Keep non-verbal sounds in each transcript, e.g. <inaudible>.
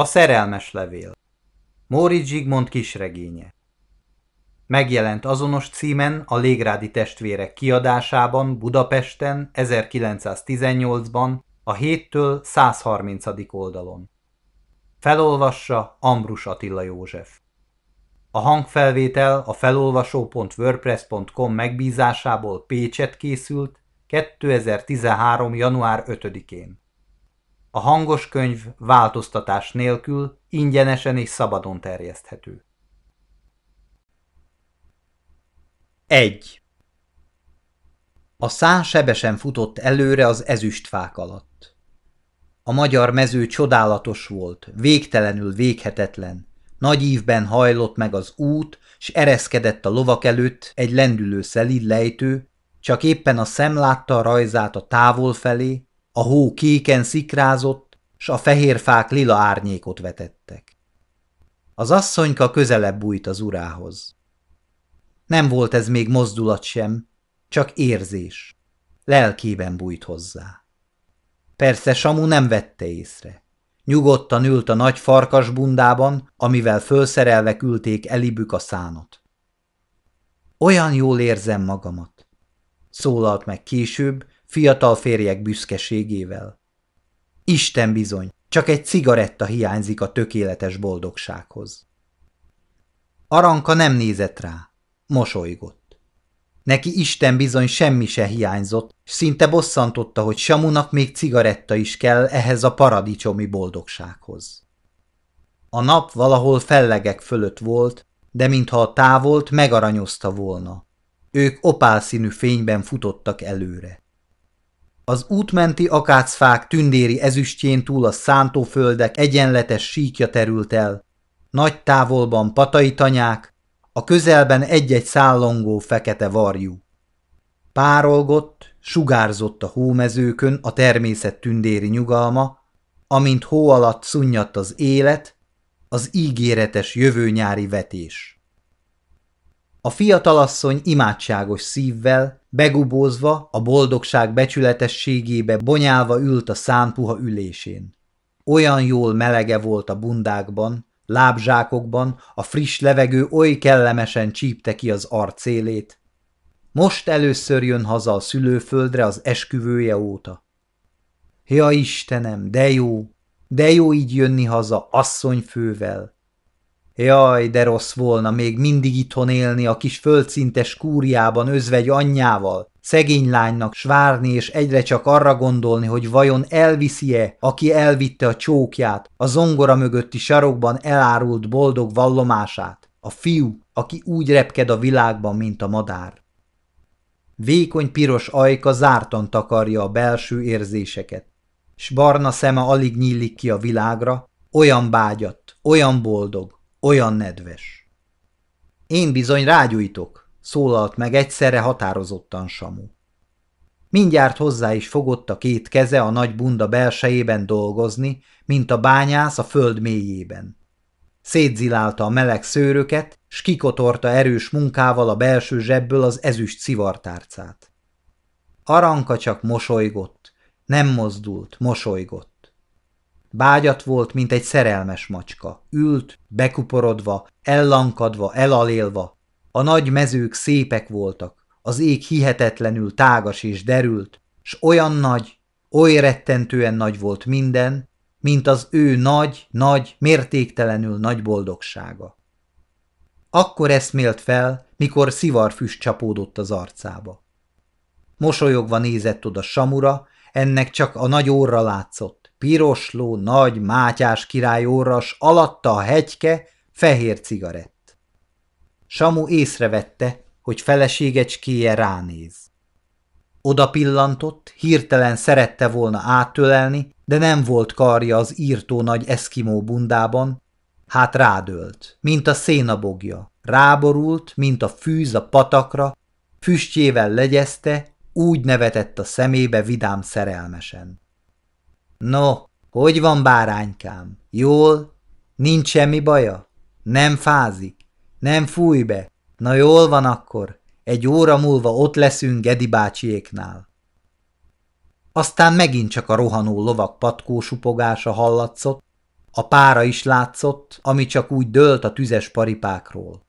A szerelmes levél Móri Zsigmond kisregénye Megjelent azonos címen a Légrádi testvérek kiadásában Budapesten 1918-ban a 7-től 130. oldalon. Felolvassa Ambrus Attila József. A hangfelvétel a felolvasó.wordpress.com megbízásából Pécset készült 2013. január 5-én. A hangos könyv változtatás nélkül ingyenesen és szabadon terjeszthető. 1. A szán sebesen futott előre az ezüstfák alatt. A magyar mező csodálatos volt, végtelenül véghetetlen. Nagy ívben hajlott meg az út, s ereszkedett a lovak előtt egy lendülő szelid lejtő, csak éppen a szem látta a rajzát a távol felé, a hó kéken szikrázott, s a fehér fák lila árnyékot vetettek. Az asszonyka közelebb bújt az urához. Nem volt ez még mozdulat sem, csak érzés. Lelkében bújt hozzá. Persze Samu nem vette észre. Nyugodtan ült a nagy farkas bundában, amivel fölszerelve küldték elibük a szánot. Olyan jól érzem magamat, szólalt meg később, fiatal férjek büszkeségével. Isten bizony, csak egy cigaretta hiányzik a tökéletes boldogsághoz. Aranka nem nézett rá, mosolygott. Neki Isten bizony semmi se hiányzott, s szinte bosszantotta, hogy Samunak még cigaretta is kell ehhez a paradicsomi boldogsághoz. A nap valahol fellegek fölött volt, de mintha a távolt megaranyozta volna. Ők opálszínű fényben futottak előre. Az útmenti akácfák tündéri ezüstjén túl a szántóföldek egyenletes síkja terült el. Nagy távolban patai tanyák, a közelben egy-egy szállongó fekete varjú. Párolgott, sugárzott a hómezőkön a természet tündéri nyugalma, amint hó alatt szunnyadt az élet, az ígéretes jövőnyári vetés. A fiatalasszony imádságos szívvel, begubózva, a boldogság becsületességébe bonyálva ült a szánpuha ülésén. Olyan jól melege volt a bundákban, lábzsákokban, a friss levegő oly kellemesen csípte ki az arcélét. Most először jön haza a szülőföldre az esküvője óta. Ja Istenem, de jó! De jó így jönni haza asszonyfővel, Jaj, de rossz volna még mindig itthon élni a kis földszintes kúriában özvegy anyjával, szegény lánynak svárni és egyre csak arra gondolni, hogy vajon elviszi-e, aki elvitte a csókját, a zongora mögötti sarokban elárult boldog vallomását, a fiú, aki úgy repked a világban, mint a madár. Vékony piros ajka zártan takarja a belső érzéseket, s barna szeme alig nyílik ki a világra, olyan bágyat, olyan boldog, olyan nedves. Én bizony rágyújtok, szólalt meg egyszerre határozottan Samu. Mindjárt hozzá is fogott a két keze a nagy bunda belsejében dolgozni, mint a bányász a föld mélyében. Szétzilálta a meleg szőröket, s kikotorta erős munkával a belső zsebből az ezüst szivartárcát. Aranka csak mosolygott, nem mozdult, mosolygott. Bágyat volt, mint egy szerelmes macska. Ült, bekuporodva, ellankadva, elalélva. A nagy mezők szépek voltak, az ég hihetetlenül tágas és derült, s olyan nagy, oly rettentően nagy volt minden, mint az ő nagy, nagy, mértéktelenül nagy boldogsága. Akkor eszmélt fel, mikor szivarfüst csapódott az arcába. Mosolyogva nézett oda Samura, ennek csak a nagy óra látszott pirosló nagy Mátyás király orras alatta a hegyke fehér cigarett. Samu észrevette, hogy feleségecskéje ránéz. Oda pillantott, hirtelen szerette volna áttölelni, de nem volt karja az írtó nagy eszkimó bundában, hát rádölt, mint a szénabogja, ráborult, mint a fűz a patakra, füstjével legyezte, úgy nevetett a szemébe vidám szerelmesen. No, hogy van báránykám? Jól? Nincs semmi baja? Nem fázik? Nem fúj be? Na jól van akkor, egy óra múlva ott leszünk Gedi bácsiéknál. Aztán megint csak a rohanó lovak patkó supogása hallatszott, a pára is látszott, ami csak úgy dőlt a tüzes paripákról.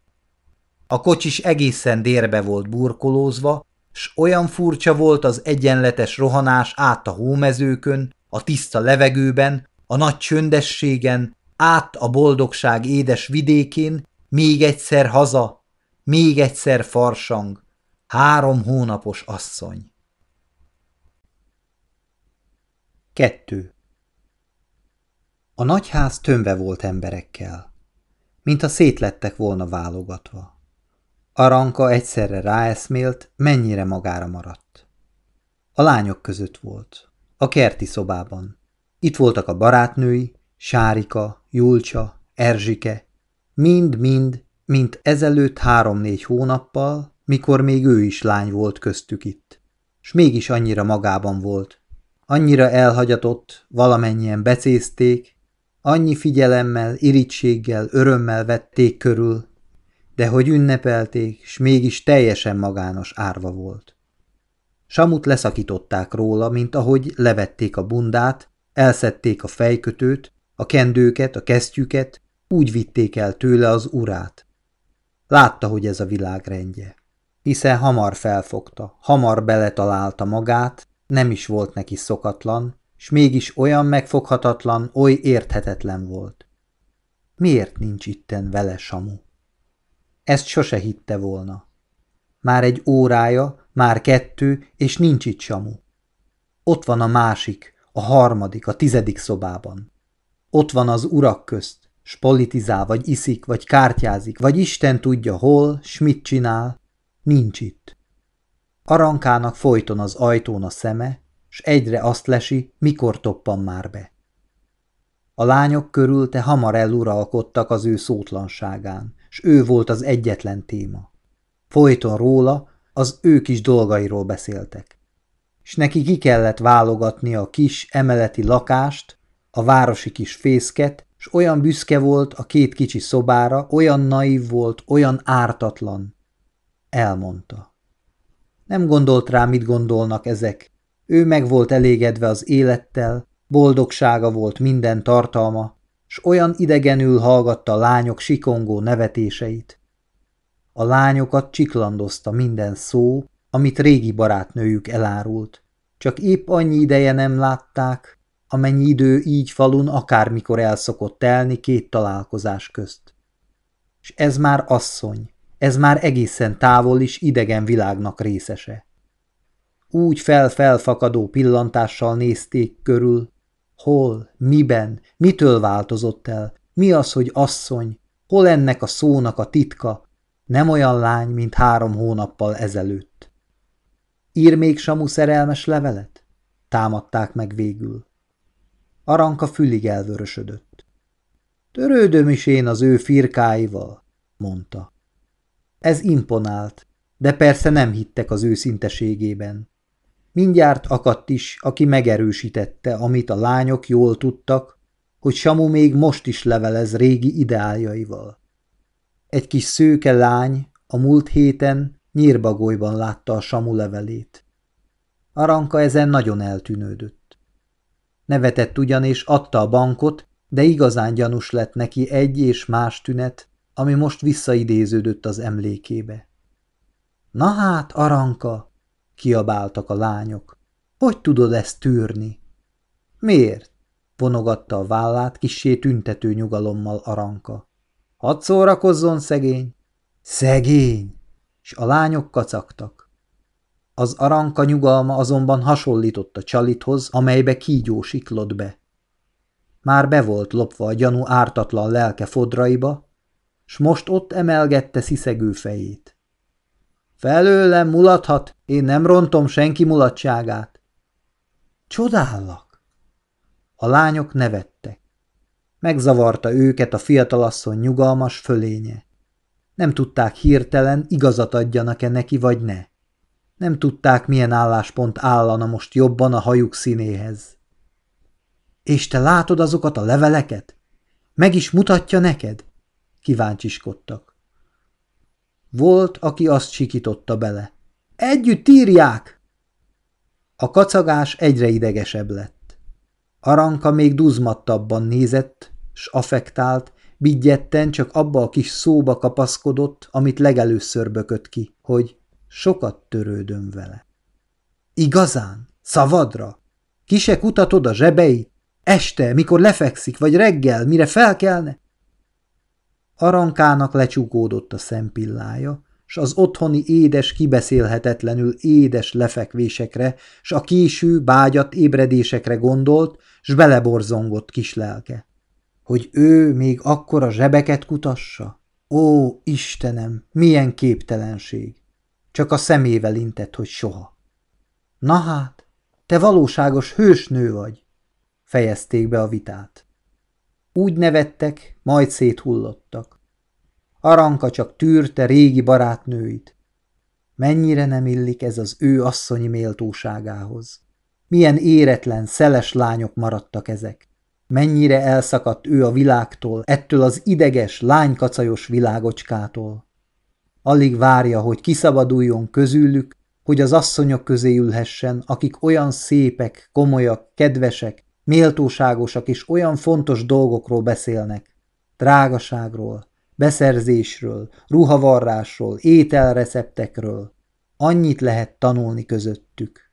A kocsis egészen dérbe volt burkolózva, s olyan furcsa volt az egyenletes rohanás át a hómezőkön, a tiszta levegőben, a nagy csöndességen, át a boldogság édes vidékén, még egyszer haza, még egyszer farsang, három hónapos asszony. 2. A nagyház tömve volt emberekkel, mint a szétlettek volna válogatva. Aranka egyszerre ráeszmélt, mennyire magára maradt. A lányok között volt. A kerti szobában. Itt voltak a barátnői, Sárika, Julcsa, Erzsike, mind-mind, mint ezelőtt három-négy hónappal, mikor még ő is lány volt köztük itt. S mégis annyira magában volt. Annyira elhagyatott, valamennyien becézték, annyi figyelemmel, irítséggel, örömmel vették körül, de hogy ünnepelték, s mégis teljesen magános árva volt. Samut leszakították róla, mint ahogy levették a bundát, elszedték a fejkötőt, a kendőket, a kesztyüket, úgy vitték el tőle az urát. Látta, hogy ez a világ rendje. Hiszen hamar felfogta, hamar beletalálta magát, nem is volt neki szokatlan, s mégis olyan megfoghatatlan, oly érthetetlen volt. Miért nincs itten vele Samu? Ezt sose hitte volna. Már egy órája, már kettő, és nincs itt Samu. Ott van a másik, a harmadik, a tizedik szobában. Ott van az urak közt, s politizál, vagy iszik, vagy kártyázik, vagy Isten tudja hol, s mit csinál. Nincs itt. Arankának folyton az ajtón a szeme, s egyre azt lesi, mikor toppan már be. A lányok körülte hamar eluralkodtak az ő szótlanságán, s ő volt az egyetlen téma. Folyton róla, az ő kis dolgairól beszéltek. És neki ki kellett válogatni a kis emeleti lakást, a városi kis fészket, és olyan büszke volt a két kicsi szobára, olyan naív volt, olyan ártatlan. Elmondta. Nem gondolt rá, mit gondolnak ezek. Ő meg volt elégedve az élettel, boldogsága volt minden tartalma, s olyan idegenül hallgatta a lányok sikongó nevetéseit. A lányokat csiklandozta minden szó, amit régi barátnőjük elárult. Csak épp annyi ideje nem látták, amennyi idő így falun akármikor elszokott telni két találkozás közt. És ez már asszony, ez már egészen távol is idegen világnak részese. Úgy felfelfakadó pillantással nézték körül, hol, miben, mitől változott el, mi az, hogy asszony, hol ennek a szónak a titka, nem olyan lány, mint három hónappal ezelőtt. Ír még Samu szerelmes levelet? Támadták meg végül. Aranka fülig elvörösödött. Törődöm is én az ő firkáival, mondta. Ez imponált, de persze nem hittek az őszinteségében. Mindjárt akadt is, aki megerősítette, amit a lányok jól tudtak, hogy Samu még most is levelez régi ideáljaival. Egy kis szőke lány a múlt héten nyírbagolyban látta a samu levelét. Aranka ezen nagyon eltűnődött. Nevetett ugyanis, adta a bankot, de igazán gyanús lett neki egy és más tünet, ami most visszaidéződött az emlékébe. – Na hát, Aranka! – kiabáltak a lányok. – Hogy tudod ezt tűrni? – Miért? – vonogatta a vállát kissé tüntető nyugalommal Aranka. Hadd szórakozzon, szegény! Szegény! És a lányok kacagtak. Az aranka nyugalma azonban hasonlított a csalithoz, amelybe kígyó siklott be. Már be volt lopva a gyanú ártatlan lelke fodraiba, s most ott emelgette sziszegő fejét. Felőlem mulathat, én nem rontom senki mulatságát. Csodállak! A lányok nevettek. Megzavarta őket a fiatalasszony nyugalmas fölénye. Nem tudták hirtelen, igazat adjanak-e neki, vagy ne. Nem tudták, milyen álláspont állana most jobban a hajuk színéhez. És te látod azokat a leveleket? Meg is mutatja neked? Kíváncsiskodtak. Volt, aki azt sikította bele. Együtt írják! A kacagás egyre idegesebb lett. Aranka még duzmattabban nézett, s affektált, bigyetten csak abba a kis szóba kapaszkodott, amit legelőször bökött ki, hogy sokat törődöm vele. Igazán? Szavadra? Kise kutatod a zsebeit? Este, mikor lefekszik, vagy reggel, mire felkelne? Arankának lecsukódott a szempillája, s az otthoni édes kibeszélhetetlenül édes lefekvésekre, s a késő bágyat ébredésekre gondolt, s beleborzongott kis lelke hogy ő még akkor a zsebeket kutassa? Ó, Istenem, milyen képtelenség! Csak a szemével intett, hogy soha. Na hát, te valóságos hősnő vagy, fejezték be a vitát. Úgy nevettek, majd széthullottak. Aranka csak tűrte régi barátnőit. Mennyire nem illik ez az ő asszonyi méltóságához. Milyen éretlen, szeles lányok maradtak ezek. Mennyire elszakadt ő a világtól, ettől az ideges, lánykacajos világocskától. Alig várja, hogy kiszabaduljon közülük, hogy az asszonyok közé ülhessen, akik olyan szépek, komolyak, kedvesek, méltóságosak és olyan fontos dolgokról beszélnek. Drágaságról, beszerzésről, ruhavarrásról, ételreceptekről. Annyit lehet tanulni közöttük.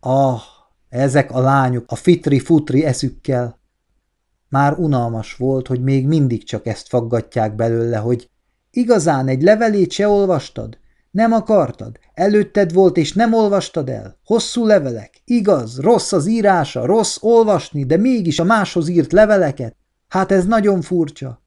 Ah, ezek a lányok a fitri-futri eszükkel, már unalmas volt, hogy még mindig csak ezt faggatják belőle, hogy igazán egy levelét se olvastad? Nem akartad? Előtted volt, és nem olvastad el? Hosszú levelek? Igaz, rossz az írása, rossz olvasni, de mégis a máshoz írt leveleket? Hát ez nagyon furcsa.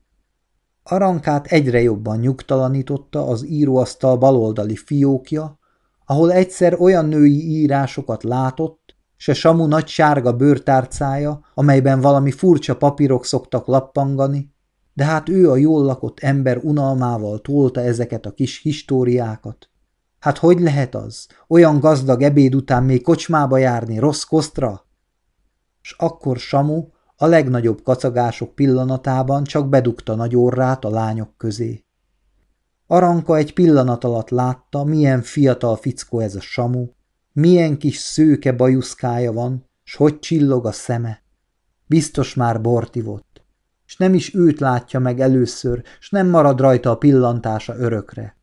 Arankát egyre jobban nyugtalanította az íróasztal baloldali fiókja, ahol egyszer olyan női írásokat látott, se Samu nagy sárga bőrtárcája, amelyben valami furcsa papírok szoktak lappangani, de hát ő a jól lakott ember unalmával tolta ezeket a kis históriákat. Hát hogy lehet az, olyan gazdag ebéd után még kocsmába járni, rossz kosztra? S akkor Samu a legnagyobb kacagások pillanatában csak bedugta nagy orrát a lányok közé. Aranka egy pillanat alatt látta, milyen fiatal fickó ez a Samu, milyen kis szőke bajuszkája van, s hogy csillog a szeme. Biztos már bortivott. S nem is őt látja meg először, s nem marad rajta a pillantása örökre.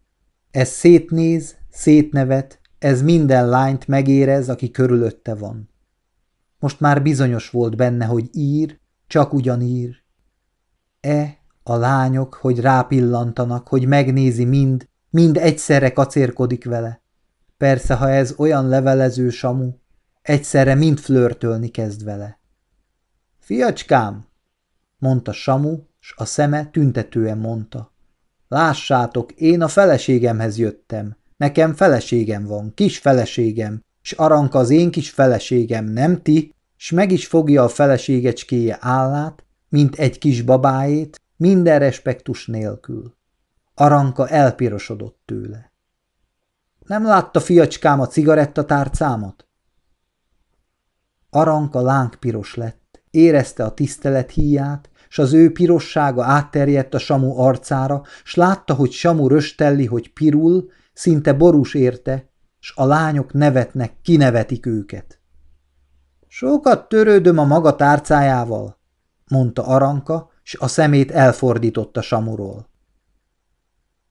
Ez szétnéz, szétnevet, ez minden lányt megérez, aki körülötte van. Most már bizonyos volt benne, hogy ír, csak ugyan ír. E, a lányok, hogy rápillantanak, hogy megnézi mind, mind egyszerre kacérkodik vele. Persze, ha ez olyan levelező samu, egyszerre mind flörtölni kezd vele. Fiacskám, mondta Samu, s a szeme tüntetően mondta. Lássátok, én a feleségemhez jöttem. Nekem feleségem van, kis feleségem, s aranka az én kis feleségem, nem ti, s meg is fogja a feleségecskéje állát, mint egy kis babájét, minden respektus nélkül. Aranka elpirosodott tőle. Nem látta fiacskám a cigarettatárcámat? Aranka lángpiros lett, érezte a tisztelet híját, s az ő pirossága átterjedt a Samu arcára, s látta, hogy Samu röstelli, hogy pirul, szinte borús érte, s a lányok nevetnek, kinevetik őket. Sokat törődöm a maga tárcájával, mondta Aranka, s a szemét elfordította Samuról.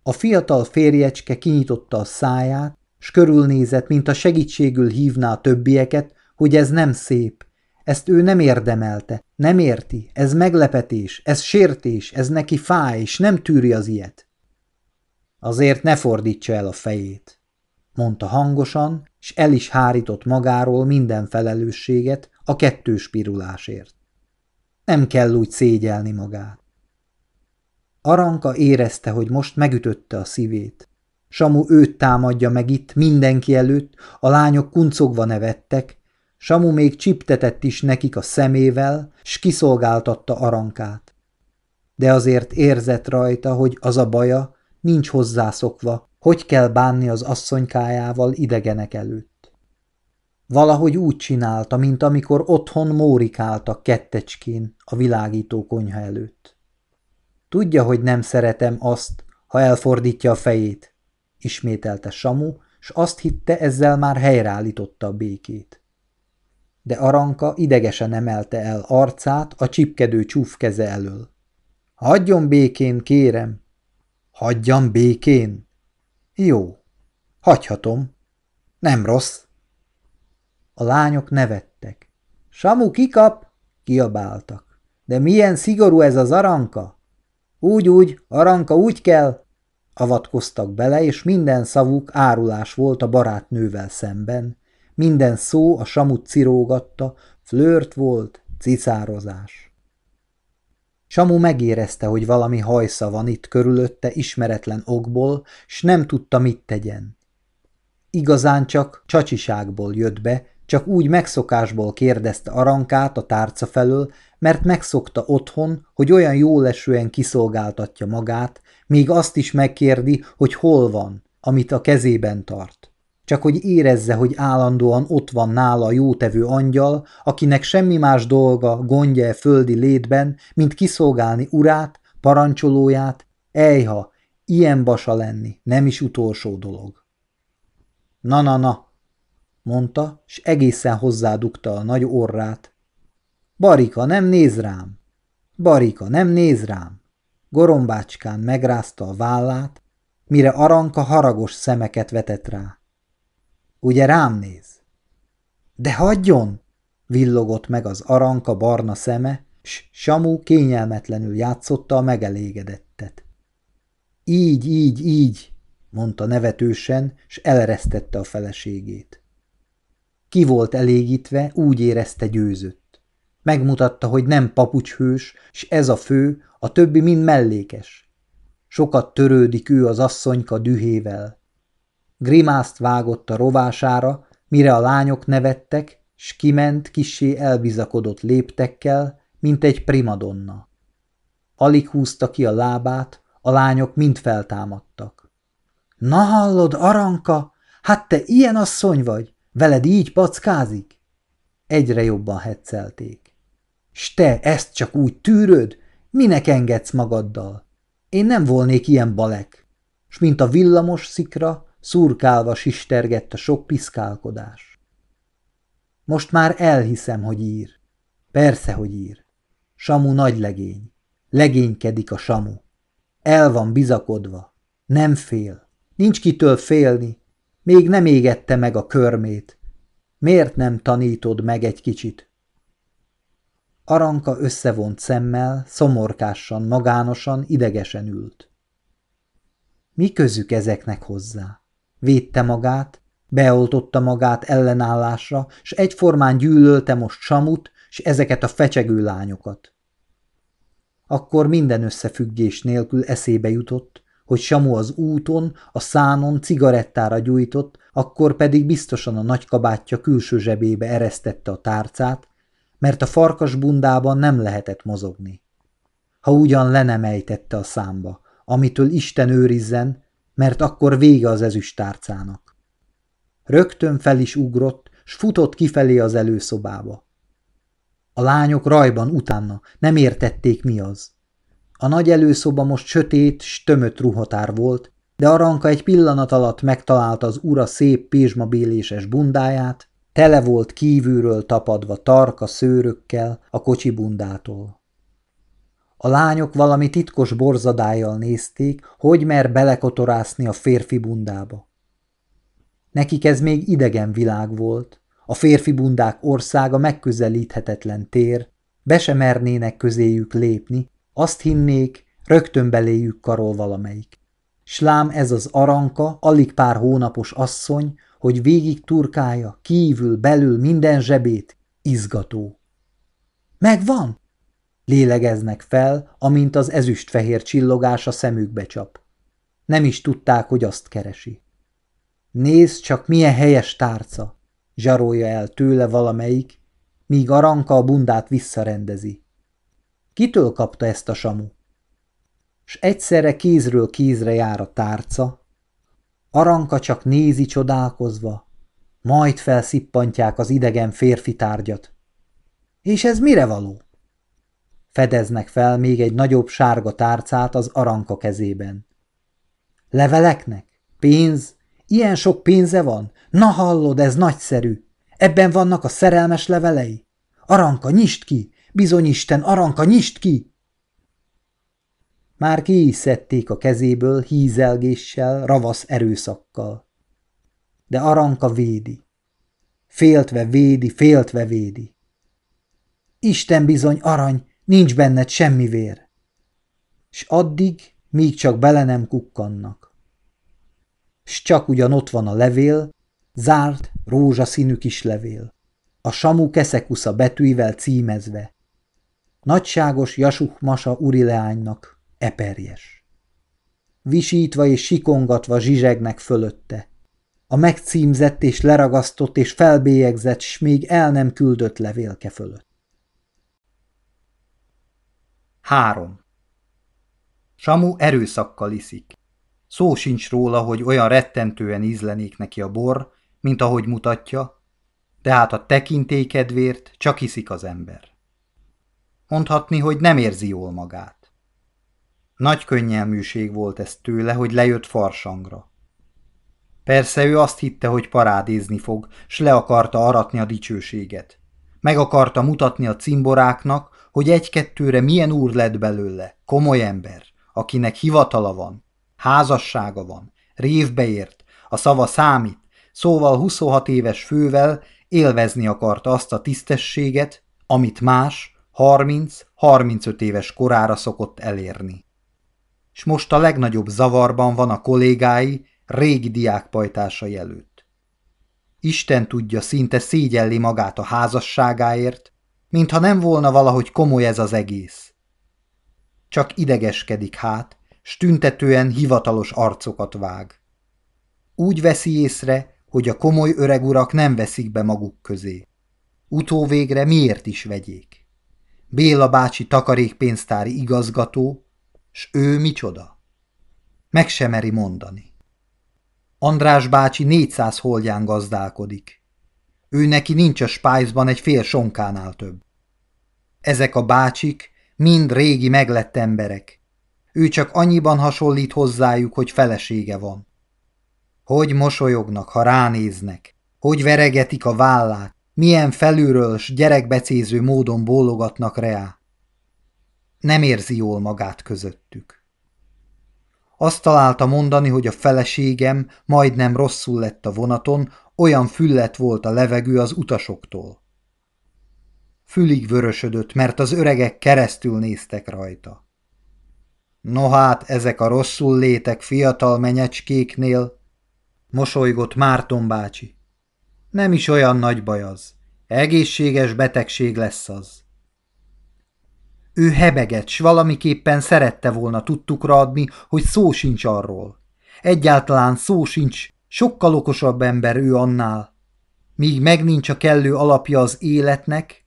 A fiatal férjecske kinyitotta a száját, s körülnézett, mint a segítségül hívná a többieket, hogy ez nem szép. Ezt ő nem érdemelte, nem érti, ez meglepetés, ez sértés, ez neki fáj, és nem tűri az ilyet. Azért ne fordítsa el a fejét, mondta hangosan, s el is hárított magáról minden felelősséget a kettős pirulásért. Nem kell úgy szégyelni magát. Aranka érezte, hogy most megütötte a szívét. Samu őt támadja meg itt, mindenki előtt, a lányok kuncogva nevettek, Samu még csiptetett is nekik a szemével, s kiszolgáltatta Arankát. De azért érzett rajta, hogy az a baja, nincs hozzászokva, hogy kell bánni az asszonykájával idegenek előtt. Valahogy úgy csinálta, mint amikor otthon mórikáltak kettecskén a világító konyha előtt. Tudja, hogy nem szeretem azt, ha elfordítja a fejét, ismételte Samu, s azt hitte, ezzel már helyreállította a békét. De Aranka idegesen emelte el arcát a csipkedő csúf keze elől. Hagyjon békén, kérem! Hagyjam békén! Jó, hagyhatom. Nem rossz. A lányok nevettek. Samu kikap, kiabáltak. De milyen szigorú ez az aranka? Úgy, úgy, aranka úgy kell, avatkoztak bele, és minden szavuk árulás volt a barátnővel szemben. Minden szó a samut cirógatta, flört volt, cicározás. Samu megérezte, hogy valami hajsza van itt körülötte ismeretlen okból, s nem tudta, mit tegyen. Igazán csak csacsiságból jött be, csak úgy megszokásból kérdezte Arankát a tárca felől, mert megszokta otthon, hogy olyan jólesően kiszolgáltatja magát, még azt is megkérdi, hogy hol van, amit a kezében tart. Csak hogy érezze, hogy állandóan ott van nála a jótevő angyal, akinek semmi más dolga, gondja -e földi létben, mint kiszolgálni urát, parancsolóját, ejha, ilyen basa lenni, nem is utolsó dolog. Na-na-na, mondta, s egészen hozzádukta a nagy orrát, Barika nem néz rám! Barika nem néz rám! Gorombácskán megrázta a vállát, mire Aranka haragos szemeket vetett rá. Ugye rám néz? De hagyjon! villogott meg az Aranka barna szeme, s Samu kényelmetlenül játszotta a megelégedettet. Így, így, így, mondta nevetősen, s eleresztette a feleségét. Ki volt elégítve, úgy érezte győzött. Megmutatta, hogy nem papucshős, s ez a fő, a többi mind mellékes. Sokat törődik ő az asszonyka dühével. Grimászt vágott a rovására, mire a lányok nevettek, s kiment kissé elbizakodott léptekkel, mint egy primadonna. Alig húzta ki a lábát, a lányok mind feltámadtak. – Na hallod, aranka, hát te ilyen asszony vagy, veled így packázik? Egyre jobban heccelték. S te ezt csak úgy tűröd? Minek engedsz magaddal? Én nem volnék ilyen balek. S mint a villamos szikra, szurkálva sistergett a sok piszkálkodás. Most már elhiszem, hogy ír. Persze, hogy ír. Samu nagy legény. Legénykedik a Samu. El van bizakodva. Nem fél. Nincs kitől félni. Még nem égette meg a körmét. Miért nem tanítod meg egy kicsit? Aranka összevont szemmel, szomorkásan, magánosan, idegesen ült. Mi közük ezeknek hozzá? Védte magát, beoltotta magát ellenállásra, s egyformán gyűlölte most Samut, s ezeket a fecsegő lányokat. Akkor minden összefüggés nélkül eszébe jutott, hogy Samu az úton, a szánon cigarettára gyújtott, akkor pedig biztosan a nagykabátja külső zsebébe eresztette a tárcát, mert a farkas bundában nem lehetett mozogni. Ha ugyan le nem ejtette a számba, amitől Isten őrizzen, mert akkor vége az ezüstárcának. Rögtön fel is ugrott, s futott kifelé az előszobába. A lányok rajban utána, nem értették mi az. A nagy előszoba most sötét, tömött ruhatár volt, de Aranka egy pillanat alatt megtalálta az ura szép pézsmabéléses bundáját, Tele volt kívülről tapadva tarka szőrökkel a kocsi bundától. A lányok valami titkos borzadájjal nézték, hogy mer belekotorászni a férfi bundába. Nekik ez még idegen világ volt. A férfi bundák országa megközelíthetetlen tér, be se mernének közéjük lépni, azt hinnék, rögtön beléjük karol valamelyik. Slám ez az aranka, alig pár hónapos asszony, hogy végig turkálja, kívül, belül minden zsebét, izgató. Megvan? Lélegeznek fel, amint az ezüstfehér csillogás a szemükbe csap. Nem is tudták, hogy azt keresi. Nézd csak, milyen helyes tárca! Zsarolja el tőle valamelyik, míg a ranka a bundát visszarendezi. Kitől kapta ezt a samu? S egyszerre kézről kézre jár a tárca, Aranka csak nézi csodálkozva. Majd felszippantják az idegen férfi tárgyat. És ez mire való? Fedeznek fel még egy nagyobb sárga tárcát az aranka kezében. Leveleknek? Pénz? Ilyen sok pénze van? Na hallod, ez nagyszerű! Ebben vannak a szerelmes levelei? Aranka, nyisd ki! Bizony Isten, Aranka, nyisd ki! Már szedték a kezéből hízelgéssel, ravasz erőszakkal. De Aranka védi. Féltve védi, féltve védi. Isten bizony, arany, nincs benned semmi vér. S addig, míg csak bele nem kukkannak. S csak ugyan ott van a levél, zárt, rózsaszínű kis levél. A samu keszekusza betűivel címezve. Nagyságos Jasuk Masa úrileánynak, eperjes. Visítva és sikongatva zsizsegnek fölötte. A megcímzett és leragasztott és felbélyegzett, s még el nem küldött levélke fölött. 3. Samu erőszakkal iszik. Szó sincs róla, hogy olyan rettentően ízlenék neki a bor, mint ahogy mutatja, de hát a tekintékedvért csak iszik az ember. Mondhatni, hogy nem érzi jól magát. Nagy könnyelműség volt ez tőle, hogy lejött farsangra. Persze ő azt hitte, hogy parádézni fog, s le akarta aratni a dicsőséget. Meg akarta mutatni a cimboráknak, hogy egy-kettőre milyen úr lett belőle, komoly ember, akinek hivatala van, házassága van, révbe ért, a szava számít, szóval 26 éves fővel élvezni akarta azt a tisztességet, amit más 30-35 éves korára szokott elérni s most a legnagyobb zavarban van a kollégái, régi diákpajtásai előtt. Isten tudja, szinte szégyelli magát a házasságáért, mintha nem volna valahogy komoly ez az egész. Csak idegeskedik hát, s tüntetően hivatalos arcokat vág. Úgy veszi észre, hogy a komoly öreg urak nem veszik be maguk közé. Utóvégre miért is vegyék? Béla bácsi takarékpénztári igazgató, s ő micsoda? Meg sem meri mondani. András bácsi 400 holdján gazdálkodik. Ő neki nincs a spájzban egy fél sonkánál több. Ezek a bácsik mind régi meglett emberek. Ő csak annyiban hasonlít hozzájuk, hogy felesége van. Hogy mosolyognak, ha ránéznek, hogy veregetik a vállát, milyen felülről s gyerekbecéző módon bólogatnak reá. Nem érzi jól magát közöttük. Azt találta mondani, hogy a feleségem majdnem rosszul lett a vonaton, olyan füllet volt a levegő az utasoktól. Fülig vörösödött, mert az öregek keresztül néztek rajta. No hát, ezek a rosszul létek fiatal menyecskéknél, mosolygott Márton bácsi. Nem is olyan nagy baj az. Egészséges betegség lesz az. Ő hebegett, s valamiképpen szerette volna tudtukra adni, hogy szó sincs arról. Egyáltalán szó sincs, sokkal okosabb ember ő annál. Míg meg nincs a kellő alapja az életnek,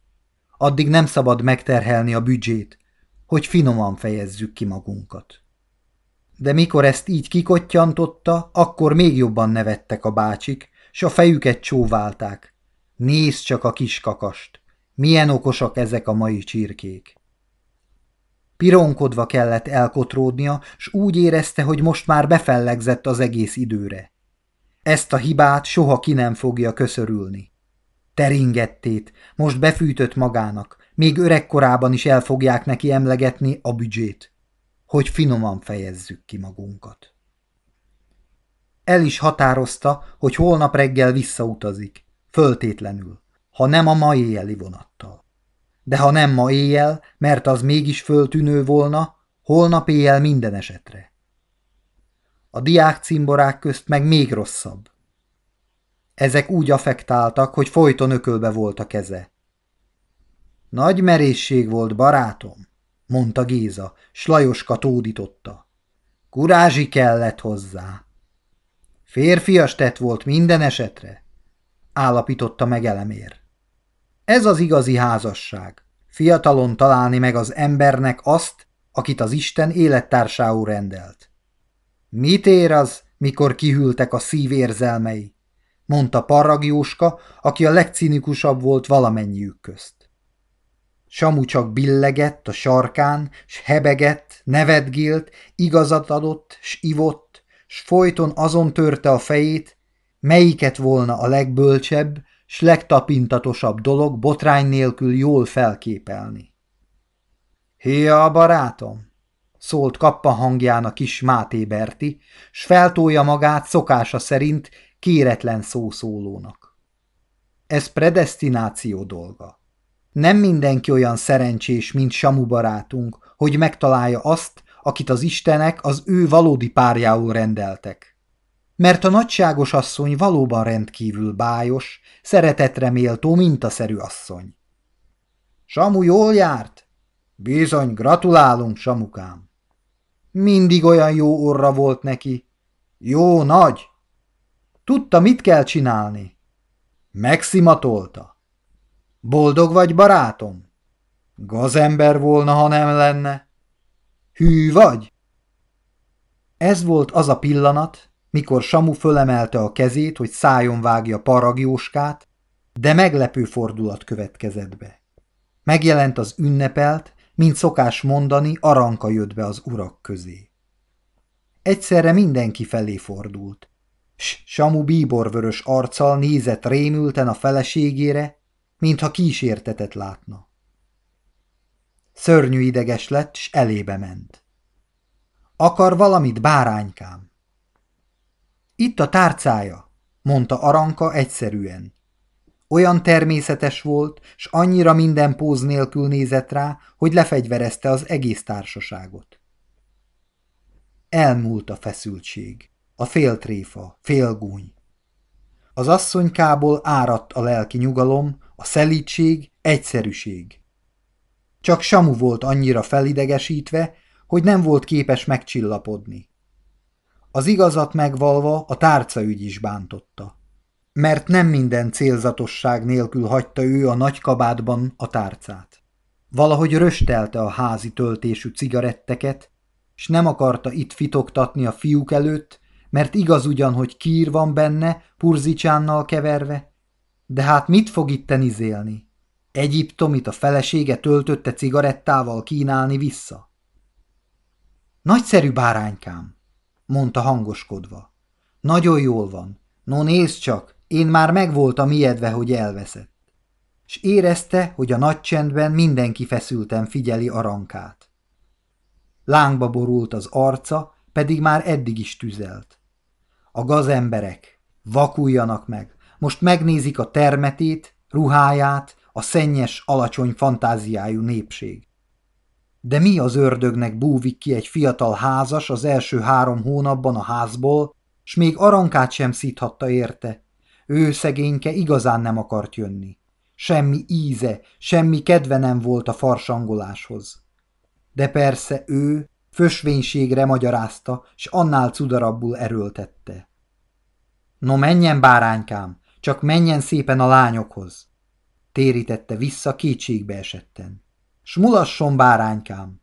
addig nem szabad megterhelni a büdzsét, hogy finoman fejezzük ki magunkat. De mikor ezt így kikottyantotta, akkor még jobban nevettek a bácsik, s a fejüket csóválták. Nézd csak a kis kakast! Milyen okosak ezek a mai csirkék! Pironkodva kellett elkotródnia, s úgy érezte, hogy most már befellegzett az egész időre. Ezt a hibát soha ki nem fogja köszörülni. Teringettét, most befűtött magának, még öregkorában is el fogják neki emlegetni a büdzsét. Hogy finoman fejezzük ki magunkat. El is határozta, hogy holnap reggel visszautazik, föltétlenül, ha nem a mai éjjeli vonattal de ha nem ma éjjel, mert az mégis föltűnő volna, holnap éjjel minden esetre. A diák cimborák közt meg még rosszabb. Ezek úgy affektáltak, hogy folyton ökölbe volt a keze. Nagy merészség volt, barátom, mondta Géza, s Lajoska tódította. Kurázsi kellett hozzá. Férfias tett volt minden esetre, állapította meg elemér. Ez az igazi házasság. Fiatalon találni meg az embernek azt, akit az Isten élettársául rendelt. Mit ér az, mikor kihűltek a szív érzelmei? mondta Parrag Jóska, aki a legcinikusabb volt valamennyiük közt. Samu csak billegett a sarkán, s hebegett, nevetgélt, igazat adott, s ivott, s folyton azon törte a fejét, melyiket volna a legbölcsebb, s legtapintatosabb dolog botrány nélkül jól felképelni. Héja a barátom! szólt kappa hangján a kis Máté Berti, s feltolja magát szokása szerint kéretlen szószólónak. Ez predestináció dolga. Nem mindenki olyan szerencsés, mint Samu barátunk, hogy megtalálja azt, akit az istenek az ő valódi párjául rendeltek mert a nagyságos asszony valóban rendkívül bájos, szeretetre méltó mintaszerű asszony. Samu jól járt? Bizony, gratulálunk, Samukám. Mindig olyan jó orra volt neki. Jó nagy. Tudta, mit kell csinálni. Megszimatolta. Boldog vagy, barátom? Gazember volna, ha nem lenne. Hű vagy? Ez volt az a pillanat, mikor Samu fölemelte a kezét, hogy szájon vágja paragjóskát, de meglepő fordulat következett be. Megjelent az ünnepelt, mint szokás mondani, aranka jött be az urak közé. Egyszerre mindenki felé fordult. S Samu bíborvörös arccal nézett rémülten a feleségére, mintha kísértetet látna. Szörnyű ideges lett, s elébe ment. Akar valamit, báránykám? Itt a tárcája, mondta Aranka egyszerűen. Olyan természetes volt, s annyira minden póz nélkül nézett rá, hogy lefegyverezte az egész társaságot. Elmúlt a feszültség, a féltréfa, félgúny. Az asszonykából áradt a lelki nyugalom, a szelítség, egyszerűség. Csak Samu volt annyira felidegesítve, hogy nem volt képes megcsillapodni. Az igazat megvalva a tárcaügy is bántotta. Mert nem minden célzatosság nélkül hagyta ő a nagy kabátban a tárcát. Valahogy röstelte a házi töltésű cigaretteket, s nem akarta itt fitoktatni a fiúk előtt, mert igaz ugyan, hogy kír van benne, purzicsánnal keverve, de hát mit fog itten izélni? Egyiptomit a felesége töltötte cigarettával kínálni vissza? Nagyszerű báránykám, mondta hangoskodva. Nagyon jól van. No nézd csak, én már megvoltam ijedve, hogy elveszett. S érezte, hogy a nagy csendben mindenki feszülten figyeli arankát. Lángba borult az arca, pedig már eddig is tüzelt. A gazemberek, vakuljanak meg, most megnézik a termetét, ruháját, a szennyes, alacsony fantáziájú népség. De mi az ördögnek búvik ki egy fiatal házas az első három hónapban a házból, s még arankát sem szíthatta érte. Ő szegényke igazán nem akart jönni. Semmi íze, semmi kedve nem volt a farsangoláshoz. De persze ő fösvénységre magyarázta, s annál cudarabbul erőltette. No menjen, báránykám, csak menjen szépen a lányokhoz! Térítette vissza kétségbe esetten. S mulasson báránykám!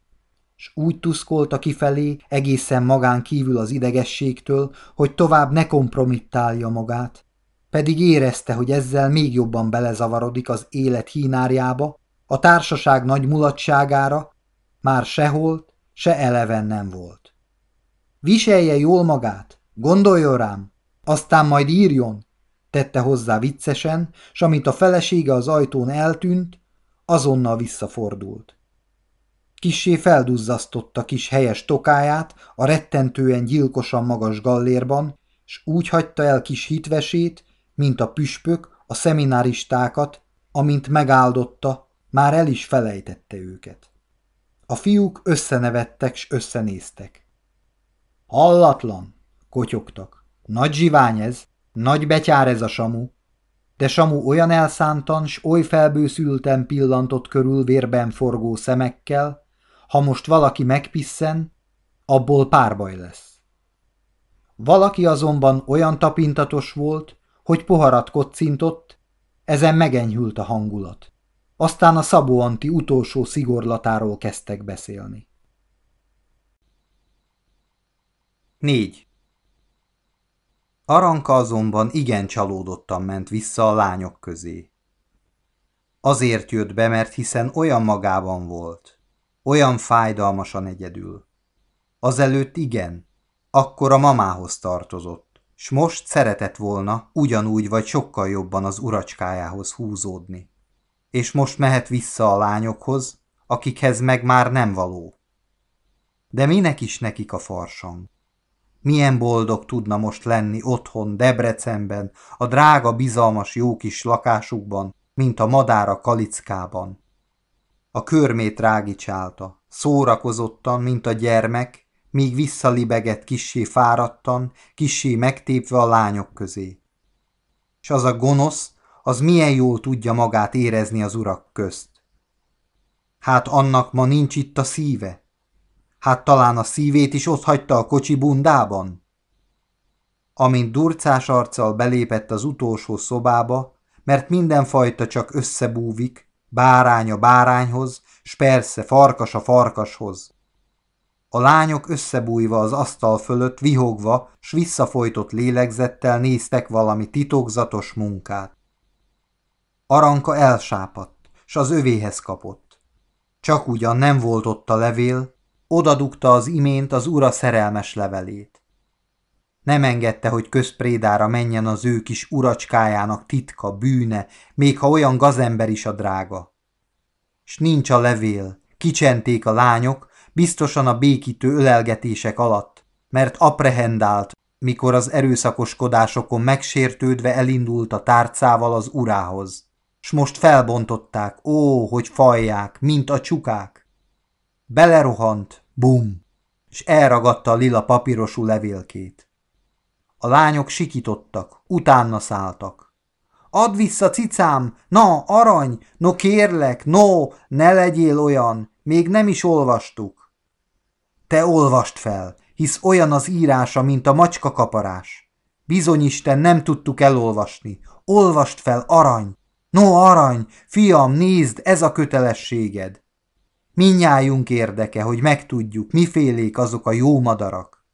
S úgy tuszkolta kifelé, egészen magán kívül az idegességtől, hogy tovább ne kompromittálja magát. Pedig érezte, hogy ezzel még jobban belezavarodik az élet hínárjába, a társaság nagy mulatságára, már se holt, se eleven nem volt. Viselje jól magát, gondoljon rám, aztán majd írjon, tette hozzá viccesen, s amint a felesége az ajtón eltűnt, Azonnal visszafordult. Kissé felduzzasztotta kis helyes tokáját a rettentően gyilkosan magas gallérban, s úgy hagyta el kis hitvesét, mint a püspök, a szemináristákat, amint megáldotta, már el is felejtette őket. A fiúk összenevettek s összenéztek. Hallatlan, kotyogtak. Nagy zsivány ez, nagy betyár ez a samu de Samu olyan elszántan s oly felbőszülten pillantott körül vérben forgó szemekkel, ha most valaki megpisszen, abból párbaj lesz. Valaki azonban olyan tapintatos volt, hogy poharat kocintott, ezen megenyhült a hangulat. Aztán a Szabó Anti utolsó szigorlatáról kezdtek beszélni. 4. Aranka azonban igen csalódottan ment vissza a lányok közé. Azért jött be, mert hiszen olyan magában volt, olyan fájdalmasan egyedül. Azelőtt igen, akkor a mamához tartozott, s most szeretett volna ugyanúgy vagy sokkal jobban az uracskájához húzódni. És most mehet vissza a lányokhoz, akikhez meg már nem való. De minek is nekik a farsang? Milyen boldog tudna most lenni otthon, Debrecenben, a drága, bizalmas, jó kis lakásukban, mint a madár a kalickában. A körmét rágicsálta, szórakozottan, mint a gyermek, míg visszalibegett kissé fáradtan, kissé megtépve a lányok közé. És az a gonosz, az milyen jól tudja magát érezni az urak közt. Hát annak ma nincs itt a szíve, Hát talán a szívét is ott hagyta a kocsi bundában? Amint durcás arccal belépett az utolsó szobába, mert mindenfajta csak összebúvik, bárány a bárányhoz, s persze farkas a farkashoz. A lányok összebújva az asztal fölött, vihogva, s visszafojtott lélegzettel néztek valami titokzatos munkát. Aranka elsápadt, s az övéhez kapott. Csak ugyan nem volt ott a levél, Odadugta az imént az ura szerelmes levelét. Nem engedte, hogy közprédára menjen az ő kis uracskájának titka, bűne, még ha olyan gazember is a drága. S nincs a levél, kicsenték a lányok, biztosan a békítő ölelgetések alatt, mert aprehendált, mikor az erőszakoskodásokon megsértődve elindult a tárcával az urához. S most felbontották, ó, hogy fajják, mint a csukák. Belerohant, bum, és elragadta a lila papírosú levélkét. A lányok sikítottak, utána szálltak. Add vissza, cicám! Na, arany! No, kérlek! No, ne legyél olyan! Még nem is olvastuk. Te olvast fel, hisz olyan az írása, mint a macska kaparás. Bizonyisten, nem tudtuk elolvasni. Olvast fel, arany! No, arany! Fiam, nézd, ez a kötelességed! Minnyájunk érdeke, hogy megtudjuk, mifélék azok a jó madarak.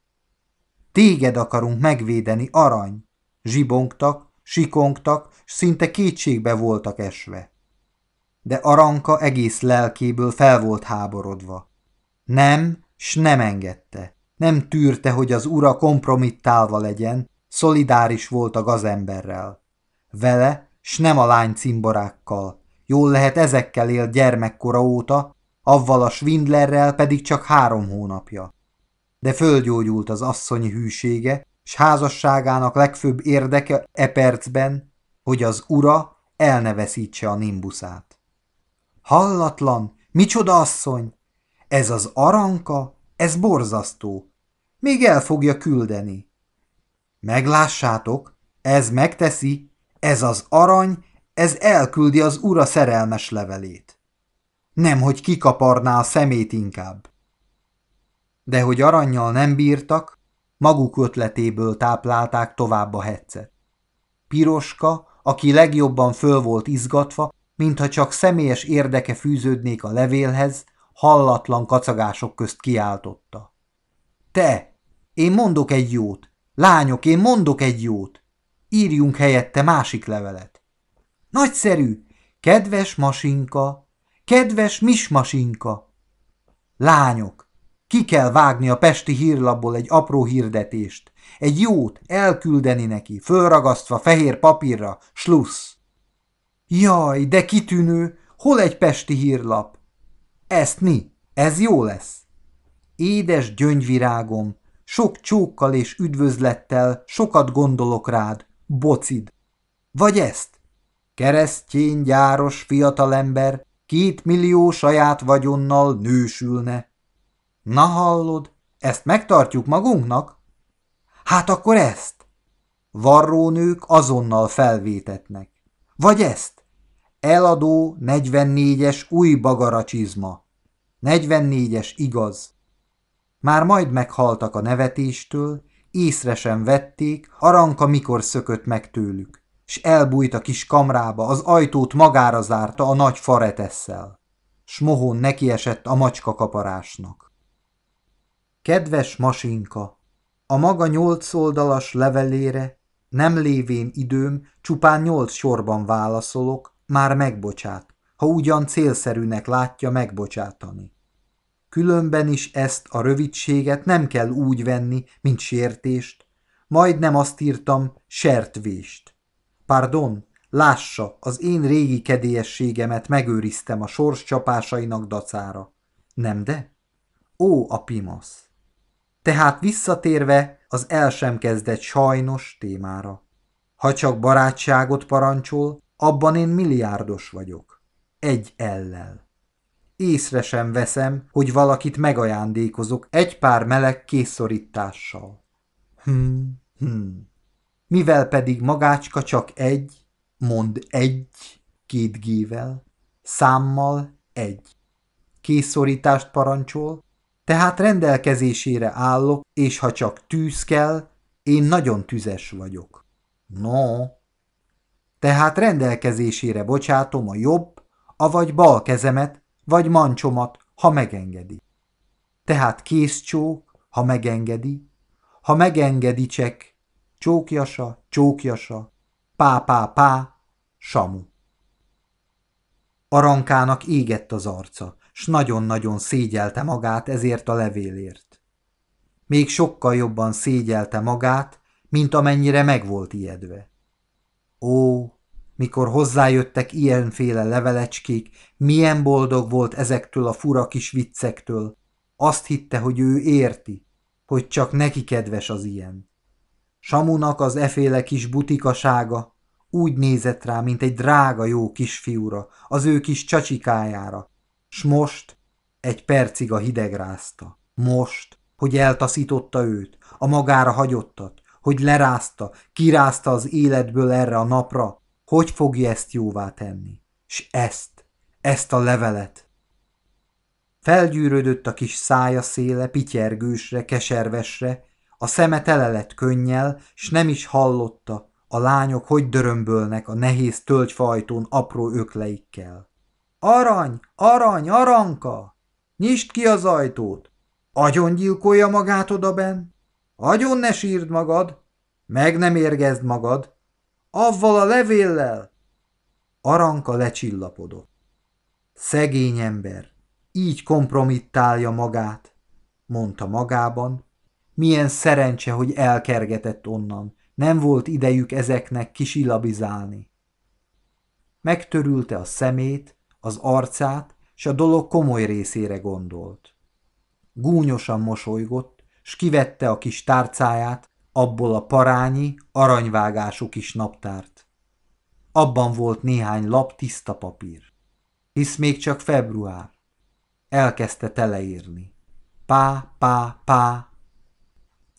Téged akarunk megvédeni, arany! Zsibongtak, sikongtak, s szinte kétségbe voltak esve. De Aranka egész lelkéből fel volt háborodva. Nem, s nem engedte. Nem tűrte, hogy az ura kompromittálva legyen, szolidáris volt a gazemberrel. Vele, s nem a lány cimborákkal. Jól lehet ezekkel él gyermekkora óta, avval a Swindlerrel pedig csak három hónapja. De földgyógyult az asszony hűsége, s házasságának legfőbb érdeke e percben, hogy az ura elneveszítse a nimbuszát. Hallatlan, micsoda asszony! Ez az aranka, ez borzasztó. Még el fogja küldeni. Meglássátok, ez megteszi, ez az arany, ez elküldi az ura szerelmes levelét nem hogy kikaparná a szemét inkább. De hogy aranyjal nem bírtak, maguk ötletéből táplálták tovább a hetszet. Piroska, aki legjobban föl volt izgatva, mintha csak személyes érdeke fűződnék a levélhez, hallatlan kacagások közt kiáltotta. Te! Én mondok egy jót! Lányok, én mondok egy jót! Írjunk helyette másik levelet! Nagyszerű! Kedves Masinka! Kedves mismasinka! Lányok! Ki kell vágni a pesti hírlapból egy apró hirdetést. Egy jót elküldeni neki, fölragasztva fehér papírra, slussz. Jaj, de kitűnő! Hol egy pesti hírlap? Ezt mi? Ez jó lesz. Édes gyöngyvirágom, sok csókkal és üdvözlettel sokat gondolok rád, bocid. Vagy ezt? Keresztény, gyáros, fiatalember, két millió saját vagyonnal nősülne. Na hallod, ezt megtartjuk magunknak? Hát akkor ezt. Varrónők azonnal felvétetnek. Vagy ezt. Eladó 44-es új bagaracsizma. 44-es igaz. Már majd meghaltak a nevetéstől, észre sem vették, aranka mikor szökött meg tőlük s elbújt a kis kamrába, az ajtót magára zárta a nagy faretesszel. Smohón nekiesett a macska kaparásnak. Kedves masinka, a maga nyolc oldalas levelére, nem lévén időm, csupán nyolc sorban válaszolok, már megbocsát, ha ugyan célszerűnek látja megbocsátani. Különben is ezt a rövidséget nem kell úgy venni, mint sértést, majdnem azt írtam, sertvést. Pardon, lássa, az én régi kedélyességemet megőriztem a sors csapásainak dacára. Nem de? Ó, a pimasz! Tehát visszatérve az el sem kezdett sajnos témára. Ha csak barátságot parancsol, abban én milliárdos vagyok. Egy ellel. Észre sem veszem, hogy valakit megajándékozok egy pár meleg készorítással. Hmm, hmm mivel pedig magácska csak egy, mond egy, két gével, számmal egy. Készorítást parancsol, tehát rendelkezésére állok, és ha csak tűz kell, én nagyon tüzes vagyok. No. Tehát rendelkezésére bocsátom a jobb, avagy bal kezemet, vagy mancsomat, ha megengedi. Tehát készcsók, ha megengedi, ha megengedi csek, Csókjasa, csókjasa, pá-pá-pá, Samu. Arankának égett az arca, s nagyon-nagyon szégyelte magát ezért a levélért. Még sokkal jobban szégyelte magát, mint amennyire meg volt ijedve. Ó, mikor hozzájöttek ilyenféle levelecskék, milyen boldog volt ezektől a fura kis viccektől. Azt hitte, hogy ő érti, hogy csak neki kedves az ilyen. Samunak az eféle kis butikasága úgy nézett rá, mint egy drága jó kisfiúra, az ő kis csacsikájára, s most egy percig a hideg rázta. Most, hogy eltaszította őt, a magára hagyottat, hogy lerázta, kirázta az életből erre a napra, hogy fogja ezt jóvá tenni? S ezt, ezt a levelet. Felgyűrődött a kis szája széle, pityergősre, keservesre, a szeme tele lett könnyel, s nem is hallotta, a lányok hogy dörömbölnek a nehéz tölgyfajtón apró ökleikkel. Arany, arany, aranka! Nyisd ki az ajtót! Agyon gyilkolja magát odaben! Agyon ne sírd magad! Meg nem érgezd magad! Avval a levéllel! Aranka lecsillapodott. Szegény ember, így kompromittálja magát, mondta magában, milyen szerencse, hogy elkergetett onnan. Nem volt idejük ezeknek kisilabizálni. Megtörülte a szemét, az arcát, s a dolog komoly részére gondolt. Gúnyosan mosolygott, s kivette a kis tárcáját, abból a parányi, aranyvágású kis naptárt. Abban volt néhány lap tiszta papír. Hisz még csak február. Elkezdte teleírni. Pá, pá, pá,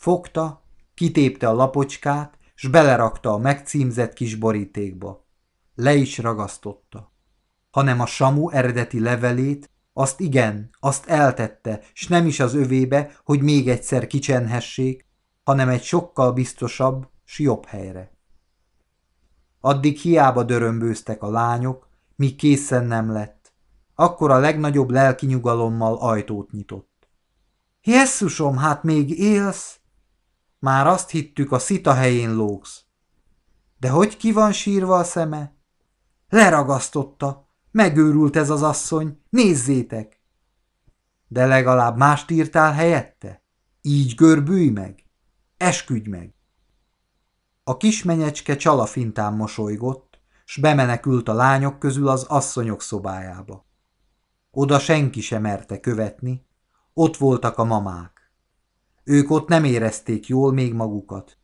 Fogta, kitépte a lapocskát, s belerakta a megcímzett kis borítékba. Le is ragasztotta. Hanem a Samu eredeti levelét, azt igen, azt eltette, s nem is az övébe, hogy még egyszer kicsenhessék, hanem egy sokkal biztosabb, s jobb helyre. Addig hiába dörömbőztek a lányok, míg készen nem lett. Akkor a legnagyobb lelki nyugalommal ajtót nyitott. – Jesszusom, hát még élsz? Már azt hittük, a szita helyén lógsz. De hogy ki van sírva a szeme? Leragasztotta. Megőrült ez az asszony. Nézzétek! De legalább mást írtál helyette? Így görbülj meg! Esküdj meg! A kismenyecske csalafintán mosolygott, s bemenekült a lányok közül az asszonyok szobájába. Oda senki sem merte követni, ott voltak a mamák. Ők ott nem érezték jól még magukat.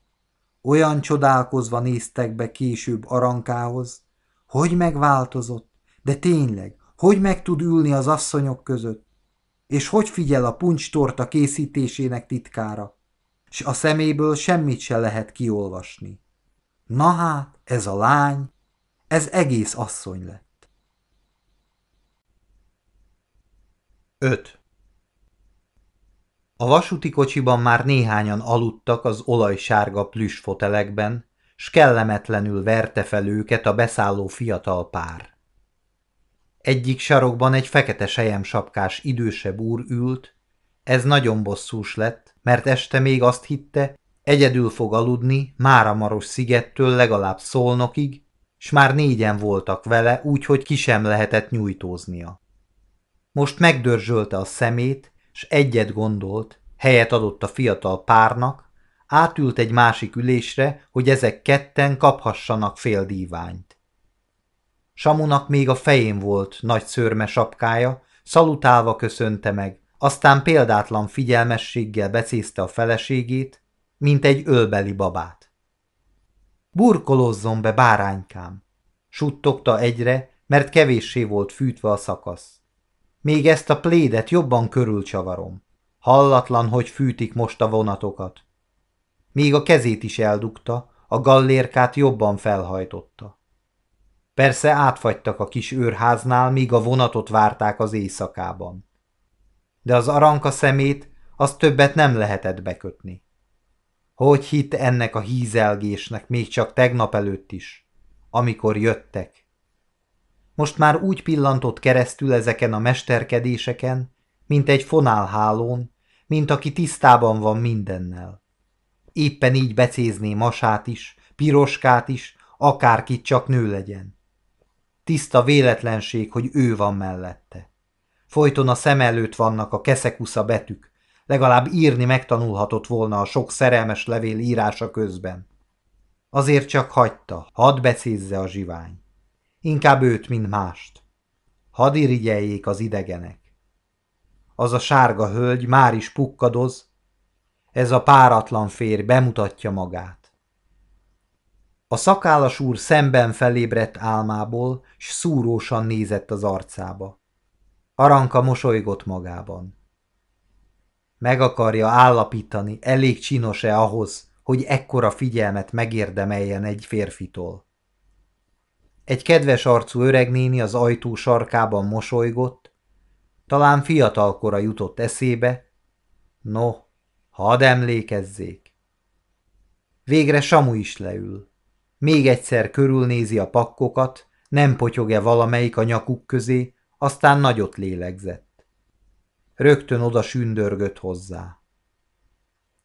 Olyan csodálkozva néztek be később Arankához, hogy megváltozott, de tényleg, hogy meg tud ülni az asszonyok között, és hogy figyel a puncstorta készítésének titkára, s a szeméből semmit se lehet kiolvasni. Na hát, ez a lány, ez egész asszony lett. 5. A vasúti kocsiban már néhányan aludtak az olajsárga fotelekben, s kellemetlenül verte fel őket a beszálló fiatal pár. Egyik sarokban egy fekete sejemsapkás idősebb úr ült, ez nagyon bosszús lett, mert este még azt hitte, egyedül fog aludni Máramaros szigettől legalább Szolnokig, s már négyen voltak vele, úgyhogy ki sem lehetett nyújtóznia. Most megdörzsölte a szemét, s egyet gondolt, helyet adott a fiatal párnak, átült egy másik ülésre, hogy ezek ketten kaphassanak fél díványt. Samunak még a fején volt nagy szörme sapkája, szalutálva köszönte meg, aztán példátlan figyelmességgel becézte a feleségét, mint egy ölbeli babát. Burkolozzon be, báránykám! Suttogta egyre, mert kevéssé volt fűtve a szakasz. Még ezt a plédet jobban körülcsavarom. Hallatlan, hogy fűtik most a vonatokat. Még a kezét is eldugta, a gallérkát jobban felhajtotta. Persze átfagytak a kis őrháznál, míg a vonatot várták az éjszakában. De az aranka szemét, az többet nem lehetett bekötni. Hogy hitt ennek a hízelgésnek még csak tegnap előtt is, amikor jöttek? Most már úgy pillantott keresztül ezeken a mesterkedéseken, mint egy fonálhálón, mint aki tisztában van mindennel. Éppen így becézné masát is, piroskát is, akárkit csak nő legyen. Tiszta véletlenség, hogy ő van mellette. Folyton a szem előtt vannak a keszekusza betűk, legalább írni megtanulhatott volna a sok szerelmes levél írása közben. Azért csak hagyta, hadd becézze a zsivány. Inkább őt, mint mást. Hadd irigyeljék az idegenek. Az a sárga hölgy már is pukkadoz, ez a páratlan férj bemutatja magát. A szakállas úr szemben felébredt álmából, s szúrósan nézett az arcába. Aranka mosolygott magában. Meg akarja állapítani, elég csinos-e ahhoz, hogy ekkora figyelmet megérdemeljen egy férfitól. Egy kedves arcú öregnéni az ajtó sarkában mosolygott, talán fiatalkora jutott eszébe. No, hadd emlékezzék! Végre Samu is leül. Még egyszer körülnézi a pakkokat, nem potyog-e valamelyik a nyakuk közé, aztán nagyot lélegzett. Rögtön oda sündörgött hozzá.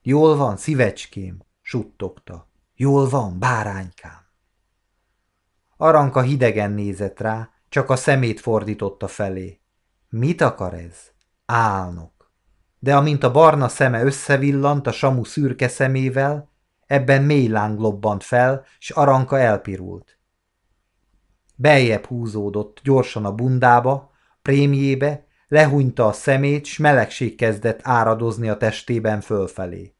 Jól van, szívecském, suttogta. Jól van, báránykám. Aranka hidegen nézett rá, csak a szemét fordította felé. Mit akar ez? Álnok. De amint a barna szeme összevillant a samu szürke szemével, ebben mély láng lobbant fel, s Aranka elpirult. Beljebb húzódott gyorsan a bundába, prémjébe, lehúnyta a szemét, s melegség kezdett áradozni a testében fölfelé.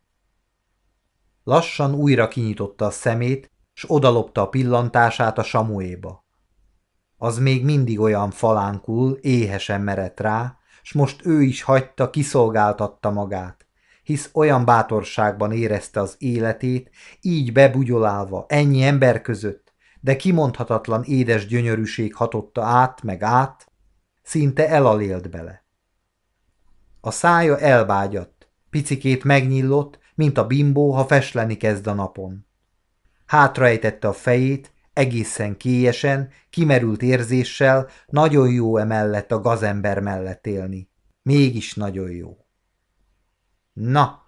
Lassan újra kinyitotta a szemét, s odalopta a pillantását a samuéba. Az még mindig olyan falánkul, éhesen merett rá, s most ő is hagyta, kiszolgáltatta magát, hisz olyan bátorságban érezte az életét, így bebugyolálva ennyi ember között, de kimondhatatlan édes gyönyörűség hatotta át meg át, szinte elalélt bele. A szája elbágyadt, picikét megnyillott, mint a bimbó, ha fesleni kezd a napon. Hátraejtette a fejét, egészen kélyesen, kimerült érzéssel, nagyon jó emellett a gazember mellett élni. Mégis nagyon jó. Na,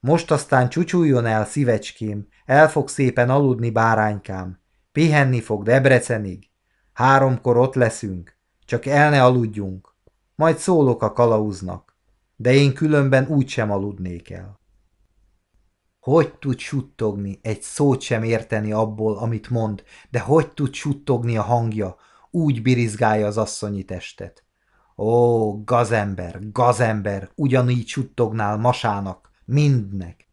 most aztán csúcsuljon el, szívecském, el fog szépen aludni báránykám. Pihenni fog Debrecenig. Háromkor ott leszünk, csak el ne aludjunk. Majd szólok a kalauznak, de én különben úgysem aludnék el. Hogy tud suttogni, egy szót sem érteni abból, amit mond, de hogy tud suttogni a hangja, úgy birizgálja az asszonyi testet. Ó, gazember, gazember, ugyanígy suttognál masának, mindnek.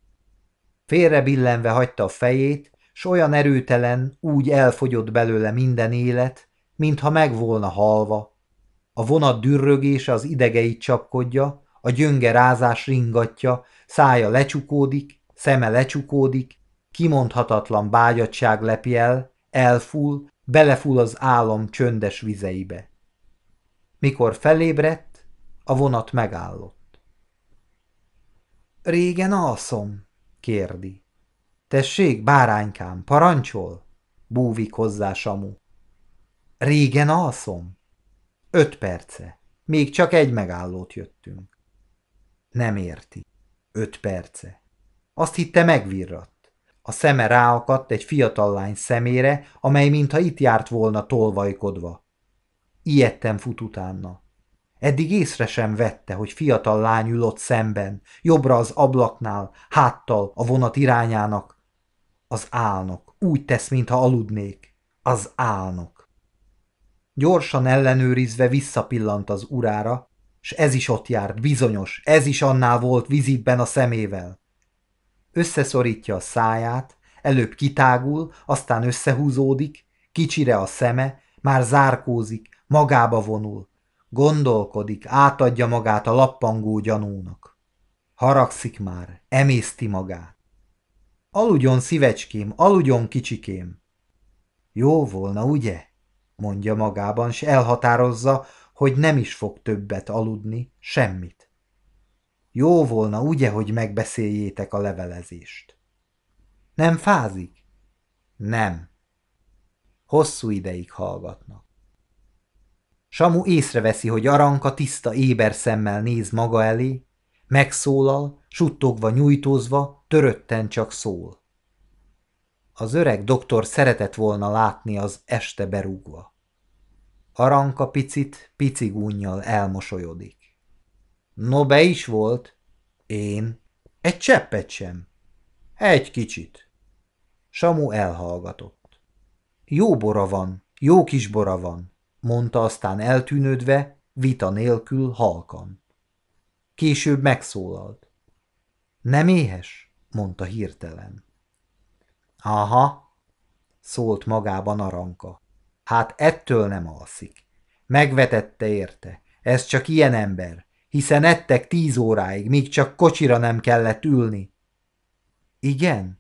Félre billenve hagyta a fejét, s olyan erőtelen, úgy elfogyott belőle minden élet, mintha meg volna halva. A vonat dürrögése az idegeit csapkodja, a gyönge rázás ringatja, szája lecsukódik, szeme lecsukódik, kimondhatatlan bágyadság lepi el, elfúl, belefúl az álom csöndes vizeibe. Mikor felébredt, a vonat megállott. Régen alszom, kérdi. Tessék, báránykám, parancsol? Búvik hozzá Samu. Régen alszom? Öt perce. Még csak egy megállót jöttünk. Nem érti. Öt perce. Azt hitte megvirradt. A szeme ráakadt egy fiatal lány szemére, amely mintha itt járt volna tolvajkodva. Ijedten fut utána. Eddig észre sem vette, hogy fiatal lány ülott szemben, jobbra az ablaknál, háttal a vonat irányának. Az álnok. Úgy tesz, mintha aludnék. Az álnok. Gyorsan ellenőrizve visszapillant az urára, s ez is ott járt, bizonyos, ez is annál volt vizitben a szemével. Összeszorítja a száját, előbb kitágul, aztán összehúzódik, kicsire a szeme, már zárkózik, magába vonul, gondolkodik, átadja magát a lappangó gyanúnak. Haragszik már, emészti magát. Aludjon szívecském, aludjon kicsikém. Jó volna, ugye? mondja magában, s elhatározza, hogy nem is fog többet aludni, semmit. Jó volna, ugye, hogy megbeszéljétek a levelezést. Nem fázik? Nem. Hosszú ideig hallgatnak. Samu észreveszi, hogy Aranka tiszta éber szemmel néz maga elé, megszólal, suttogva, nyújtózva, törötten csak szól. Az öreg doktor szeretett volna látni az este berúgva. Aranka picit, gúnyjal elmosolyodik. No be is volt. Én? Egy cseppet sem. Egy kicsit. Samu elhallgatott. Jó bora van, jó kis bora van, mondta aztán eltűnődve, vita nélkül halkan. Később megszólalt. Nem éhes? mondta hirtelen. Aha, szólt magában Aranka. Hát ettől nem alszik. Megvetette érte. Ez csak ilyen ember hiszen ettek tíz óráig, míg csak kocsira nem kellett ülni. Igen?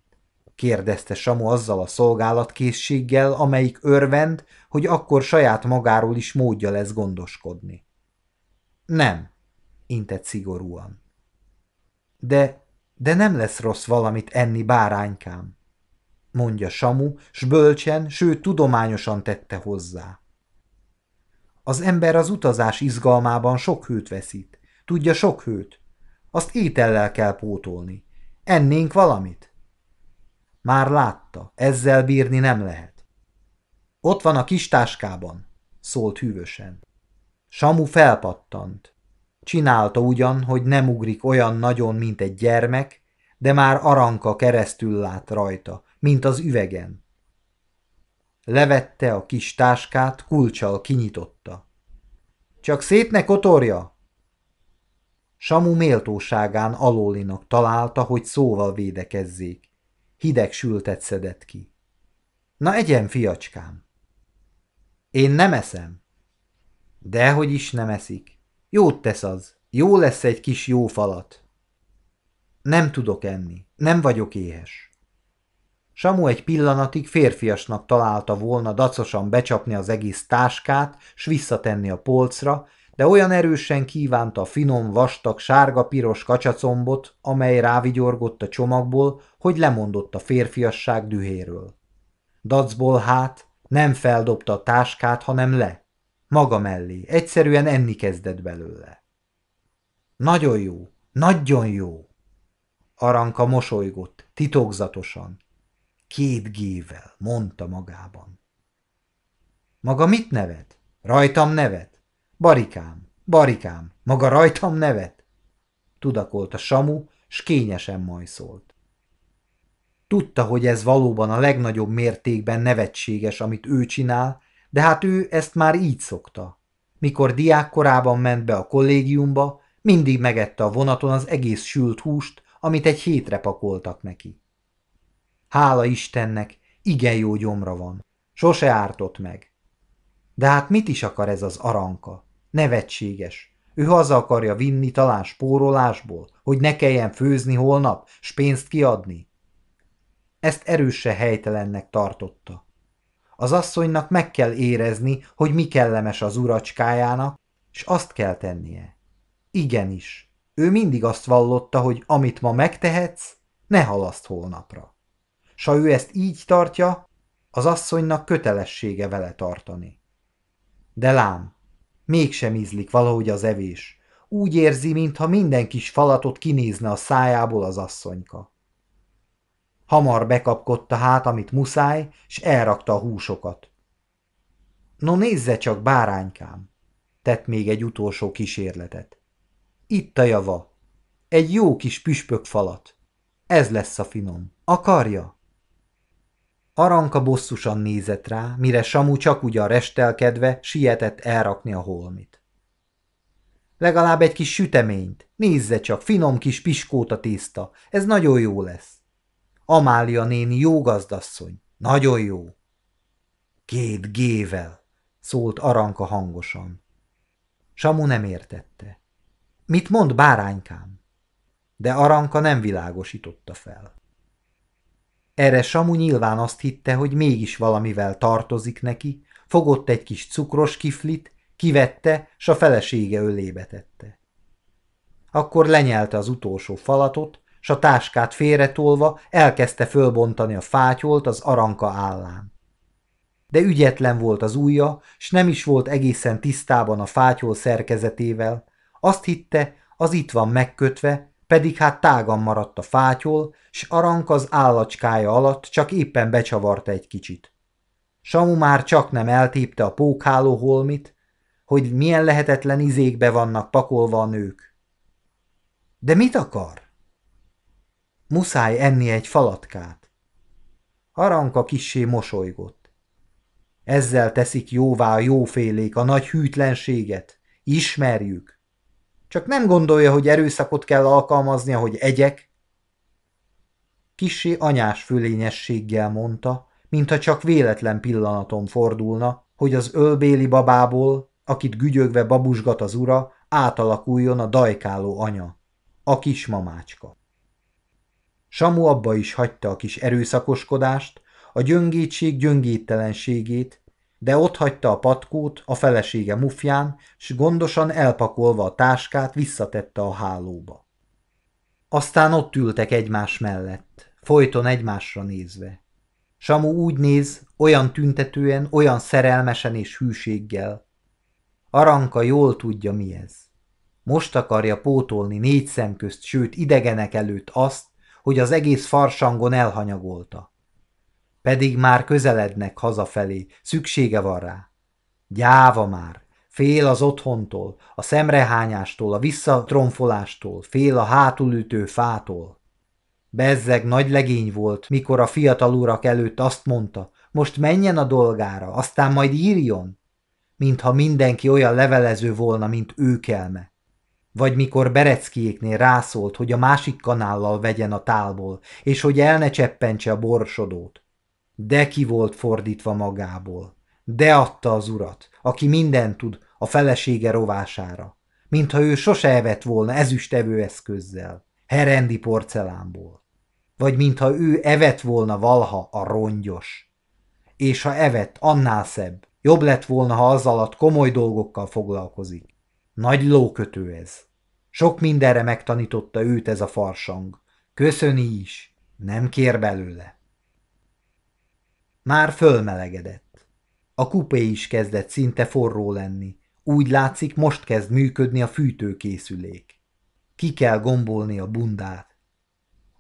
kérdezte Samu azzal a szolgálatkészséggel, amelyik örvend, hogy akkor saját magáról is módja lesz gondoskodni. Nem, intett szigorúan. De, de nem lesz rossz valamit enni, báránykám, mondja Samu, s bölcsen, sőt tudományosan tette hozzá. Az ember az utazás izgalmában sok hőt veszít. Tudja, sok hőt. Azt étellel kell pótolni. Ennénk valamit? Már látta, ezzel bírni nem lehet. Ott van a kis táskában, szólt hűvösen. Samu felpattant. Csinálta ugyan, hogy nem ugrik olyan nagyon, mint egy gyermek, de már aranka keresztül lát rajta, mint az üvegen. Levette a kis táskát, kulcsal kinyitotta. – Csak szétnek otorja! Samu méltóságán alólinak találta, hogy szóval védekezzék. Hideg sültet szedett ki. Na egyen, fiacskám! Én nem eszem. Dehogy is nem eszik. Jót tesz az. Jó lesz egy kis jó falat. Nem tudok enni. Nem vagyok éhes. Samu egy pillanatig férfiasnak találta volna dacosan becsapni az egész táskát, s visszatenni a polcra, de olyan erősen kívánta a finom, vastag, sárga-piros kacsacombot, amely rávigyorgott a csomagból, hogy lemondott a férfiasság dühéről. Dacból hát nem feldobta a táskát, hanem le. Maga mellé, egyszerűen enni kezdett belőle. Nagyon jó, nagyon jó! Aranka mosolygott, titokzatosan. Két gével, mondta magában. Maga mit nevet? Rajtam nevet? Barikám, barikám, maga rajtam nevet? Tudakolt a Samu, s kényesen majszolt. Tudta, hogy ez valóban a legnagyobb mértékben nevetséges, amit ő csinál, de hát ő ezt már így szokta. Mikor diákkorában ment be a kollégiumba, mindig megette a vonaton az egész sült húst, amit egy hétre pakoltak neki. Hála Istennek, igen jó gyomra van. Sose ártott meg. De hát mit is akar ez az aranka? Nevetséges. Ő haza akarja vinni talán spórolásból, hogy ne kelljen főzni holnap, s pénzt kiadni. Ezt erőse helytelennek tartotta. Az asszonynak meg kell érezni, hogy mi kellemes az uracskájának, és azt kell tennie. Igenis, ő mindig azt vallotta, hogy amit ma megtehetsz, ne halaszt holnapra. S ha ő ezt így tartja, az asszonynak kötelessége vele tartani. De lám, Mégsem ízlik valahogy az evés. Úgy érzi, mintha minden kis falatot kinézne a szájából az asszonyka. Hamar bekapkodta hát, amit muszáj, s elrakta a húsokat. No nézze csak, báránykám! Tett még egy utolsó kísérletet. Itt a java. Egy jó kis püspök falat. Ez lesz a finom. Akarja? Aranka bosszusan nézett rá, mire Samu csak ugyan restelkedve sietett elrakni a holmit. Legalább egy kis süteményt. Nézze csak, finom kis piskóta tészta. Ez nagyon jó lesz. Amália néni jó gazdasszony. Nagyon jó. Két gével, szólt Aranka hangosan. Samu nem értette. Mit mond báránykám? De Aranka nem világosította fel. Erre Samu nyilván azt hitte, hogy mégis valamivel tartozik neki, fogott egy kis cukros kiflit, kivette, s a felesége ölébe tette. Akkor lenyelte az utolsó falatot, s a táskát félretolva elkezdte fölbontani a fátyolt az aranka állán. De ügyetlen volt az ujja, s nem is volt egészen tisztában a fátyol szerkezetével, azt hitte, az itt van megkötve, pedig hát tágan maradt a fátyol, s Aranka az állacskája alatt csak éppen becsavarta egy kicsit. Samu már csak nem eltépte a pókháló holmit, hogy milyen lehetetlen izékbe vannak pakolva a nők. De mit akar? Muszáj enni egy falatkát. Aranka kissé mosolygott. Ezzel teszik jóvá a jófélék a nagy hűtlenséget. Ismerjük. Csak nem gondolja, hogy erőszakot kell alkalmaznia, hogy egyek? Kissé anyás fülényességgel mondta, mintha csak véletlen pillanaton fordulna, hogy az ölbéli babából, akit gügyögve babusgat az ura, átalakuljon a dajkáló anya, a kismamácska. Samu abba is hagyta a kis erőszakoskodást, a gyöngétség gyöngéttelenségét, de ott hagyta a patkót a felesége mufján, s gondosan elpakolva a táskát visszatette a hálóba. Aztán ott ültek egymás mellett, folyton egymásra nézve. Samu úgy néz, olyan tüntetően, olyan szerelmesen és hűséggel. Aranka jól tudja, mi ez. Most akarja pótolni négy szemközt, sőt idegenek előtt azt, hogy az egész farsangon elhanyagolta pedig már közelednek hazafelé, szüksége van rá. Gyáva már, fél az otthontól, a szemrehányástól, a visszatronfolástól, fél a hátulütő fától. Bezzeg nagy legény volt, mikor a fiatal urak előtt azt mondta, most menjen a dolgára, aztán majd írjon, mintha mindenki olyan levelező volna, mint ő kelme. Vagy mikor Bereckiéknél rászólt, hogy a másik kanállal vegyen a tálból, és hogy el ne cseppentse a borsodót de ki volt fordítva magából. De adta az urat, aki mindent tud, a felesége rovására, mintha ő sose evett volna ezüstevő eszközzel, herendi porcelánból, vagy mintha ő evett volna valha a rongyos. És ha evett, annál szebb, jobb lett volna, ha az alatt komoly dolgokkal foglalkozik. Nagy lókötő ez. Sok mindenre megtanította őt ez a farsang. Köszöni is, nem kér belőle. Már fölmelegedett. A kupé is kezdett szinte forró lenni. Úgy látszik, most kezd működni a fűtőkészülék. Ki kell gombolni a bundát.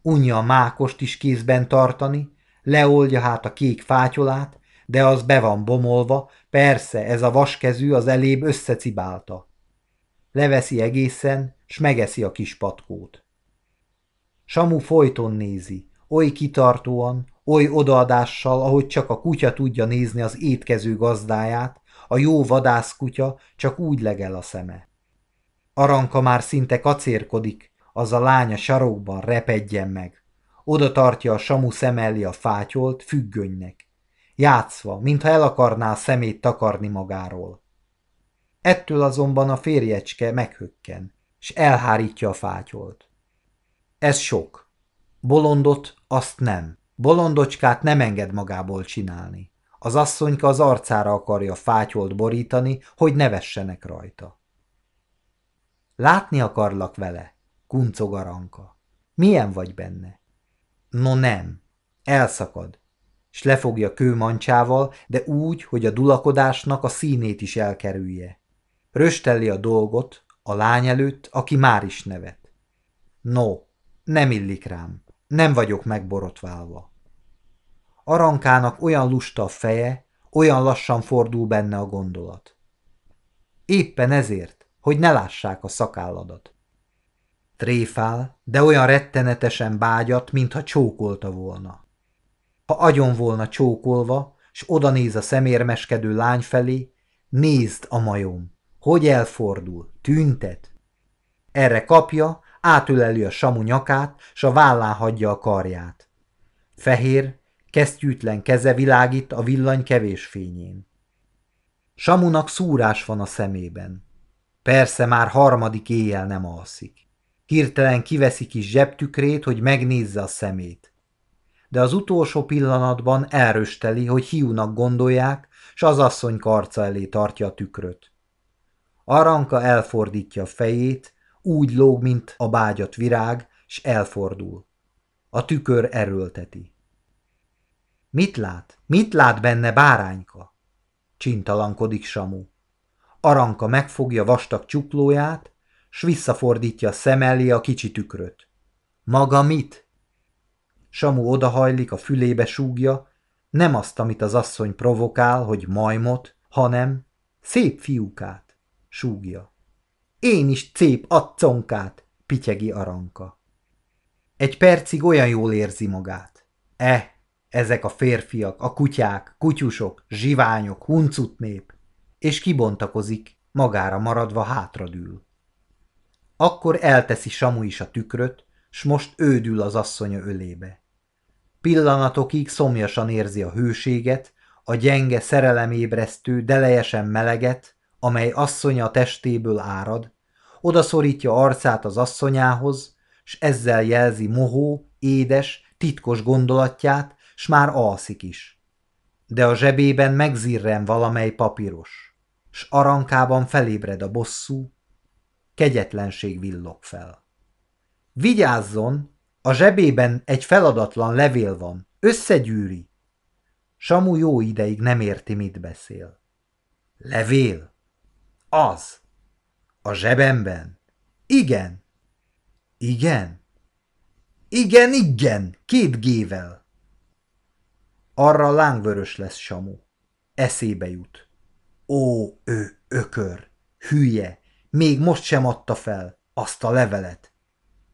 Unja a mákost is kézben tartani, leoldja hát a kék fátyolát, de az be van bomolva, persze ez a vaskezű az elébb összecibálta. Leveszi egészen, s megeszi a kis patkót. Samu folyton nézi, oly kitartóan, oly odaadással, ahogy csak a kutya tudja nézni az étkező gazdáját, a jó vadászkutya csak úgy legel a szeme. Aranka már szinte kacérkodik, az a lánya sarokban repedjen meg. Oda tartja a samu szem elli a fátyolt függönynek. Játszva, mintha el akarná a szemét takarni magáról. Ettől azonban a férjecske meghökken, és elhárítja a fátyolt. Ez sok. Bolondot azt nem. Bolondocskát nem enged magából csinálni. Az asszonyka az arcára akarja fátyolt borítani, hogy ne vessenek rajta. Látni akarlak vele, kuncog a ranka. Milyen vagy benne? No nem, elszakad, s lefogja kőmancsával, de úgy, hogy a dulakodásnak a színét is elkerülje. Rösteli a dolgot, a lány előtt, aki már is nevet. No, nem illik rám, nem vagyok megborotválva. Arankának olyan lusta a feje, olyan lassan fordul benne a gondolat. Éppen ezért, hogy ne lássák a szakálladat. Tréfál, de olyan rettenetesen bágyat, mintha csókolta volna. Ha agyon volna csókolva, s oda néz a szemérmeskedő lány felé, nézd a majom, hogy elfordul, tüntet. Erre kapja, átüleli a samu nyakát, s a vállán hagyja a karját. Fehér, Kesztyűtlen keze világít a villany kevés fényén. Samunak szúrás van a szemében. Persze már harmadik éjjel nem alszik. Hirtelen kiveszi kis zsebtükrét, hogy megnézze a szemét. De az utolsó pillanatban elrösteli, hogy hiúnak gondolják, s az asszony karca elé tartja a tükröt. Aranka elfordítja a fejét, úgy lóg, mint a bágyat virág, s elfordul. A tükör erőlteti. Mit lát? Mit lát benne bárányka? Csintalankodik Samu. Aranka megfogja vastag csuklóját, s visszafordítja szem elé a kicsi tükröt. Maga mit? Samu odahajlik, a fülébe súgja, nem azt, amit az asszony provokál, hogy majmot, hanem szép fiúkát, súgja. Én is szép adconkát, pityegi aranka. Egy percig olyan jól érzi magát. Eh, ezek a férfiak, a kutyák, kutyusok, zsiványok, huncut nép. És kibontakozik, magára maradva hátradül. Akkor elteszi Samu is a tükröt, s most ődül az asszonya ölébe. Pillanatokig szomjasan érzi a hőséget, a gyenge szerelemébresztő, delejesen meleget, amely asszonya a testéből árad, odaszorítja arcát az asszonyához, s ezzel jelzi mohó, édes, titkos gondolatját, s már alszik is. De a zsebében megzirren valamely papíros, s arankában felébred a bosszú, kegyetlenség villog fel. Vigyázzon, a zsebében egy feladatlan levél van, összegyűri. Samu jó ideig nem érti, mit beszél. Levél? Az. A zsebemben? Igen. Igen? Igen, igen, két gével. Arra lángvörös lesz Samu. Eszébe jut. Ó, ő ökör! Hülye! Még most sem adta fel azt a levelet.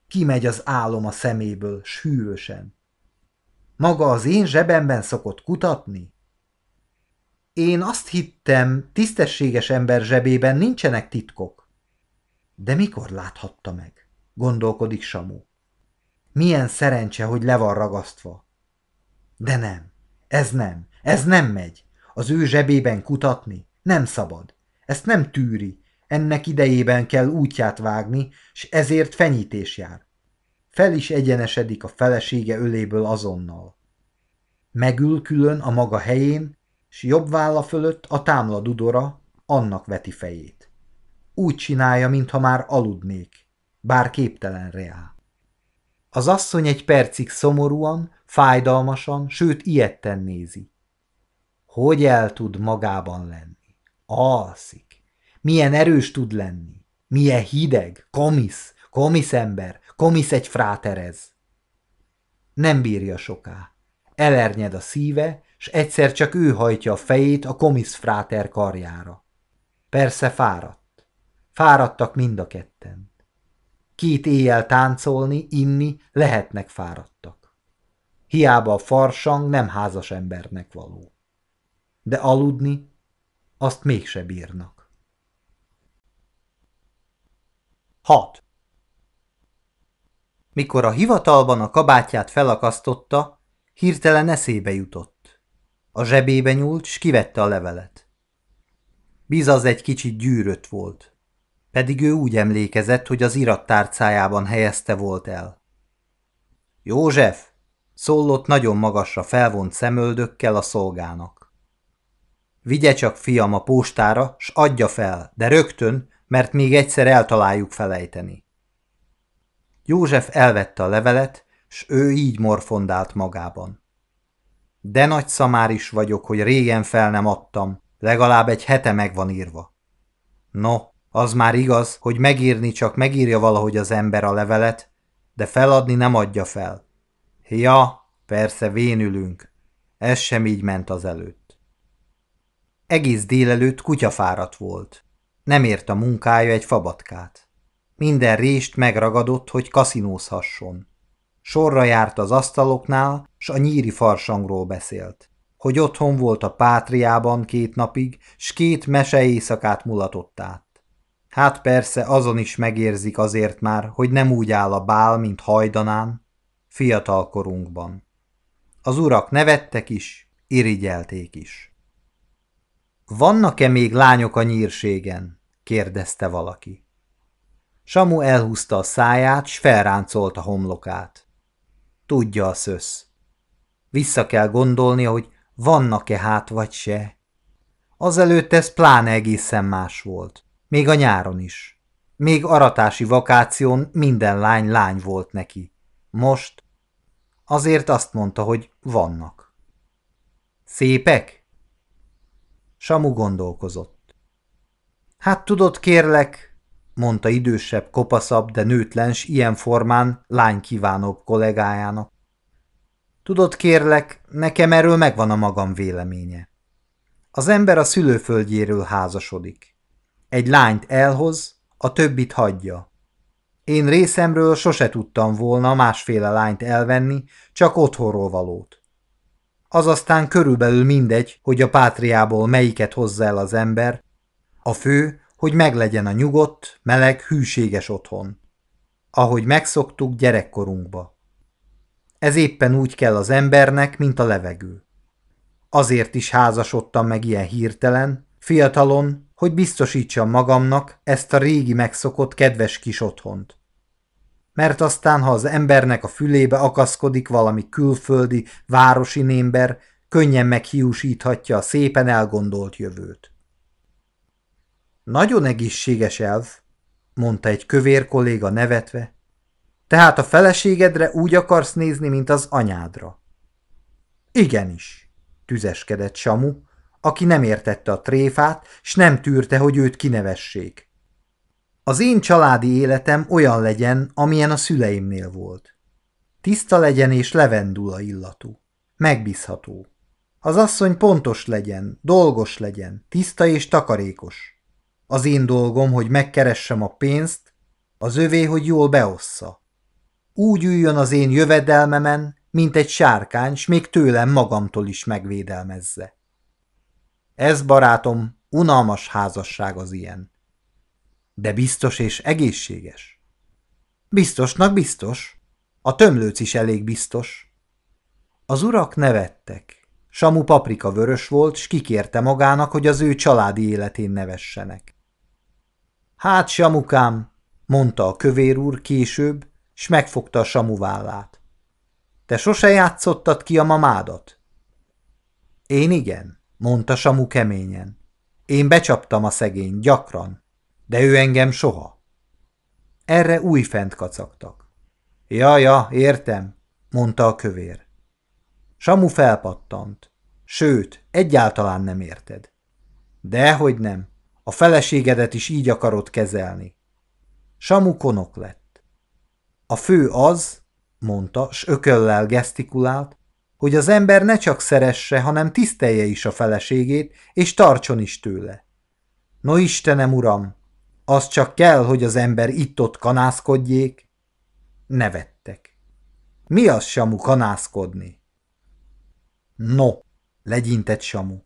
Kimegy az álom a szeméből, hűvösen. Maga az én zsebemben szokott kutatni? Én azt hittem, tisztességes ember zsebében nincsenek titkok. De mikor láthatta meg? Gondolkodik Samu. Milyen szerencse, hogy le van ragasztva. De nem. Ez nem, ez nem megy. Az ő zsebében kutatni nem szabad. Ezt nem tűri. Ennek idejében kell útját vágni, s ezért fenyítés jár. Fel is egyenesedik a felesége öléből azonnal. Megül külön a maga helyén, s jobb válla fölött a támla dudora, annak veti fejét. Úgy csinálja, mintha már aludnék, bár képtelen reá. Az asszony egy percig szomorúan, Fájdalmasan, sőt ilyetten nézi. Hogy el tud magában lenni? Alszik. Milyen erős tud lenni? Milyen hideg, komisz, komisz ember, komisz egy fráterez. Nem bírja soká. Elernyed a szíve, s egyszer csak ő hajtja a fejét a komisz fráter karjára. Persze fáradt. Fáradtak mind a ketten. Két éjjel táncolni, inni lehetnek fáradtak. Hiába a farsang nem házas embernek való. De aludni azt mégse bírnak. 6. Mikor a hivatalban a kabátját felakasztotta, hirtelen eszébe jutott. A zsebébe nyúlt, s kivette a levelet. Biz az egy kicsit gyűrött volt, pedig ő úgy emlékezett, hogy az irattárcájában helyezte volt el. József, Szólott nagyon magasra felvont szemöldökkel a szolgának. Vigye csak fiam a postára, s adja fel, de rögtön, mert még egyszer eltaláljuk felejteni. József elvette a levelet, s ő így morfondált magában. De nagy szamár is vagyok, hogy régen fel nem adtam, legalább egy hete meg van írva. No, az már igaz, hogy megírni csak megírja valahogy az ember a levelet, de feladni nem adja fel. Ja, persze vénülünk. Ez sem így ment az előtt. Egész délelőtt kutyafáradt volt. Nem ért a munkája egy fabatkát. Minden rést megragadott, hogy kaszinózhasson. Sorra járt az asztaloknál, s a nyíri farsangról beszélt. Hogy otthon volt a pátriában két napig, s két mese éjszakát mulatott át. Hát persze azon is megérzik azért már, hogy nem úgy áll a bál, mint hajdanán, fiatalkorunkban. Az urak nevettek is, irigyelték is. Vannak-e még lányok a nyírségen? kérdezte valaki. Samu elhúzta a száját, s felráncolt a homlokát. Tudja a szösz. Vissza kell gondolnia, hogy vannak-e hát vagy se. Azelőtt ez pláne egészen más volt. Még a nyáron is. Még aratási vakáción minden lány lány volt neki. Most Azért azt mondta, hogy vannak. Szépek? Samu gondolkozott. Hát tudod, kérlek, mondta idősebb, kopaszabb, de nőtlens, ilyen formán lány kívánóbb kollégájának. Tudod, kérlek, nekem erről megvan a magam véleménye. Az ember a szülőföldjéről házasodik. Egy lányt elhoz, a többit hagyja. Én részemről sose tudtam volna másféle lányt elvenni, csak otthonról valót. Az aztán körülbelül mindegy, hogy a pátriából melyiket hozza el az ember. A fő, hogy meglegyen a nyugodt, meleg, hűséges otthon. Ahogy megszoktuk gyerekkorunkba. Ez éppen úgy kell az embernek, mint a levegő. Azért is házasodtam meg ilyen hirtelen, fiatalon, hogy biztosítsam magamnak ezt a régi megszokott kedves kis otthont. Mert aztán, ha az embernek a fülébe akaszkodik valami külföldi, városi némber, könnyen meghiúsíthatja a szépen elgondolt jövőt. Nagyon egészséges elv, mondta egy kövér kolléga nevetve. Tehát a feleségedre úgy akarsz nézni, mint az anyádra. Igenis, tüzeskedett Samu, aki nem értette a tréfát, s nem tűrte, hogy őt kinevessék. Az én családi életem olyan legyen, amilyen a szüleimnél volt. Tiszta legyen és levendula illatú. Megbízható. Az asszony pontos legyen, dolgos legyen, tiszta és takarékos. Az én dolgom, hogy megkeressem a pénzt, az övé, hogy jól beossza. Úgy üljön az én jövedelmemen, mint egy sárkány, s még tőlem magamtól is megvédelmezze. Ez, barátom, unalmas házasság az ilyen. De biztos és egészséges. Biztosnak biztos. A tömlőc is elég biztos. Az urak nevettek. Samu paprika vörös volt, s kikérte magának, hogy az ő családi életén nevessenek. Hát, Samukám, mondta a kövér úr később, s megfogta a Samu vállát. Te sose játszottad ki a mamádat? Én igen mondta Samu keményen. Én becsaptam a szegény gyakran, de ő engem soha. Erre fent kacagtak. Ja, ja, értem, mondta a kövér. Samu felpattant. Sőt, egyáltalán nem érted. Dehogy nem, a feleségedet is így akarod kezelni. Samu konok lett. A fő az, mondta, s ököllel gesztikulált, hogy az ember ne csak szeresse, hanem tisztelje is a feleségét, és tartson is tőle. No Istenem, uram, az csak kell, hogy az ember itt-ott kanászkodjék. Nevettek. Mi az, Samu, kanászkodni? No, legyintett Samu.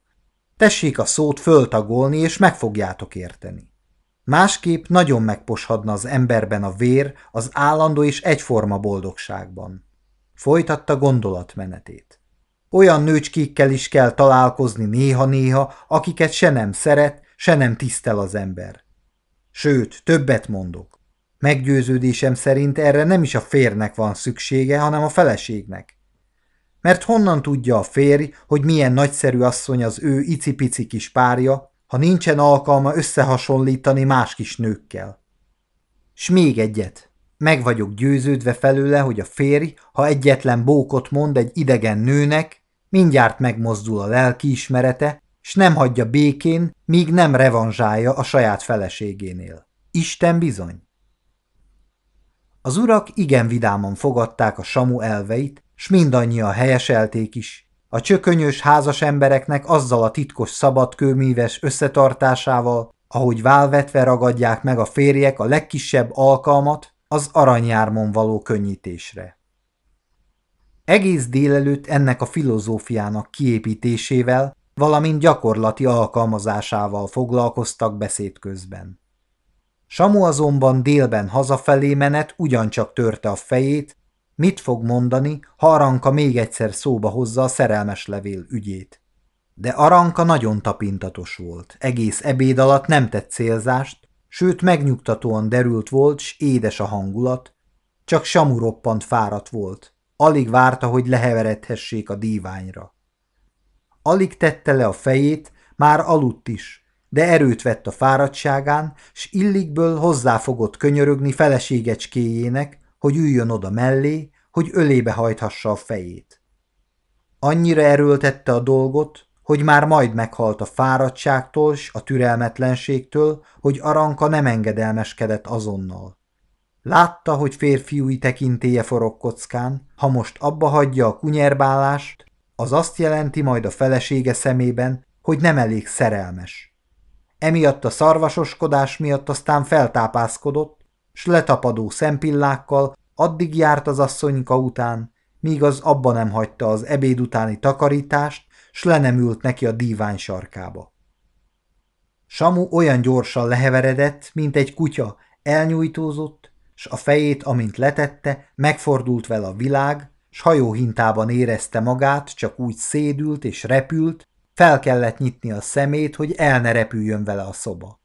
Tessék a szót föltagolni, és meg fogjátok érteni. Másképp nagyon megposhadna az emberben a vér az állandó és egyforma boldogságban. Folytatta gondolatmenetét. Olyan nőcskékkel is kell találkozni néha-néha, akiket se nem szeret, se nem tisztel az ember. Sőt, többet mondok. Meggyőződésem szerint erre nem is a férnek van szüksége, hanem a feleségnek. Mert honnan tudja a férj, hogy milyen nagyszerű asszony az ő icipici kis párja, ha nincsen alkalma összehasonlítani más kis nőkkel. S még egyet, meg vagyok győződve felőle, hogy a férj, ha egyetlen bókot mond egy idegen nőnek, mindjárt megmozdul a lelki ismerete, s nem hagyja békén, míg nem revanzsálja a saját feleségénél. Isten bizony! Az urak igen vidáman fogadták a Samu elveit, s mindannyian helyeselték is. A csökönyös házas embereknek azzal a titkos szabadkőmíves összetartásával, ahogy válvetve ragadják meg a férjek a legkisebb alkalmat, az aranyjármon való könnyítésre. Egész délelőtt ennek a filozófiának kiépítésével, valamint gyakorlati alkalmazásával foglalkoztak beszéd közben. Samu azonban délben hazafelé menet ugyancsak törte a fejét, mit fog mondani, ha Aranka még egyszer szóba hozza a szerelmes levél ügyét. De Aranka nagyon tapintatos volt, egész ebéd alatt nem tett célzást, Sőt, megnyugtatóan derült volt, s édes a hangulat, csak Samu roppant fáradt volt. Alig várta, hogy leheveredhessék a díványra. Alig tette le a fejét, már aludt is, de erőt vett a fáradtságán, s illikből hozzáfogott könyörögni feleségecskéjének, hogy üljön oda mellé, hogy ölébe hajthassa a fejét. Annyira erőltette a dolgot, hogy már majd meghalt a fáradtságtól s a türelmetlenségtől, hogy Aranka nem engedelmeskedett azonnal. Látta, hogy férfiúi tekintéje forog kockán, ha most abba hagyja a kunyerbálást, az azt jelenti majd a felesége szemében, hogy nem elég szerelmes. Emiatt a szarvasoskodás miatt aztán feltápászkodott, s letapadó szempillákkal addig járt az asszonyka után, míg az abba nem hagyta az ebéd utáni takarítást, s le nem ült neki a dívány sarkába. Samu olyan gyorsan leheveredett, mint egy kutya, elnyújtózott, s a fejét, amint letette, megfordult vele a világ, s hajóhintában érezte magát, csak úgy szédült és repült, fel kellett nyitni a szemét, hogy el ne repüljön vele a szoba.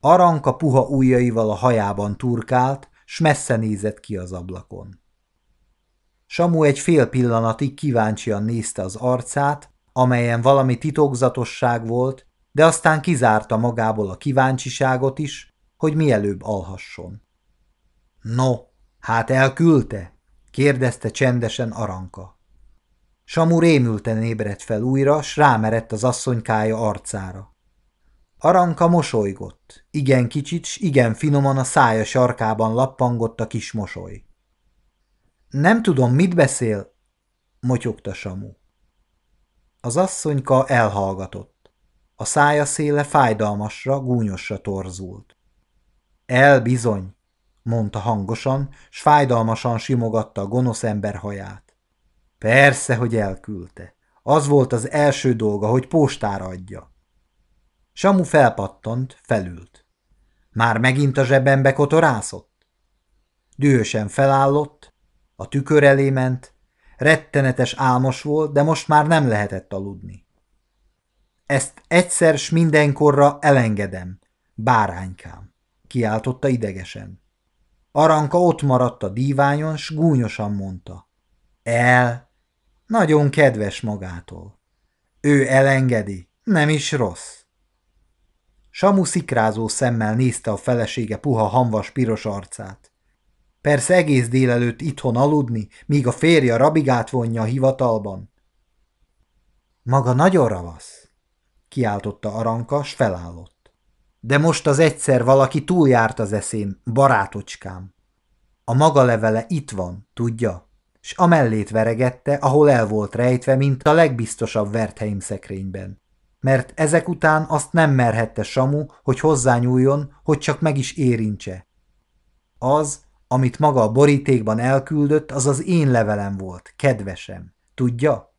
Aranka puha ujjaival a hajában turkált, s messze nézett ki az ablakon. Samu egy fél pillanatig kíváncsian nézte az arcát, amelyen valami titokzatosság volt, de aztán kizárta magából a kíváncsiságot is, hogy mielőbb alhasson. No, hát elküldte? kérdezte csendesen Aranka. Samu rémülten ébredt fel újra, s rámerett az asszonykája arcára. Aranka mosolygott, igen kicsit, s igen finoman a szája sarkában lappangott a kis mosoly. Nem tudom, mit beszél, motyogta Samu. Az asszonyka elhallgatott. A szája széle fájdalmasra, gúnyosra torzult. El bizony, mondta hangosan, s fájdalmasan simogatta a gonosz ember haját. Persze, hogy elküldte. Az volt az első dolga, hogy postára adja. Samu felpattant, felült. Már megint a zsebembe kotorászott? Dühösen felállott, a tükör elé ment, Rettenetes álmos volt, de most már nem lehetett aludni. Ezt egyszer s mindenkorra elengedem, báránykám, kiáltotta idegesen. Aranka ott maradt a díványon, s gúnyosan mondta. El, nagyon kedves magától. Ő elengedi, nem is rossz. Samu szikrázó szemmel nézte a felesége puha hamvas piros arcát. Persze egész délelőtt itthon aludni, míg a férje rabigát vonja a hivatalban. Maga nagyon ravasz, kiáltotta Aranka, s felállott. De most az egyszer valaki túljárt az eszén, barátocskám. A maga levele itt van, tudja, s mellét veregette, ahol el volt rejtve, mint a legbiztosabb Wertheim szekrényben. Mert ezek után azt nem merhette Samu, hogy hozzányúljon, hogy csak meg is érintse. Az, amit maga a borítékban elküldött, az az én levelem volt, kedvesem. Tudja?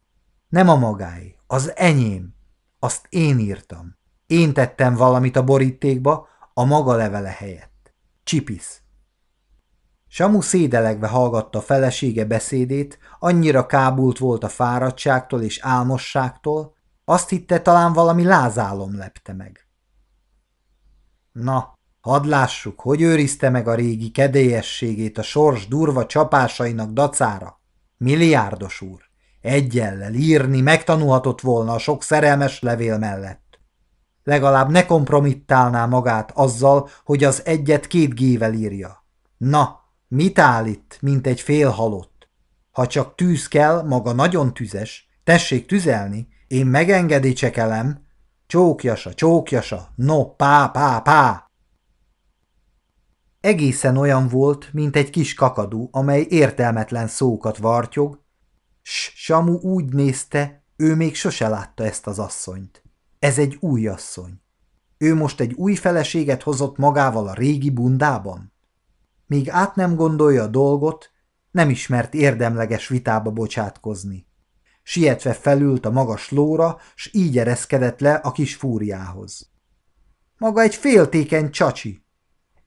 Nem a magáé, az enyém. Azt én írtam. Én tettem valamit a borítékba, a maga levele helyett. Csipisz. Samu szédelegve hallgatta a felesége beszédét, annyira kábult volt a fáradtságtól és álmosságtól, azt hitte talán valami lázálom lepte meg. Na, Hadd lássuk, hogy őrizte meg a régi kedélyességét a sors durva csapásainak dacára. Milliárdos úr, egyellel írni megtanulhatott volna a sok szerelmes levél mellett. Legalább ne kompromittálná magát azzal, hogy az egyet két gével írja. Na, mit állít, mint egy félhalott? Ha csak tűz kell, maga nagyon tüzes, tessék tüzelni, én megengedi csekelem. Csókjasa, csókjasa, no, pá, pá, pá! Egészen olyan volt, mint egy kis kakadú, amely értelmetlen szókat vartyog, s Samu úgy nézte, ő még sose látta ezt az asszonyt. Ez egy új asszony. Ő most egy új feleséget hozott magával a régi bundában? Míg át nem gondolja a dolgot, nem ismert érdemleges vitába bocsátkozni. Sietve felült a magas lóra, s így ereszkedett le a kis fúriához. Maga egy féltékeny csacsi,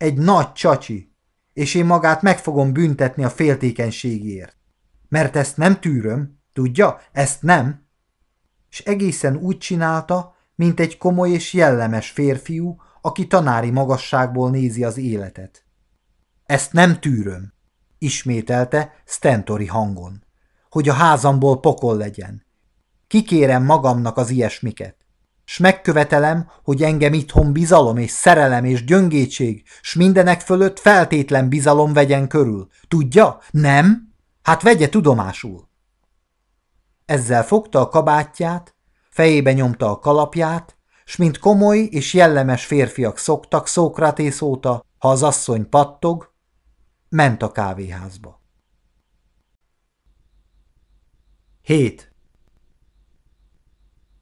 egy nagy csacsi, és én magát meg fogom büntetni a féltékenységért. Mert ezt nem tűröm, tudja? Ezt nem. És egészen úgy csinálta, mint egy komoly és jellemes férfiú, aki tanári magasságból nézi az életet. Ezt nem tűröm, ismételte Stentori hangon, hogy a házamból pokol legyen. Kikérem magamnak az ilyesmiket s megkövetelem, hogy engem itthon bizalom és szerelem és gyöngétség, s mindenek fölött feltétlen bizalom vegyen körül. Tudja? Nem? Hát vegye tudomásul. Ezzel fogta a kabátját, fejébe nyomta a kalapját, s mint komoly és jellemes férfiak szoktak Szókratész óta, ha az asszony pattog, ment a kávéházba. 7.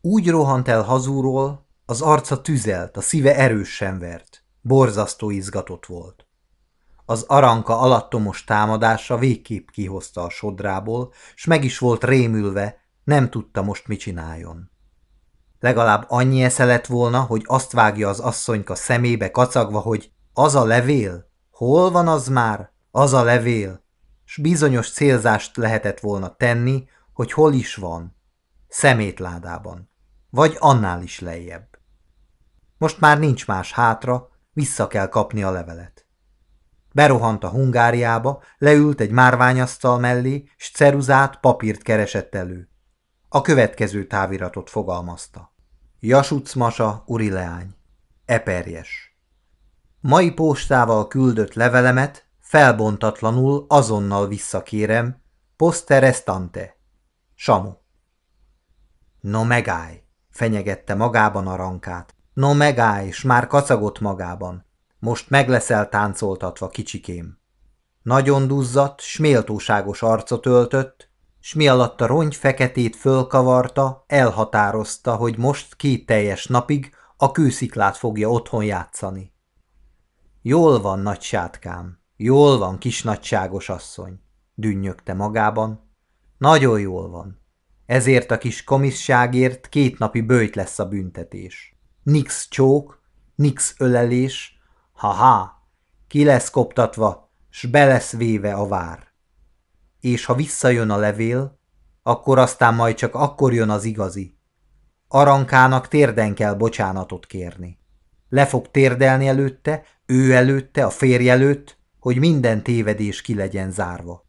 Úgy rohant el hazúról, az arca tüzelt, a szíve erősen vert. Borzasztó izgatott volt. Az aranka alattomos támadása végképp kihozta a sodrából, s meg is volt rémülve, nem tudta most mi csináljon. Legalább annyi esze lett volna, hogy azt vágja az asszonyka szemébe kacagva, hogy az a levél? Hol van az már? Az a levél? S bizonyos célzást lehetett volna tenni, hogy hol is van. Szemétládában vagy annál is lejjebb. Most már nincs más hátra, vissza kell kapni a levelet. Berohant a Hungáriába, leült egy márványasztal mellé, s ceruzát, papírt keresett elő. A következő táviratot fogalmazta. Jasuc Masa, leány. Eperjes. Mai postával küldött levelemet felbontatlanul azonnal visszakérem, poste restante. Samu. No megállj! fenyegette magában a rankát. No megállj, és már kacagott magában. Most meg leszel táncoltatva, kicsikém. Nagyon duzzadt, s méltóságos arcot öltött, s mi alatt a rongy feketét fölkavarta, elhatározta, hogy most két teljes napig a kősziklát fogja otthon játszani. Jól van, nagy sátkám, jól van, kis nagyságos asszony, dünnyögte magában. Nagyon jól van. Ezért a kis komisságért két napi bőjt lesz a büntetés. Nix csók, nix ölelés, ha-ha, ki lesz koptatva, s be lesz véve a vár. És ha visszajön a levél, akkor aztán majd csak akkor jön az igazi. Arankának térden kell bocsánatot kérni. Le fog térdelni előtte, ő előtte, a férj előtt, hogy minden tévedés ki legyen zárva.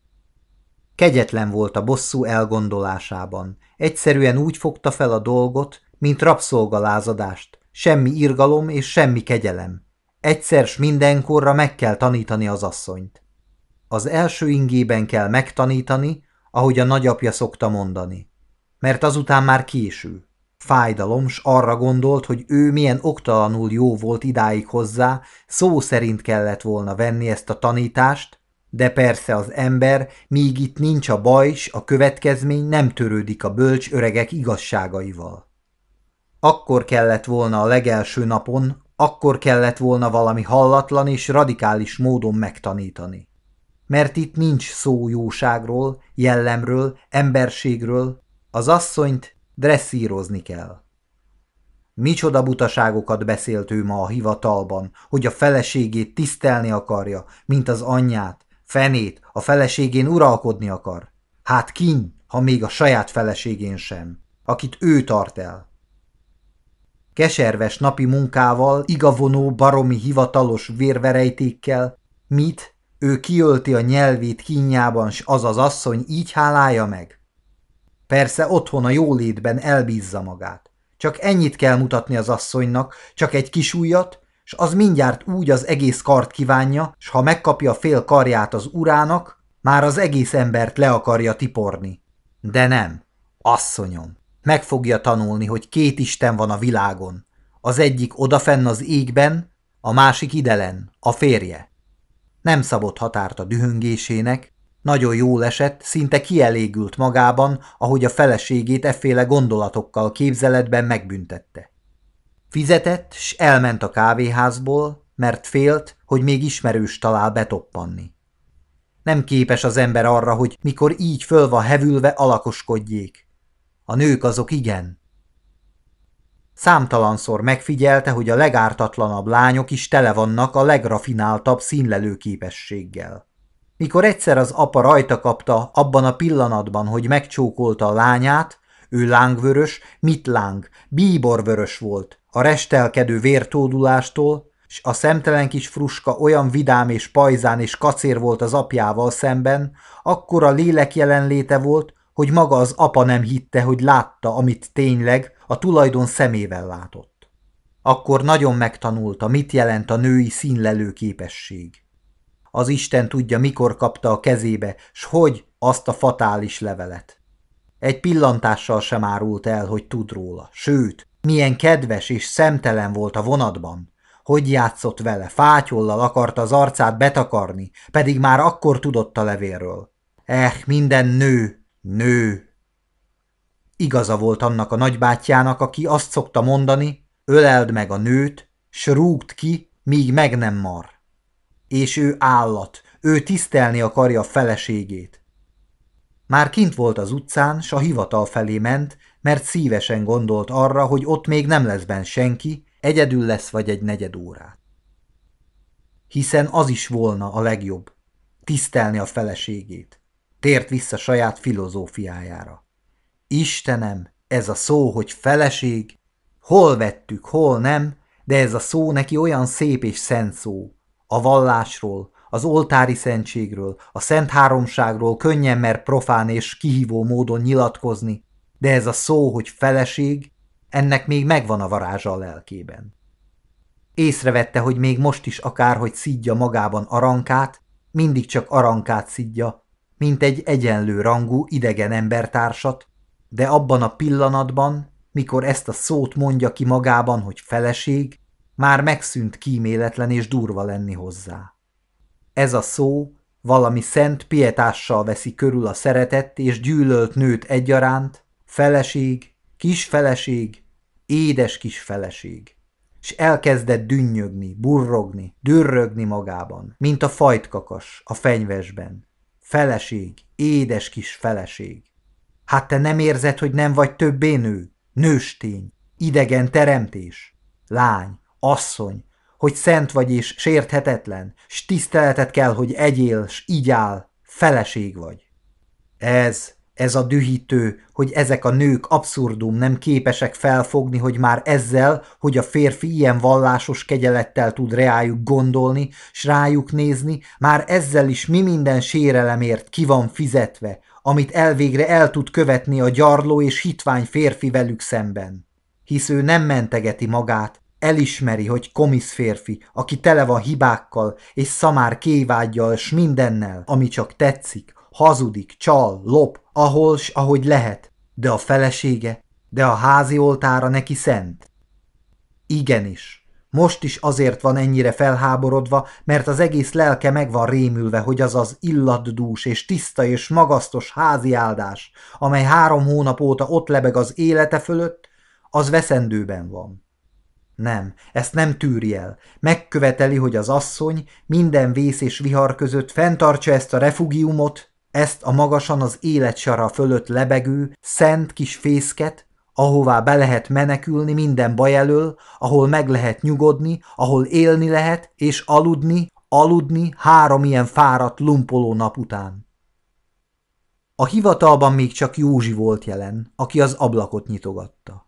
Kegyetlen volt a bosszú elgondolásában. Egyszerűen úgy fogta fel a dolgot, mint rabszolgalázadást. Semmi irgalom és semmi kegyelem. Egyszer s mindenkorra meg kell tanítani az asszonyt. Az első ingében kell megtanítani, ahogy a nagyapja szokta mondani. Mert azután már késő. Fájdalom, s arra gondolt, hogy ő milyen oktalanul jó volt idáig hozzá, szó szerint kellett volna venni ezt a tanítást, de persze az ember, míg itt nincs a baj, s a következmény nem törődik a bölcs öregek igazságaival. Akkor kellett volna a legelső napon, akkor kellett volna valami hallatlan és radikális módon megtanítani. Mert itt nincs szó jóságról, jellemről, emberségről, az asszonyt dresszírozni kell. Micsoda butaságokat beszélt ő ma a hivatalban, hogy a feleségét tisztelni akarja, mint az anyját, Fenét, a feleségén uralkodni akar. Hát kin, ha még a saját feleségén sem, akit ő tart el. Keserves napi munkával, igavonó, baromi hivatalos vérverejtékkel, mit, ő kiölti a nyelvét kínjában, s az az asszony így hálálja meg? Persze otthon a jólétben elbízza magát. Csak ennyit kell mutatni az asszonynak, csak egy kis ujjat, s az mindjárt úgy az egész kart kívánja, s ha megkapja fél karját az urának, már az egész embert le akarja tiporni. De nem. Asszonyom, meg fogja tanulni, hogy két Isten van a világon. Az egyik odafenn az égben, a másik idelen, a férje. Nem szabott határt a dühöngésének, nagyon jól esett, szinte kielégült magában, ahogy a feleségét efféle gondolatokkal képzeletben megbüntette. Fizetett, s elment a kávéházból, mert félt, hogy még ismerős talál betoppanni. Nem képes az ember arra, hogy mikor így fölva hevülve alakoskodjék. A nők azok igen. Számtalanszor megfigyelte, hogy a legártatlanabb lányok is tele vannak a legrafináltabb színlelő képességgel. Mikor egyszer az apa rajta kapta abban a pillanatban, hogy megcsókolta a lányát, ő lángvörös, mit láng, bíborvörös volt, a restelkedő vértódulástól, s a szemtelen kis fruska olyan vidám és pajzán és kacér volt az apjával szemben, akkor a lélek jelenléte volt, hogy maga az apa nem hitte, hogy látta, amit tényleg a tulajdon szemével látott. Akkor nagyon megtanulta, mit jelent a női színlelő képesség. Az Isten tudja, mikor kapta a kezébe, s hogy azt a fatális levelet. Egy pillantással sem árult el, hogy tud róla, sőt, milyen kedves és szemtelen volt a vonatban. Hogy játszott vele, fátyollal akarta az arcát betakarni, pedig már akkor tudott a levéről. Eh, minden nő, nő! Igaza volt annak a nagybátyjának, aki azt szokta mondani, öleld meg a nőt, s rúgd ki, míg meg nem mar. És ő állat, ő tisztelni akarja a feleségét. Már kint volt az utcán, s a hivatal felé ment, mert szívesen gondolt arra, hogy ott még nem lesz benn senki, egyedül lesz vagy egy negyed órát. Hiszen az is volna a legjobb, tisztelni a feleségét. Tért vissza saját filozófiájára. Istenem, ez a szó, hogy feleség, hol vettük, hol nem, de ez a szó neki olyan szép és szent szó. A vallásról, az oltári szentségről, a szent háromságról könnyen mer profán és kihívó módon nyilatkozni, de ez a szó, hogy feleség, ennek még megvan a varázsa a lelkében. Észrevette, hogy még most is akárhogy szidja magában arankát, mindig csak arankát szidja, mint egy egyenlő rangú idegen embertársat, de abban a pillanatban, mikor ezt a szót mondja ki magában, hogy feleség, már megszűnt kíméletlen és durva lenni hozzá. Ez a szó valami szent pietással veszi körül a szeretett és gyűlölt nőt egyaránt, Feleség, feleség, édes kis feleség. És elkezdett dünnyögni, burrogni, dürrögni magában, mint a fajtkakas a fenyvesben. Feleség, édes kis feleség. Hát te nem érzed, hogy nem vagy többé nő? Nőstény, idegen teremtés, lány, asszony, hogy szent vagy és sérthetetlen, s tiszteletet kell, hogy egyél, s igyál, feleség vagy. Ez ez a dühítő, hogy ezek a nők abszurdum nem képesek felfogni, hogy már ezzel, hogy a férfi ilyen vallásos kegyelettel tud reájuk gondolni, s rájuk nézni, már ezzel is mi minden sérelemért ki van fizetve, amit elvégre el tud követni a gyarló és hitvány férfi velük szemben. Hisz ő nem mentegeti magát, elismeri, hogy komisz férfi, aki tele van hibákkal és szamár kévágyjal s mindennel, ami csak tetszik, hazudik, csal, lop, ahol s ahogy lehet, de a felesége, de a házi oltára neki szent. Igenis, most is azért van ennyire felháborodva, mert az egész lelke meg van rémülve, hogy az az illatdús és tiszta és magasztos házi áldás, amely három hónap óta ott lebeg az élete fölött, az veszendőben van. Nem, ezt nem tűri el. Megköveteli, hogy az asszony minden vész és vihar között fenntartsa ezt a refugiumot, ezt a magasan az életsara fölött lebegő, szent kis fészket, ahová be lehet menekülni minden baj elől, ahol meg lehet nyugodni, ahol élni lehet, és aludni, aludni három ilyen fáradt, lumpoló nap után. A hivatalban még csak Józsi volt jelen, aki az ablakot nyitogatta.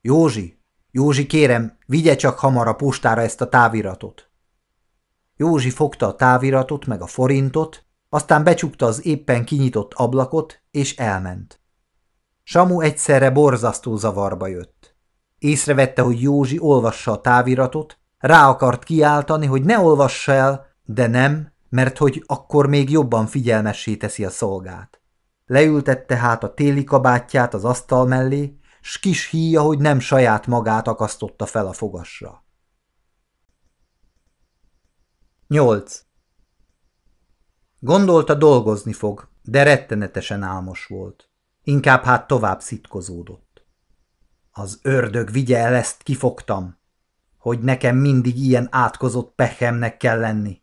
Józsi, Józsi kérem, vigye csak hamar a postára ezt a táviratot. Józsi fogta a táviratot meg a forintot, aztán becsukta az éppen kinyitott ablakot, és elment. Samu egyszerre borzasztó zavarba jött. Észrevette, hogy Józsi olvassa a táviratot, rá akart kiáltani, hogy ne olvassa el, de nem, mert hogy akkor még jobban figyelmessé teszi a szolgát. Leültette hát a téli kabátját az asztal mellé, s kis híja, hogy nem saját magát akasztotta fel a fogasra. 8. Gondolta, dolgozni fog, de rettenetesen álmos volt. Inkább hát tovább szitkozódott. Az ördög vigye el ezt, kifogtam, hogy nekem mindig ilyen átkozott pehemnek kell lenni.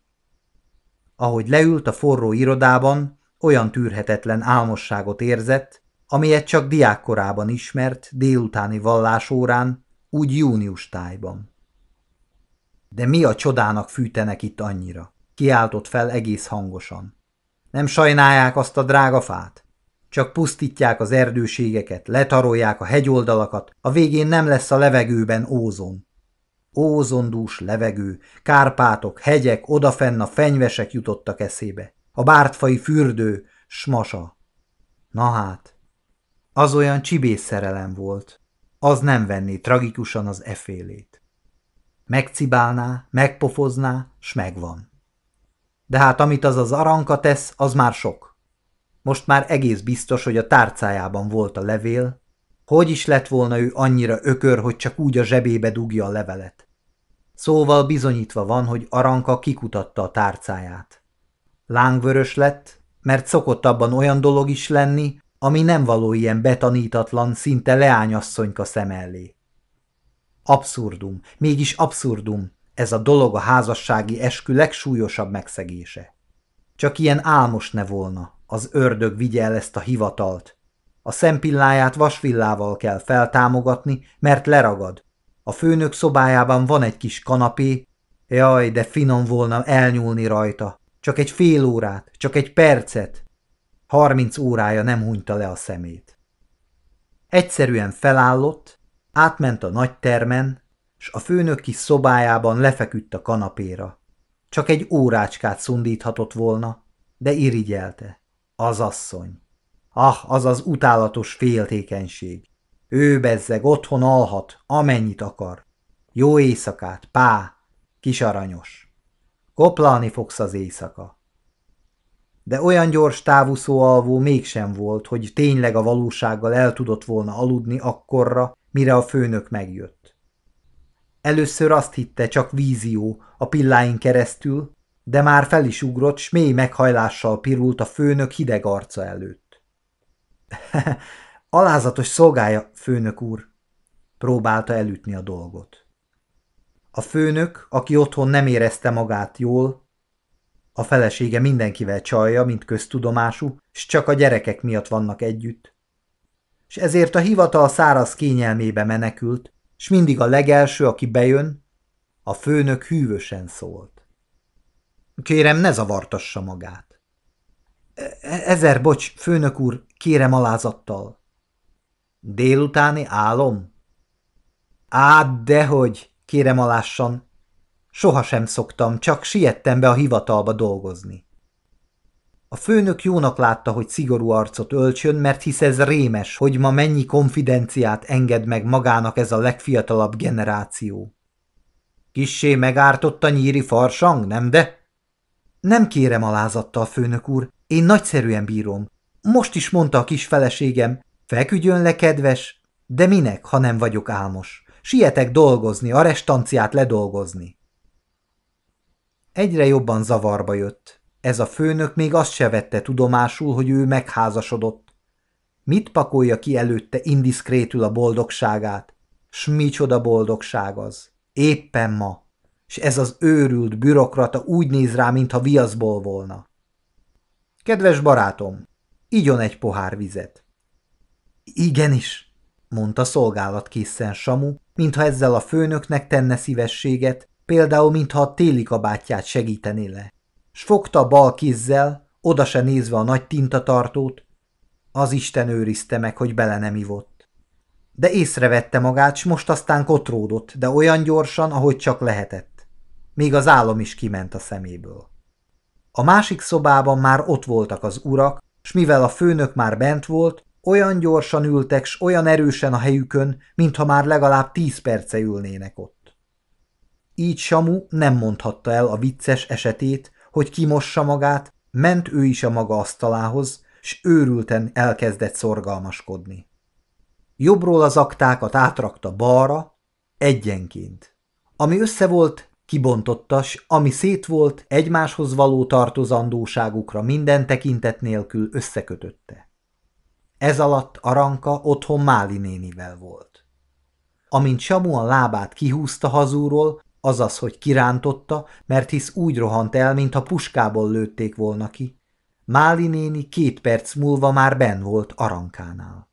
Ahogy leült a forró irodában, olyan tűrhetetlen álmosságot érzett, amilyet csak diákkorában ismert délutáni vallásórán, úgy június tájban. De mi a csodának fűtenek itt annyira? Kiáltott fel egész hangosan. Nem sajnálják azt a drága fát? Csak pusztítják az erdőségeket, letarolják a hegyoldalakat, a végén nem lesz a levegőben ózon. Ózondús levegő, kárpátok, hegyek, odafenn a fenyvesek jutottak eszébe. A bártfai fürdő, smasa. Na hát, az olyan csibész szerelem volt. Az nem venné tragikusan az efélét. Megcibálná, megpofozná, s megvan de hát amit az az aranka tesz, az már sok. Most már egész biztos, hogy a tárcájában volt a levél, hogy is lett volna ő annyira ökör, hogy csak úgy a zsebébe dugja a levelet. Szóval bizonyítva van, hogy Aranka kikutatta a tárcáját. Lángvörös lett, mert szokott abban olyan dolog is lenni, ami nem való ilyen betanítatlan, szinte leányasszonyka szem elé. Abszurdum, mégis abszurdum, ez a dolog a házassági eskü legsúlyosabb megszegése. Csak ilyen álmos ne volna, az ördög vigye el ezt a hivatalt. A szempilláját vasvillával kell feltámogatni, mert leragad. A főnök szobájában van egy kis kanapé, jaj, de finom volna elnyúlni rajta. Csak egy fél órát, csak egy percet. Harminc órája nem hunyta le a szemét. Egyszerűen felállott, átment a nagy termen, s a főnök kis szobájában lefeküdt a kanapéra. Csak egy órácskát szundíthatott volna, de irigyelte. Az asszony. Ah, az az utálatos féltékenység. Ő bezzeg, otthon alhat, amennyit akar. Jó éjszakát, pá, kis aranyos. Koplalni fogsz az éjszaka. De olyan gyors távú alvó mégsem volt, hogy tényleg a valósággal el tudott volna aludni akkorra, mire a főnök megjött. Először azt hitte csak vízió a pilláin keresztül, de már fel is ugrott, s mély meghajlással pirult a főnök hideg arca előtt. <laughs> Alázatos szolgája, főnök úr! Próbálta elütni a dolgot. A főnök, aki otthon nem érezte magát jól, a felesége mindenkivel csalja, mint köztudomású, s csak a gyerekek miatt vannak együtt. És ezért a hivatal száraz kényelmébe menekült, s mindig a legelső, aki bejön, a főnök hűvösen szólt. Kérem, ne zavartassa magát. E, ezer bocs, főnök úr, kérem alázattal. Délutáni álom? Á, dehogy, kérem alássan. Sohasem szoktam, csak siettem be a hivatalba dolgozni. A főnök jónak látta, hogy szigorú arcot öltsön, mert hisz ez rémes, hogy ma mennyi konfidenciát enged meg magának ez a legfiatalabb generáció. Kissé megártott a nyíri farsang, nem de? Nem kérem a főnök úr, én nagyszerűen bírom. Most is mondta a kis feleségem, feküdjön le, kedves, de minek, ha nem vagyok álmos? Sietek dolgozni, a restanciát ledolgozni. Egyre jobban zavarba jött. Ez a főnök még azt se vette tudomásul, hogy ő megházasodott. Mit pakolja ki előtte indiszkrétül a boldogságát? S micsoda boldogság az? Éppen ma. És ez az őrült bürokrata úgy néz rá, mintha viaszból volna. Kedves barátom, igyon egy pohár vizet. Igenis, mondta szolgálatkészen Samu, mintha ezzel a főnöknek tenne szívességet, például mintha a téli kabátját segítené le s fogta a bal kézzel, oda se nézve a nagy tintatartót. Az Isten őrizte meg, hogy bele nem ivott. De észrevette magát, s most aztán kotródott, de olyan gyorsan, ahogy csak lehetett. Még az álom is kiment a szeméből. A másik szobában már ott voltak az urak, s mivel a főnök már bent volt, olyan gyorsan ültek, s olyan erősen a helyükön, mintha már legalább tíz perce ülnének ott. Így Samu nem mondhatta el a vicces esetét, hogy kimossa magát, ment ő is a maga asztalához, s őrülten elkezdett szorgalmaskodni. Jobbról az aktákat átrakta balra, egyenként. Ami össze volt, kibontotta, s ami szét volt, egymáshoz való tartozandóságukra minden tekintet nélkül összekötötte. Ez alatt Aranka otthon Máli nénivel volt. Amint a lábát kihúzta hazúról, azaz, hogy kirántotta, mert hisz úgy rohant el, mintha puskából lőtték volna ki. Máli néni két perc múlva már ben volt Arankánál.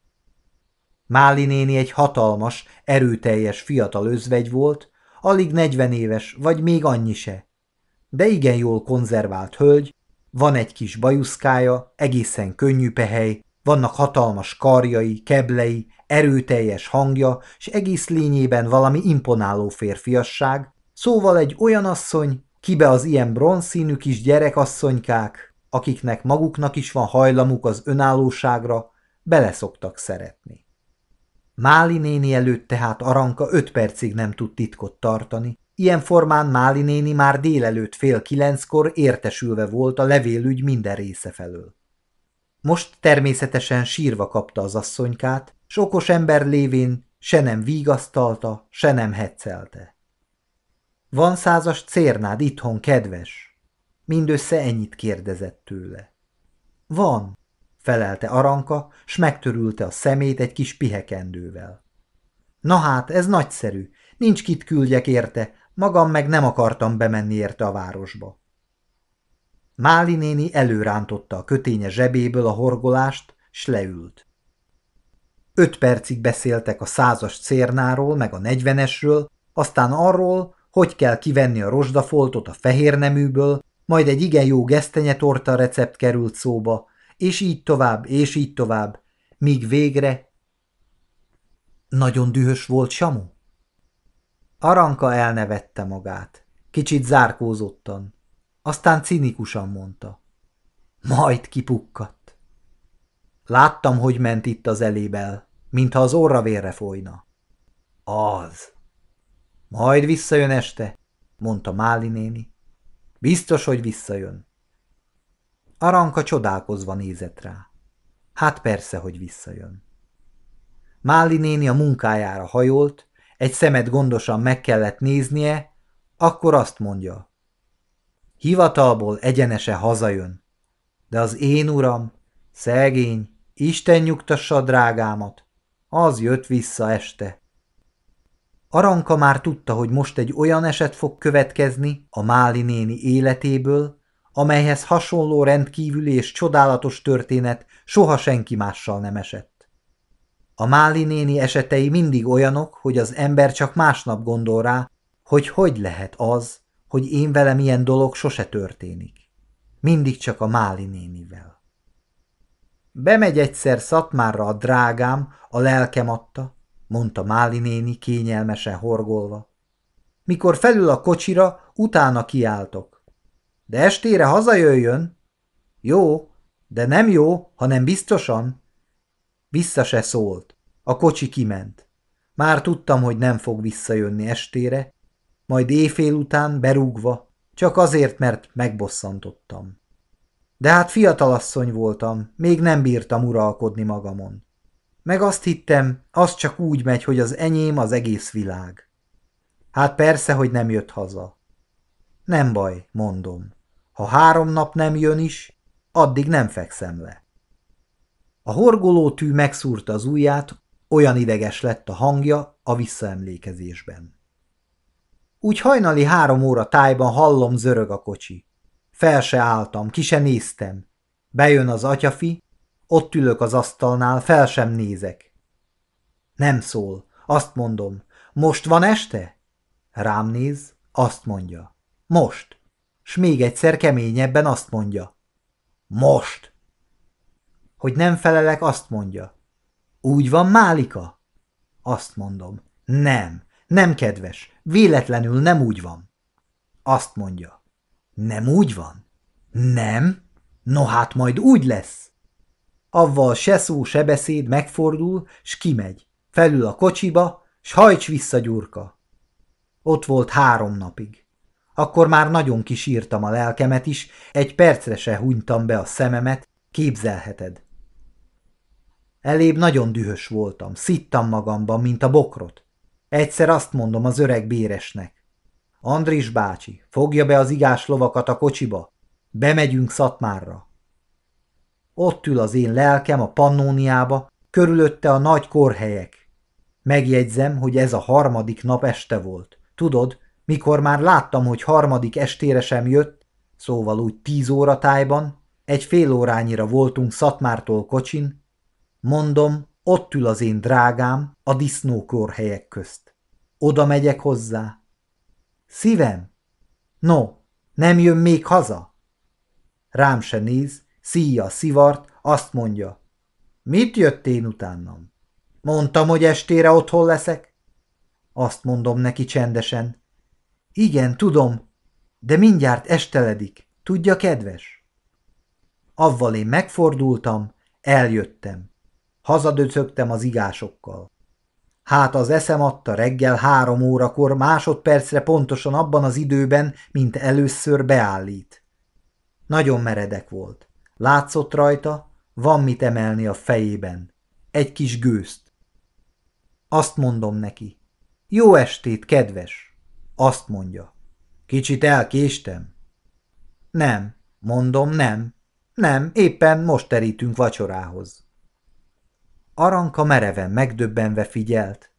Máli néni egy hatalmas, erőteljes fiatal özvegy volt, alig negyven éves, vagy még annyi se. De igen jól konzervált hölgy, van egy kis bajuszkája, egészen könnyű pehely, vannak hatalmas karjai, keblei, erőteljes hangja, s egész lényében valami imponáló férfiasság, Szóval egy olyan asszony, kibe az ilyen bronzszínű kis gyerekasszonykák, akiknek maguknak is van hajlamuk az önállóságra, beleszoktak szeretni. Máli néni előtt tehát Aranka öt percig nem tud titkot tartani. Ilyen formán Máli néni már délelőtt fél kilenckor értesülve volt a levélügy minden része felől. Most természetesen sírva kapta az asszonykát, sokos okos ember lévén se nem vígasztalta, se nem heccelte. Van százas cérnád itthon, kedves? Mindössze ennyit kérdezett tőle. Van, felelte Aranka, s megtörülte a szemét egy kis pihekendővel. Na hát, ez nagyszerű, nincs kit küldjek érte, magam meg nem akartam bemenni érte a városba. Máli néni előrántotta a köténye zsebéből a horgolást, s leült. Öt percig beszéltek a százas cérnáról, meg a negyvenesről, aztán arról, hogy kell kivenni a rozsdafoltot a fehér neműből, majd egy igen jó gesztenyetorta recept került szóba, és így tovább, és így tovább, míg végre... Nagyon dühös volt Samu? Aranka elnevette magát, kicsit zárkózottan, aztán cinikusan mondta. Majd kipukkadt. Láttam, hogy ment itt az elébel, mintha az orra vérre folyna. Az. Majd visszajön este, mondta Máli néni. Biztos, hogy visszajön. Aranka csodálkozva nézett rá. Hát persze, hogy visszajön. Máli néni a munkájára hajolt, egy szemet gondosan meg kellett néznie, akkor azt mondja. Hivatalból egyenese hazajön, de az én uram, szegény, Isten nyugtassa a drágámat, az jött vissza este. Aranka már tudta, hogy most egy olyan eset fog következni a Máli néni életéből, amelyhez hasonló rendkívüli és csodálatos történet soha senki mással nem esett. A Máli néni esetei mindig olyanok, hogy az ember csak másnap gondol rá, hogy hogy lehet az, hogy én velem ilyen dolog sose történik. Mindig csak a Máli nénivel. Bemegy egyszer Szatmárra a drágám, a lelkem adta, mondta Máli néni kényelmesen horgolva. Mikor felül a kocsira, utána kiáltok. De estére hazajöjjön? Jó, de nem jó, hanem biztosan. Vissza se szólt. A kocsi kiment. Már tudtam, hogy nem fog visszajönni estére, majd éjfél után berúgva, csak azért, mert megbosszantottam. De hát fiatalasszony voltam, még nem bírtam uralkodni magamon. Meg azt hittem, az csak úgy megy, hogy az enyém az egész világ. Hát persze, hogy nem jött haza. Nem baj, mondom. Ha három nap nem jön is, addig nem fekszem le. A tű megszúrta az ujját, olyan ideges lett a hangja a visszaemlékezésben. Úgy hajnali három óra tájban hallom zörög a kocsi. Fel se álltam, ki se néztem. Bejön az atyafi, ott ülök az asztalnál, fel sem nézek. Nem szól. Azt mondom. Most van este? Rám néz, azt mondja. Most. S még egyszer keményebben azt mondja. Most. Hogy nem felelek, azt mondja. Úgy van, Málika? Azt mondom. Nem, nem kedves, véletlenül nem úgy van. Azt mondja. Nem úgy van? Nem? No hát majd úgy lesz avval se szó, se beszéd megfordul, s kimegy. Felül a kocsiba, s hajts vissza Gyurka. Ott volt három napig. Akkor már nagyon kisírtam a lelkemet is, egy percre se hunytam be a szememet, képzelheted. Elébb nagyon dühös voltam, szittam magamban, mint a bokrot. Egyszer azt mondom az öreg béresnek. Andris bácsi, fogja be az igás lovakat a kocsiba, bemegyünk Szatmárra. Ott ül az én lelkem a pannóniába, körülötte a nagy korhelyek. Megjegyzem, hogy ez a harmadik nap este volt. Tudod, mikor már láttam, hogy harmadik estére sem jött, szóval úgy tíz óra tájban, egy fél órányira voltunk Szatmártól kocsin, mondom, ott ül az én drágám a disznókorhelyek közt. Oda megyek hozzá. Szívem? No, nem jön még haza? Rám se néz, szíja a szivart, azt mondja. Mit én utánam? Mondtam, hogy estére otthon leszek. Azt mondom neki csendesen. Igen, tudom, de mindjárt esteledik, tudja, kedves? Avval én megfordultam, eljöttem. Hazadöcögtem az igásokkal. Hát az eszem adta reggel három órakor, másodpercre pontosan abban az időben, mint először beállít. Nagyon meredek volt. Látszott rajta, van mit emelni a fejében. Egy kis gőzt. Azt mondom neki. Jó estét, kedves! Azt mondja. Kicsit elkéstem. Nem, mondom, nem. Nem, éppen most terítünk vacsorához. Aranka mereven megdöbbenve figyelt.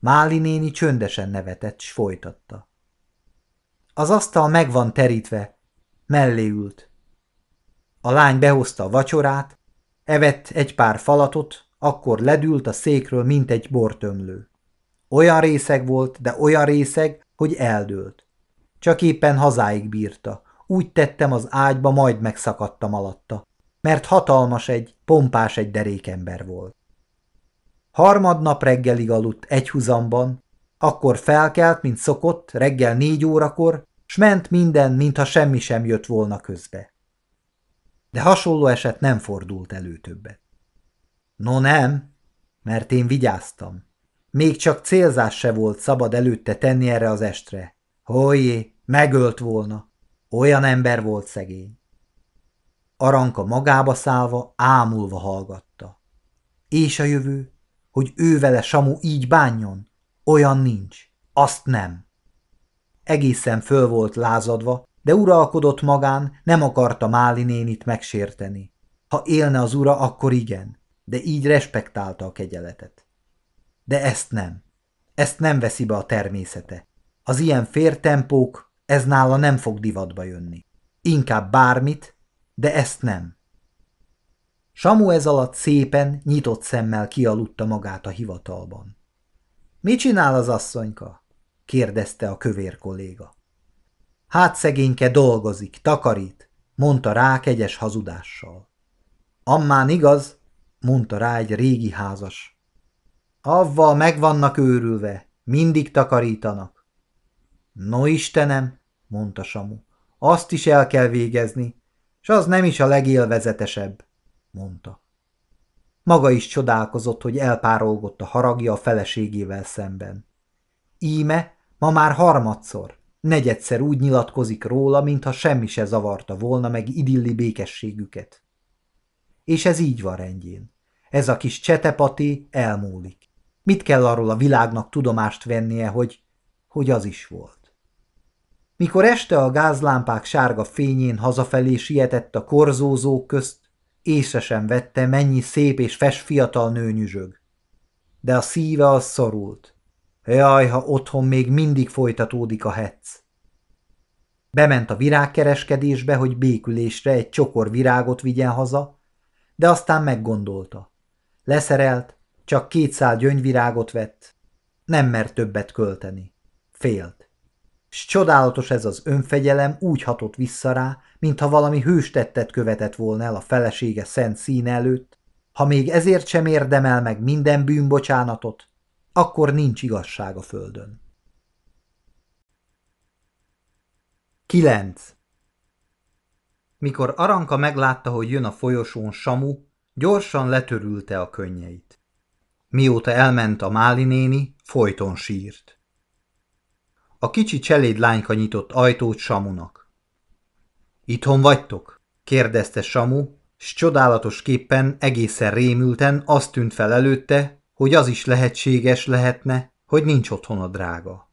Máli néni csöndesen nevetett, s folytatta. Az asztal megvan terítve. Mellé ült. A lány behozta a vacsorát, evett egy pár falatot, akkor ledült a székről, mint egy bortömlő. Olyan részeg volt, de olyan részeg, hogy eldőlt. Csak éppen hazáig bírta. Úgy tettem az ágyba, majd megszakadtam alatta, mert hatalmas egy, pompás egy derékember volt. Harmadnap reggelig aludt egyhuzamban, akkor felkelt, mint szokott, reggel négy órakor, s ment minden, mintha semmi sem jött volna közbe de hasonló eset nem fordult elő többet. No nem, mert én vigyáztam. Még csak célzás se volt szabad előtte tenni erre az estre. Hojé, megölt volna. Olyan ember volt szegény. Aranka magába szállva, ámulva hallgatta. És a jövő, hogy ő vele Samu így bánjon? Olyan nincs. Azt nem. Egészen föl volt lázadva, de uralkodott magán, nem akarta Máli nénit megsérteni. Ha élne az ura, akkor igen, de így respektálta a kegyeletet. De ezt nem. Ezt nem veszi be a természete. Az ilyen fértempók, ez nála nem fog divatba jönni. Inkább bármit, de ezt nem. Samu ez alatt szépen, nyitott szemmel kialudta magát a hivatalban. – Mi csinál az asszonyka? – kérdezte a kövér kolléga. Hát szegényke dolgozik, takarít, mondta rá kegyes hazudással. Ammán igaz, mondta rá egy régi házas. Avval meg vannak őrülve, mindig takarítanak. No Istenem, mondta Samu, azt is el kell végezni, s az nem is a legélvezetesebb, mondta. Maga is csodálkozott, hogy elpárolgott a haragja a feleségével szemben. Íme ma már harmadszor negyedszer úgy nyilatkozik róla, mintha semmi se zavarta volna meg idilli békességüket. És ez így van rendjén. Ez a kis csetepati elmúlik. Mit kell arról a világnak tudomást vennie, hogy, hogy az is volt? Mikor este a gázlámpák sárga fényén hazafelé sietett a korzózók közt, észre sem vette, mennyi szép és fes fiatal nőnyüzsög. De a szíve az szorult. Jaj, ha otthon még mindig folytatódik a hetsz. Bement a virágkereskedésbe, hogy békülésre egy csokor virágot vigyen haza, de aztán meggondolta. Leszerelt, csak két szál gyöngyvirágot vett. Nem mert többet költeni. Félt. S csodálatos ez az önfegyelem úgy hatott vissza rá, mintha valami hőstettet követett volna el a felesége szent szín előtt, ha még ezért sem érdemel meg minden bűnbocsánatot, akkor nincs igazság a földön. 9. Mikor Aranka meglátta, hogy jön a folyosón Samu, gyorsan letörülte a könnyeit. Mióta elment a Máli néni, folyton sírt. A kicsi cseléd lányka nyitott ajtót Samunak. Itthon vagytok? kérdezte Samu, s csodálatos képpen egészen rémülten azt tűnt fel előtte, hogy az is lehetséges lehetne, hogy nincs otthon a drága.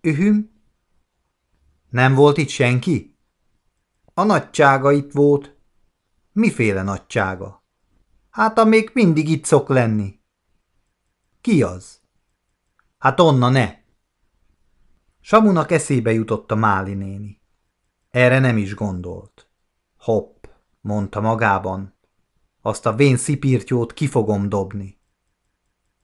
Ühüm? Nem volt itt senki? A nagysága itt volt. Miféle nagysága? Hát, a még mindig itt szok lenni. Ki az? Hát onna ne. Samunak eszébe jutott a Máli néni. Erre nem is gondolt. Hopp, mondta magában. Azt a vén szipírtyót ki fogom dobni.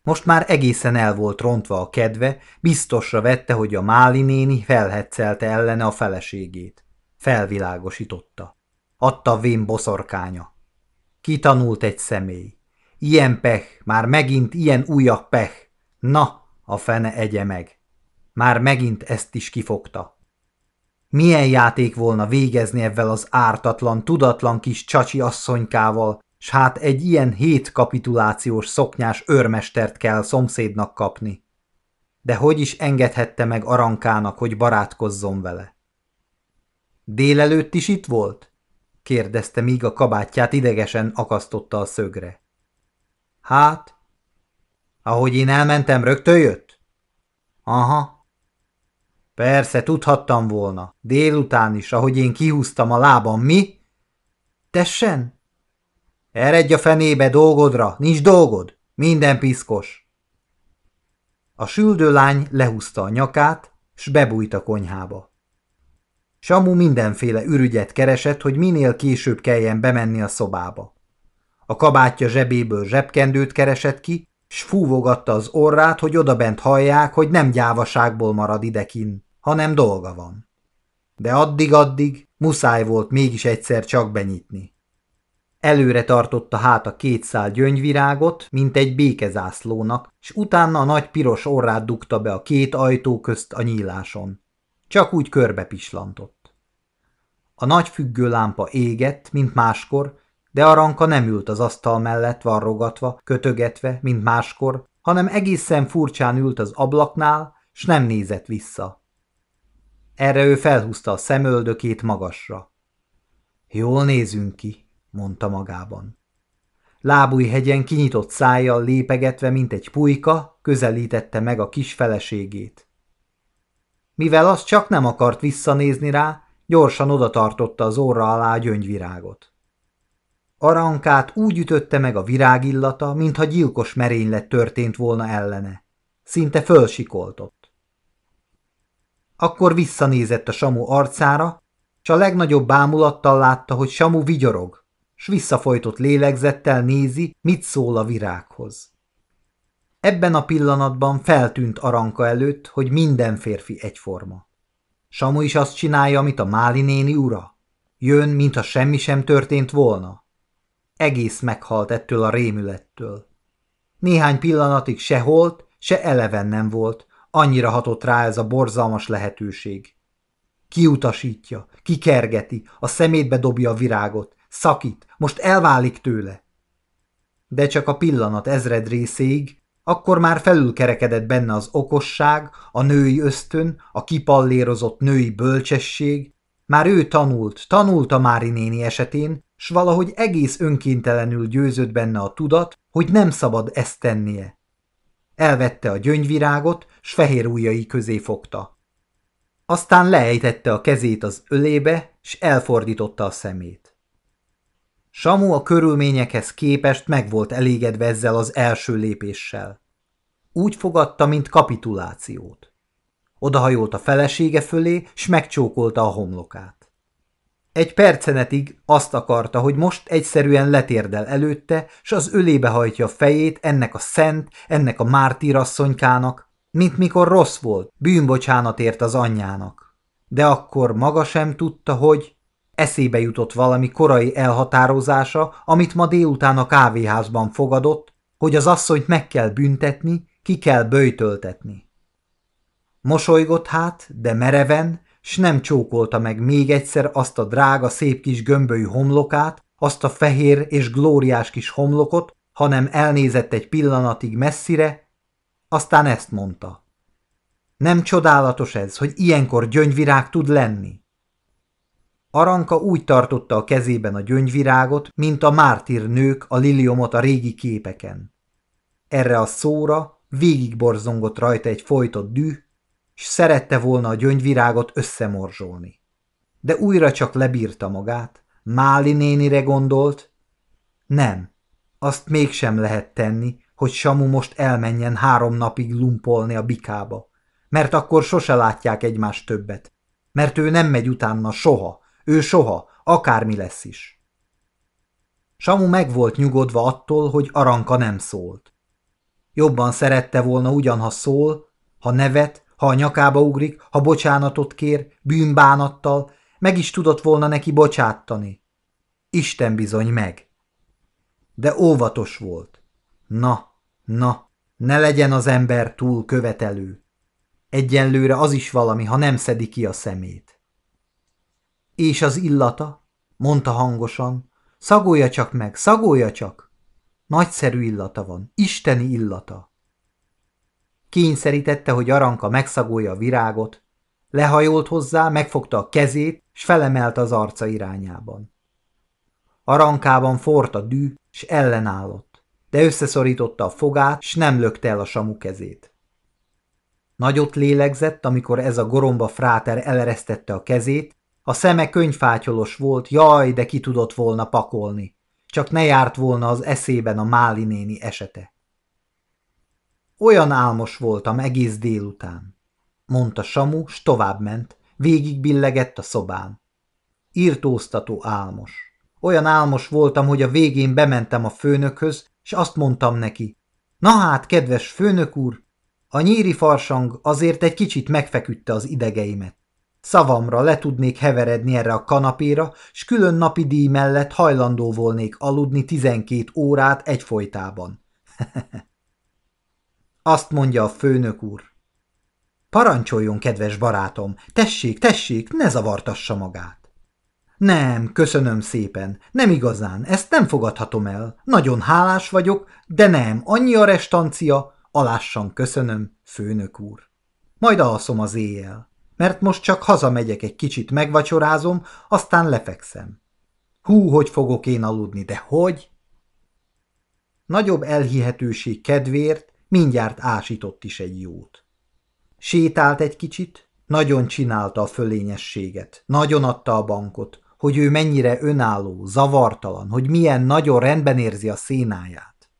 Most már egészen el volt rontva a kedve, biztosra vette, hogy a Máli néni felhetszelte ellene a feleségét. Felvilágosította. Adta vén boszorkánya. Kitanult egy személy. Ilyen peh, már megint ilyen újabb peh. Na, a fene egye meg. Már megint ezt is kifogta. Milyen játék volna végezni ezzel az ártatlan, tudatlan kis csacsi asszonykával, s hát egy ilyen hét kapitulációs szoknyás őrmestert kell szomszédnak kapni. De hogy is engedhette meg Arankának, hogy barátkozzon vele? Délelőtt is itt volt? kérdezte, míg a kabátját idegesen akasztotta a szögre. Hát? Ahogy én elmentem, rögtön jött? Aha. Persze, tudhattam volna. Délután is, ahogy én kihúztam a lábam, mi? Tessen? Eredj a fenébe dolgodra, nincs dolgod, minden piszkos. A süldő lány lehúzta a nyakát, s bebújt a konyhába. Samu mindenféle ürügyet keresett, hogy minél később kelljen bemenni a szobába. A kabátja zsebéből zsebkendőt keresett ki, s fúvogatta az orrát, hogy odabent hallják, hogy nem gyávaságból marad idekin, hanem dolga van. De addig-addig muszáj volt mégis egyszer csak benyitni előre tartotta hát a két szál gyöngyvirágot, mint egy békezászlónak, s utána a nagy piros orrát dugta be a két ajtó közt a nyíláson. Csak úgy körbe pislantott. A nagy függő lámpa égett, mint máskor, de Aranka nem ült az asztal mellett varrogatva, kötögetve, mint máskor, hanem egészen furcsán ült az ablaknál, s nem nézett vissza. Erre ő felhúzta a szemöldökét magasra. Jól nézünk ki, mondta magában. hegyen kinyitott szájjal lépegetve, mint egy pulyka, közelítette meg a kis feleségét. Mivel az csak nem akart visszanézni rá, gyorsan odatartotta az orra alá a gyöngyvirágot. Arankát úgy ütötte meg a virágillata, mintha gyilkos merénylet történt volna ellene. Szinte fölsikoltott. Akkor visszanézett a Samu arcára, és a legnagyobb bámulattal látta, hogy Samu vigyorog, s visszafojtott lélegzettel nézi, mit szól a virághoz. Ebben a pillanatban feltűnt Aranka előtt, hogy minden férfi egyforma. Samu is azt csinálja, amit a Máli néni ura. Jön, mintha semmi sem történt volna. Egész meghalt ettől a rémülettől. Néhány pillanatig se holt, se eleven nem volt, annyira hatott rá ez a borzalmas lehetőség. Kiutasítja, kikergeti, a szemétbe dobja a virágot, Szakít, most elválik tőle. De csak a pillanat ezred részéig, akkor már felülkerekedett benne az okosság, a női ösztön, a kipallérozott női bölcsesség, már ő tanult, tanult a Mári néni esetén, s valahogy egész önkéntelenül győzött benne a tudat, hogy nem szabad ezt tennie. Elvette a gyöngyvirágot, s fehér ujjai közé fogta. Aztán leejtette a kezét az ölébe, s elfordította a szemét. Samu a körülményekhez képest meg volt elégedve ezzel az első lépéssel. Úgy fogadta, mint kapitulációt. Odahajolt a felesége fölé, s megcsókolta a homlokát. Egy percenetig azt akarta, hogy most egyszerűen letérdel előtte, s az ölébe hajtja a fejét ennek a szent, ennek a mártírasszonykának, mint mikor rossz volt, bűnbocsánat ért az anyjának. De akkor maga sem tudta, hogy... Eszébe jutott valami korai elhatározása, amit ma délután a kávéházban fogadott, hogy az asszonyt meg kell büntetni, ki kell böjtöltetni. Mosolygott hát, de mereven, s nem csókolta meg még egyszer azt a drága szép kis gömbölyű homlokát, azt a fehér és glóriás kis homlokot, hanem elnézett egy pillanatig messzire, aztán ezt mondta. Nem csodálatos ez, hogy ilyenkor gyöngyvirág tud lenni? Aranka úgy tartotta a kezében a gyöngyvirágot, mint a mártír nők a liliomot a régi képeken. Erre a szóra végigborzongott rajta egy folytott düh, s szerette volna a gyöngyvirágot összemorzsolni. De újra csak lebírta magát, Máli nénire gondolt. Nem, azt mégsem lehet tenni, hogy Samu most elmenjen három napig lumpolni a bikába, mert akkor sose látják egymást többet, mert ő nem megy utána soha, ő soha, akármi lesz is. Samu meg volt nyugodva attól, hogy Aranka nem szólt. Jobban szerette volna ugyan, ha szól, ha nevet, ha a nyakába ugrik, ha bocsánatot kér, bűnbánattal, meg is tudott volna neki bocsáttani. Isten bizony meg. De óvatos volt. Na, na, ne legyen az ember túl követelő. Egyenlőre az is valami, ha nem szedi ki a szemét. És az illata? mondta hangosan. Szagolja csak meg, szagolja csak! Nagyszerű illata van, isteni illata. Kényszerítette, hogy Aranka megszagolja a virágot, lehajolt hozzá, megfogta a kezét, s felemelt az arca irányában. Arankában forrt a dű, s ellenállott, de összeszorította a fogát, s nem lökte el a samu kezét. Nagyot lélegzett, amikor ez a goromba fráter eleresztette a kezét, a szeme könyvfátyolos volt, jaj, de ki tudott volna pakolni. Csak ne járt volna az eszében a Máli néni esete. Olyan álmos voltam egész délután, mondta Samu, s továbbment, végig billegett a szobán. Írtóztató álmos. Olyan álmos voltam, hogy a végén bementem a főnökhöz, és azt mondtam neki, na hát, kedves főnök úr, a nyíri farsang azért egy kicsit megfeküdte az idegeimet. Szavamra le tudnék heveredni erre a kanapéra, s külön napi díj mellett hajlandó volnék aludni tizenkét órát egyfolytában. <laughs> Azt mondja a főnök úr. Parancsoljon, kedves barátom, tessék, tessék, ne zavartassa magát. Nem, köszönöm szépen, nem igazán, ezt nem fogadhatom el. Nagyon hálás vagyok, de nem, annyi a restancia, alássan köszönöm, főnök úr. Majd alszom az éjjel mert most csak hazamegyek egy kicsit, megvacsorázom, aztán lefekszem. Hú, hogy fogok én aludni, de hogy? Nagyobb elhihetőség kedvéért mindjárt ásított is egy jót. Sétált egy kicsit, nagyon csinálta a fölényességet, nagyon adta a bankot, hogy ő mennyire önálló, zavartalan, hogy milyen nagyon rendben érzi a szénáját.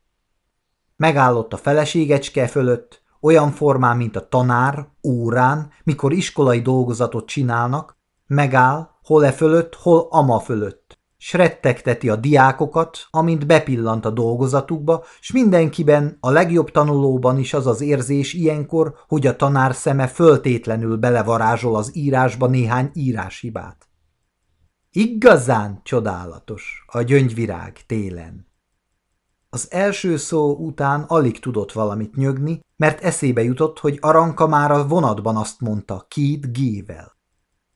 Megállott a feleségecske fölött, olyan formán, mint a tanár, órán, mikor iskolai dolgozatot csinálnak, megáll, hol e fölött, hol ama fölött. S a diákokat, amint bepillant a dolgozatukba, s mindenkiben, a legjobb tanulóban is az az érzés ilyenkor, hogy a tanár szeme föltétlenül belevarázsol az írásba néhány íráshibát. Igazán csodálatos a gyöngyvirág télen. Az első szó után alig tudott valamit nyögni, mert eszébe jutott, hogy Aranka már a vonatban azt mondta két gével.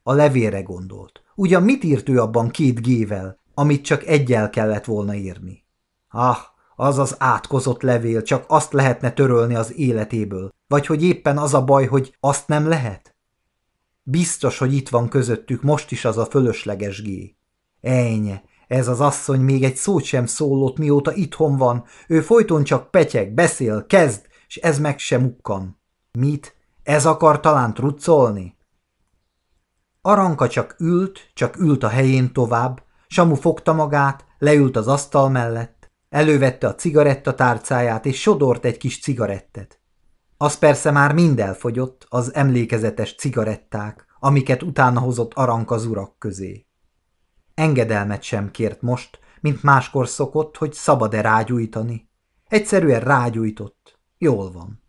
A levére gondolt. Ugyan mit írt ő abban két gével, amit csak egyel kellett volna írni? Ah, az az átkozott levél, csak azt lehetne törölni az életéből, vagy hogy éppen az a baj, hogy azt nem lehet? Biztos, hogy itt van közöttük most is az a fölösleges gé. Ejnye, ez az asszony még egy szót sem szólott, mióta itthon van. Ő folyton csak petyeg, beszél, kezd, és ez meg sem ukkan. Mit? Ez akar talán truccolni? Aranka csak ült, csak ült a helyén tovább. Samu fogta magát, leült az asztal mellett, elővette a cigaretta tárcáját, és sodort egy kis cigarettet. Az persze már mind elfogyott, az emlékezetes cigaretták, amiket utána hozott Aranka az urak közé. Engedelmet sem kért most, mint máskor szokott, hogy szabad-e rágyújtani. Egyszerűen rágyújtott. Jól van.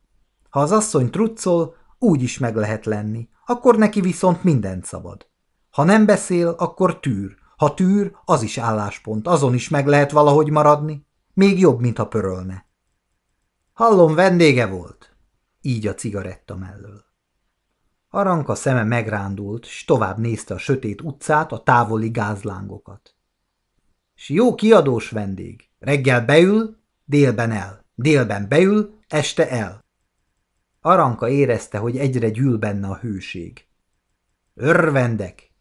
Ha az asszony truccol, úgy is meg lehet lenni, akkor neki viszont mindent szabad. Ha nem beszél, akkor tűr. Ha tűr, az is álláspont, azon is meg lehet valahogy maradni. Még jobb, mint ha pörölne. Hallom, vendége volt. Így a cigaretta mellől. Aranka szeme megrándult, s tovább nézte a sötét utcát, a távoli gázlángokat. S jó kiadós vendég. Reggel beül, délben el. Délben beül, este el. Aranka érezte, hogy egyre gyűl benne a hőség. Örvendek,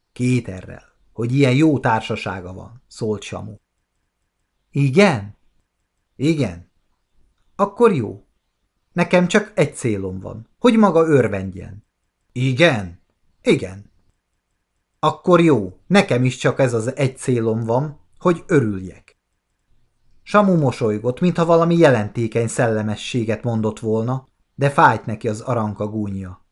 errel, hogy ilyen jó társasága van, szólt Samu. Igen? Igen. Akkor jó. Nekem csak egy célom van, hogy maga örvendjen. Igen? Igen. Akkor jó, nekem is csak ez az egy célom van, hogy örüljek. Samu mosolygott, mintha valami jelentékeny szellemességet mondott volna, de fájt neki az aranka gúnya.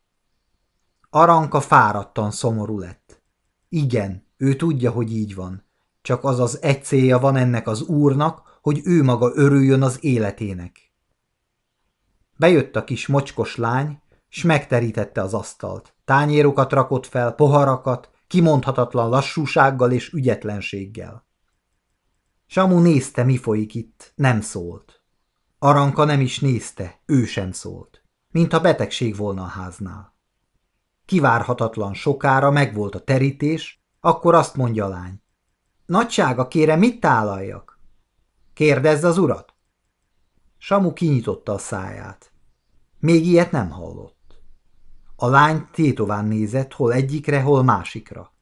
Aranka fáradtan szomorú lett. Igen, ő tudja, hogy így van. Csak az az egy célja van ennek az úrnak, hogy ő maga örüljön az életének. Bejött a kis mocskos lány, s megterítette az asztalt. Tányérokat rakott fel, poharakat, kimondhatatlan lassúsággal és ügyetlenséggel. Samu nézte, mi folyik itt, nem szólt. Aranka nem is nézte, ő sem szólt, mintha betegség volna a háznál. Kivárhatatlan sokára megvolt a terítés, akkor azt mondja a lány. Nagysága, kérem, mit tálaljak? Kérdezd az urat. Samu kinyitotta a száját. Még ilyet nem hallott. A lány tétován nézett, hol egyikre, hol másikra.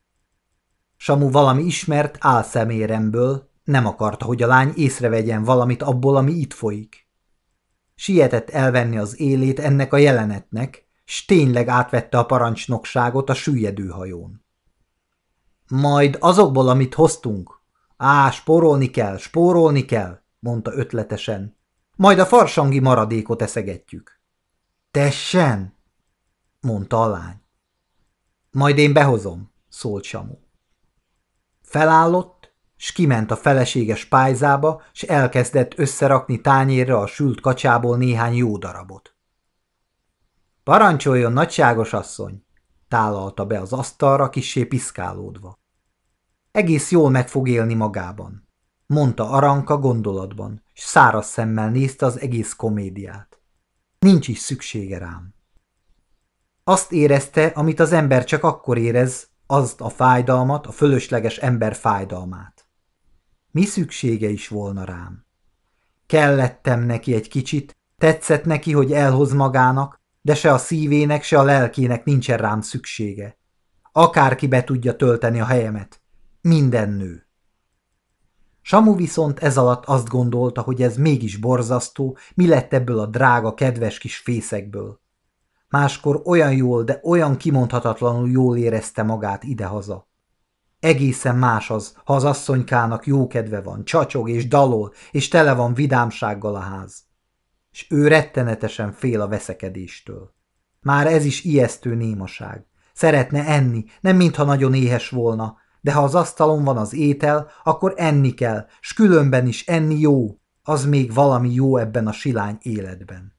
Samu valami ismert álszeméremből nem akarta, hogy a lány észrevegyen valamit abból, ami itt folyik. Sietett elvenni az élét ennek a jelenetnek, s tényleg átvette a parancsnokságot a süllyedő hajón. Majd azokból, amit hoztunk. Á, spórolni kell, spórolni kell, mondta ötletesen. Majd a farsangi maradékot eszegetjük. Tessen! mondta a lány. Majd én behozom, szólt Samu. Felállott, s kiment a feleséges pályzába, s elkezdett összerakni tányérre a sült kacsából néhány jó darabot. Parancsoljon, nagyságos asszony! tálalta be az asztalra kissé piszkálódva. Egész jól meg fog élni magában, mondta Aranka gondolatban, s száraz szemmel nézte az egész komédiát. Nincs is szüksége rám. Azt érezte, amit az ember csak akkor érez, azt a fájdalmat, a fölösleges ember fájdalmát. Mi szüksége is volna rám? Kellettem neki egy kicsit, tetszett neki, hogy elhoz magának, de se a szívének, se a lelkének nincsen rám szüksége. Akárki be tudja tölteni a helyemet. Minden nő. Samu viszont ez alatt azt gondolta, hogy ez mégis borzasztó, mi lett ebből a drága, kedves kis fészekből. Máskor olyan jól, de olyan kimondhatatlanul jól érezte magát idehaza. Egészen más az, ha az asszonykának jó kedve van, csacsog és dalol, és tele van vidámsággal a ház. És ő rettenetesen fél a veszekedéstől. Már ez is ijesztő némaság. Szeretne enni, nem mintha nagyon éhes volna, de ha az asztalon van az étel, akkor enni kell, s különben is enni jó, az még valami jó ebben a silány életben.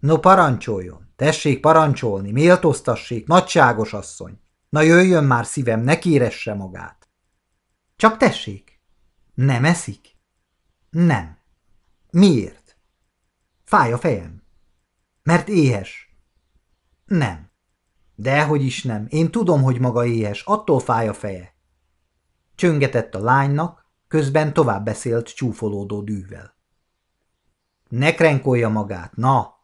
No parancsoljon, tessék parancsolni, méltóztassék, nagyságos asszony. Na jöjjön már szívem, ne kéresse magát. Csak tessék. Nem eszik? Nem. Miért? Fáj a fejem. Mert éhes. Nem. Dehogy is nem, én tudom, hogy maga éhes, attól fáj a feje. Csöngetett a lánynak, közben tovább beszélt csúfolódó dűvel. Ne krenkolja magát, na!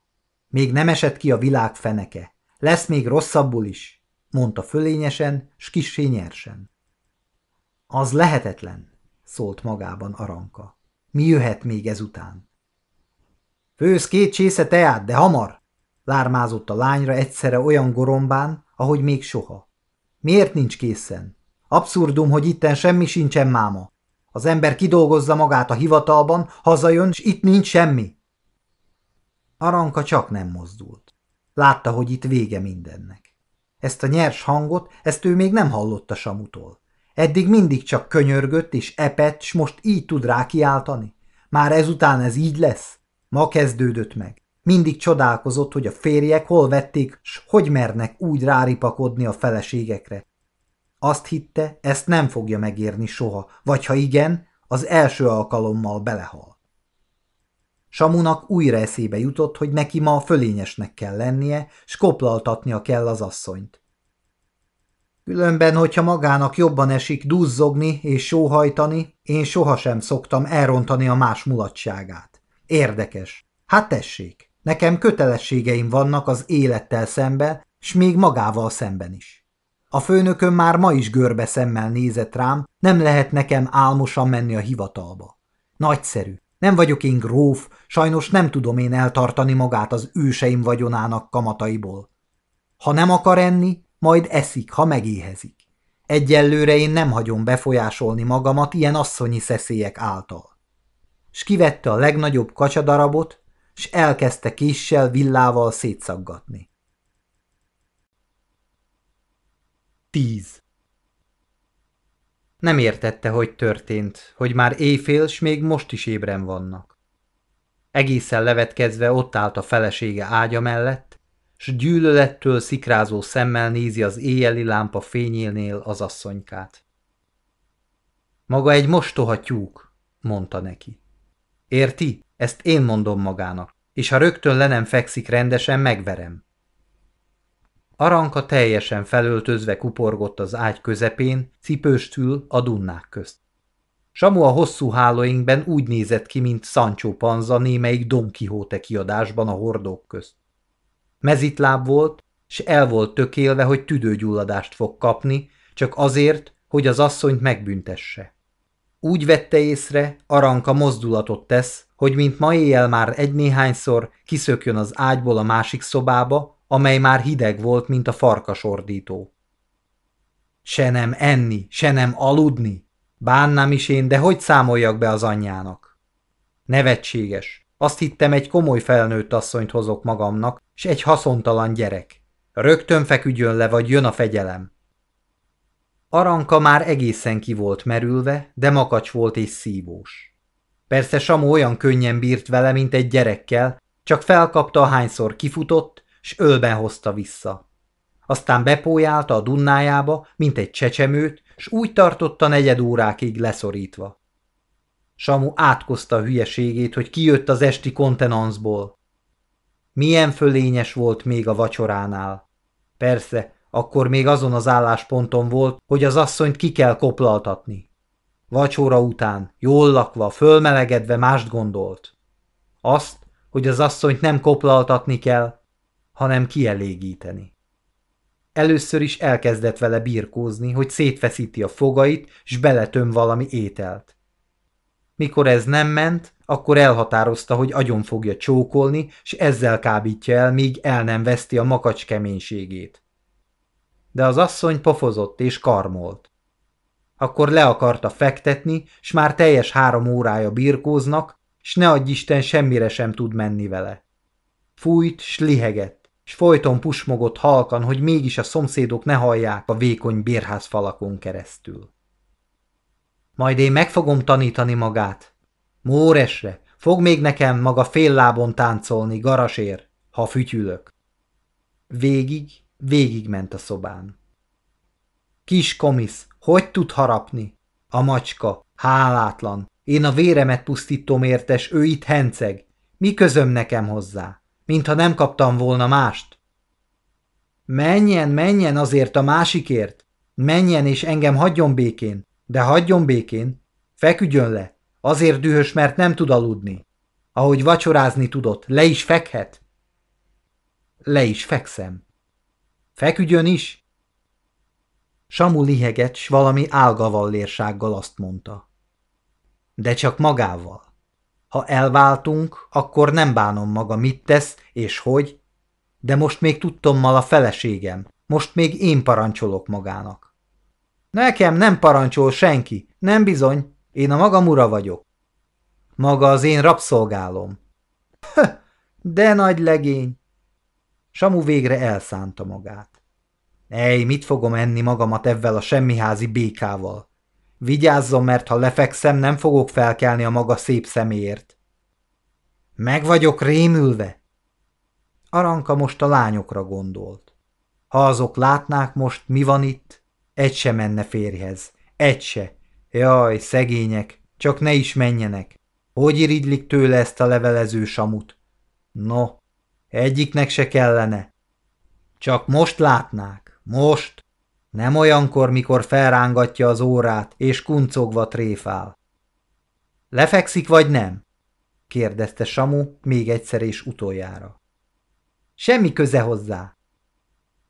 Még nem esett ki a világ feneke. Lesz még rosszabbul is, mondta fölényesen, s kissé nyersen. Az lehetetlen, szólt magában Aranka. Mi jöhet még ezután? Fősz két csésze teát, de hamar! Lármázott a lányra egyszerre olyan gorombán, ahogy még soha. Miért nincs készen? Abszurdum, hogy itten semmi sincsen máma. Az ember kidolgozza magát a hivatalban, hazajön, s itt nincs semmi. Aranka csak nem mozdult. Látta, hogy itt vége mindennek. Ezt a nyers hangot, ezt ő még nem hallotta Samutól. Eddig mindig csak könyörgött és epett, s most így tud rákiáltani. Már ezután ez így lesz? Ma kezdődött meg. Mindig csodálkozott, hogy a férjek hol vették, s hogy mernek úgy ráripakodni a feleségekre. Azt hitte, ezt nem fogja megérni soha, vagy ha igen, az első alkalommal belehal. Samunak újra eszébe jutott, hogy neki ma fölényesnek kell lennie, s koplaltatnia kell az asszonyt. Különben, hogyha magának jobban esik duzzogni és sóhajtani, én sohasem szoktam elrontani a más mulatságát. Érdekes. Hát tessék, nekem kötelességeim vannak az élettel szemben, s még magával szemben is. A főnököm már ma is görbe szemmel nézett rám, nem lehet nekem álmosan menni a hivatalba. Nagyszerű. Nem vagyok én gróf, sajnos nem tudom én eltartani magát az őseim vagyonának kamataiból. Ha nem akar enni, majd eszik, ha megéhezik. Egyelőre én nem hagyom befolyásolni magamat ilyen asszonyi szeszélyek által. S kivette a legnagyobb kacsadarabot, s elkezdte késsel, villával szétszaggatni. 10. Nem értette, hogy történt, hogy már éjfél, s még most is ébren vannak. Egészen levetkezve ott állt a felesége ágya mellett, s gyűlölettől szikrázó szemmel nézi az éjjeli lámpa fényélnél az asszonykát. Maga egy mostoha tyúk, mondta neki. Érti? Ezt én mondom magának, és ha rögtön le nem fekszik rendesen, megverem. Aranka teljesen felöltözve kuporgott az ágy közepén, cipőstül a dunnák közt. Samu a hosszú hálóinkben úgy nézett ki, mint Sancho Panza némelyik Don Quixote kiadásban a hordók közt. Mezitláb volt, s el volt tökélve, hogy tüdőgyulladást fog kapni, csak azért, hogy az asszonyt megbüntesse. Úgy vette észre, Aranka mozdulatot tesz, hogy mint ma éjjel már egy-néhányszor kiszökjön az ágyból a másik szobába, amely már hideg volt, mint a farkasordító. Se nem enni, se nem aludni. Bánnám is én, de hogy számoljak be az anyjának? Nevetséges. Azt hittem, egy komoly felnőtt asszonyt hozok magamnak, és egy haszontalan gyerek. Rögtön feküdjön le, vagy jön a fegyelem. Aranka már egészen ki volt merülve, de makacs volt és szívós. Persze Samu olyan könnyen bírt vele, mint egy gyerekkel, csak felkapta, hányszor kifutott, s ölben hozta vissza. Aztán bepójálta a dunnájába, mint egy csecsemőt, s úgy tartotta negyed órákig leszorítva. Samu átkozta a hülyeségét, hogy kijött az esti kontenanszból. Milyen fölényes volt még a vacsoránál. Persze, akkor még azon az állásponton volt, hogy az asszonyt ki kell koplaltatni. Vacsora után, jól lakva, fölmelegedve mást gondolt. Azt, hogy az asszonyt nem koplaltatni kell, hanem kielégíteni. Először is elkezdett vele birkózni, hogy szétfeszíti a fogait, s beletöm valami ételt. Mikor ez nem ment, akkor elhatározta, hogy agyon fogja csókolni, s ezzel kábítja el, míg el nem veszti a makacs keménységét. De az asszony pofozott és karmolt. Akkor le akarta fektetni, s már teljes három órája birkóznak, s ne adj Isten semmire sem tud menni vele. Fújt, s lihegett s folyton pusmogott halkan, hogy mégis a szomszédok ne hallják a vékony bérház falakon keresztül. Majd én meg fogom tanítani magát. Móresre, fog még nekem maga fél lábon táncolni, garasér, ha fütyülök. Végig, végig ment a szobán. Kis komisz, hogy tud harapni? A macska, hálátlan, én a véremet pusztítom értes, ő itt henceg. Mi közöm nekem hozzá? mintha nem kaptam volna mást. Menjen, menjen azért a másikért, menjen és engem hagyjon békén, de hagyjon békén, feküdjön le, azért dühös, mert nem tud aludni. Ahogy vacsorázni tudott, le is fekhet. Le is fekszem. Feküdjön is. Samu liheget, s valami álgavallérsággal azt mondta. De csak magával. Ha elváltunk, akkor nem bánom maga, mit tesz és hogy, de most még tudtommal a feleségem, most még én parancsolok magának. Nekem nem parancsol senki, nem bizony, én a magam ura vagyok. Maga az én rabszolgálom. Höh, de nagy legény! Samu végre elszánta magát. Ej, mit fogom enni magamat ebben a semmiházi békával? Vigyázzon, mert ha lefekszem, nem fogok felkelni a maga szép szeméért. Meg vagyok rémülve. Aranka most a lányokra gondolt. Ha azok látnák most, mi van itt, egy se menne férjhez, egy se. Jaj, szegények, csak ne is menjenek. Hogy iridlik tőle ezt a levelező samut? No, egyiknek se kellene. Csak most látnák, most. Nem olyankor, mikor felrángatja az órát, és kuncogva tréfál. Lefekszik vagy nem? kérdezte Samu még egyszer és utoljára. Semmi köze hozzá.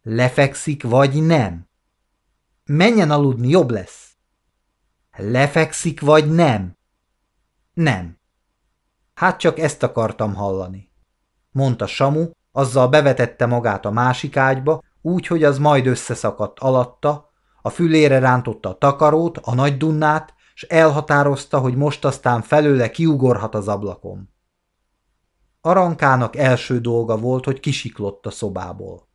Lefekszik vagy nem? Menjen aludni, jobb lesz. Lefekszik vagy nem? Nem. Hát csak ezt akartam hallani, mondta Samu, azzal bevetette magát a másik ágyba, úgy, hogy az majd összeszakadt alatta, a fülére rántotta a takarót, a nagy dunnát, s elhatározta, hogy most aztán felőle kiugorhat az ablakon. Arankának első dolga volt, hogy kisiklott a szobából.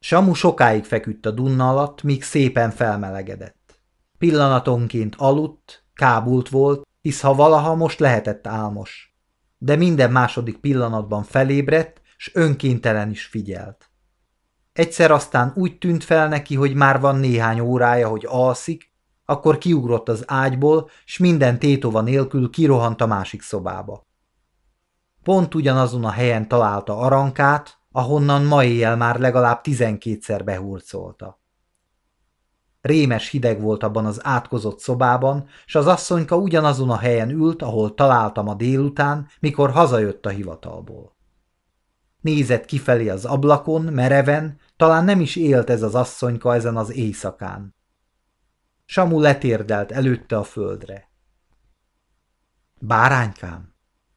Samu sokáig feküdt a dunna alatt, míg szépen felmelegedett. Pillanatonként aludt, kábult volt, hisz ha valaha most lehetett álmos. De minden második pillanatban felébredt, s önkéntelen is figyelt. Egyszer aztán úgy tűnt fel neki, hogy már van néhány órája, hogy alszik, akkor kiugrott az ágyból, s minden tétova nélkül kirohant a másik szobába. Pont ugyanazon a helyen találta arankát, ahonnan ma éjjel már legalább tizenkétszer behurcolta. Rémes hideg volt abban az átkozott szobában, s az asszonyka ugyanazon a helyen ült, ahol találtam a délután, mikor hazajött a hivatalból. Nézett kifelé az ablakon, mereven, talán nem is élt ez az asszonyka ezen az éjszakán. Samu letérdelt előtte a földre. Báránykám,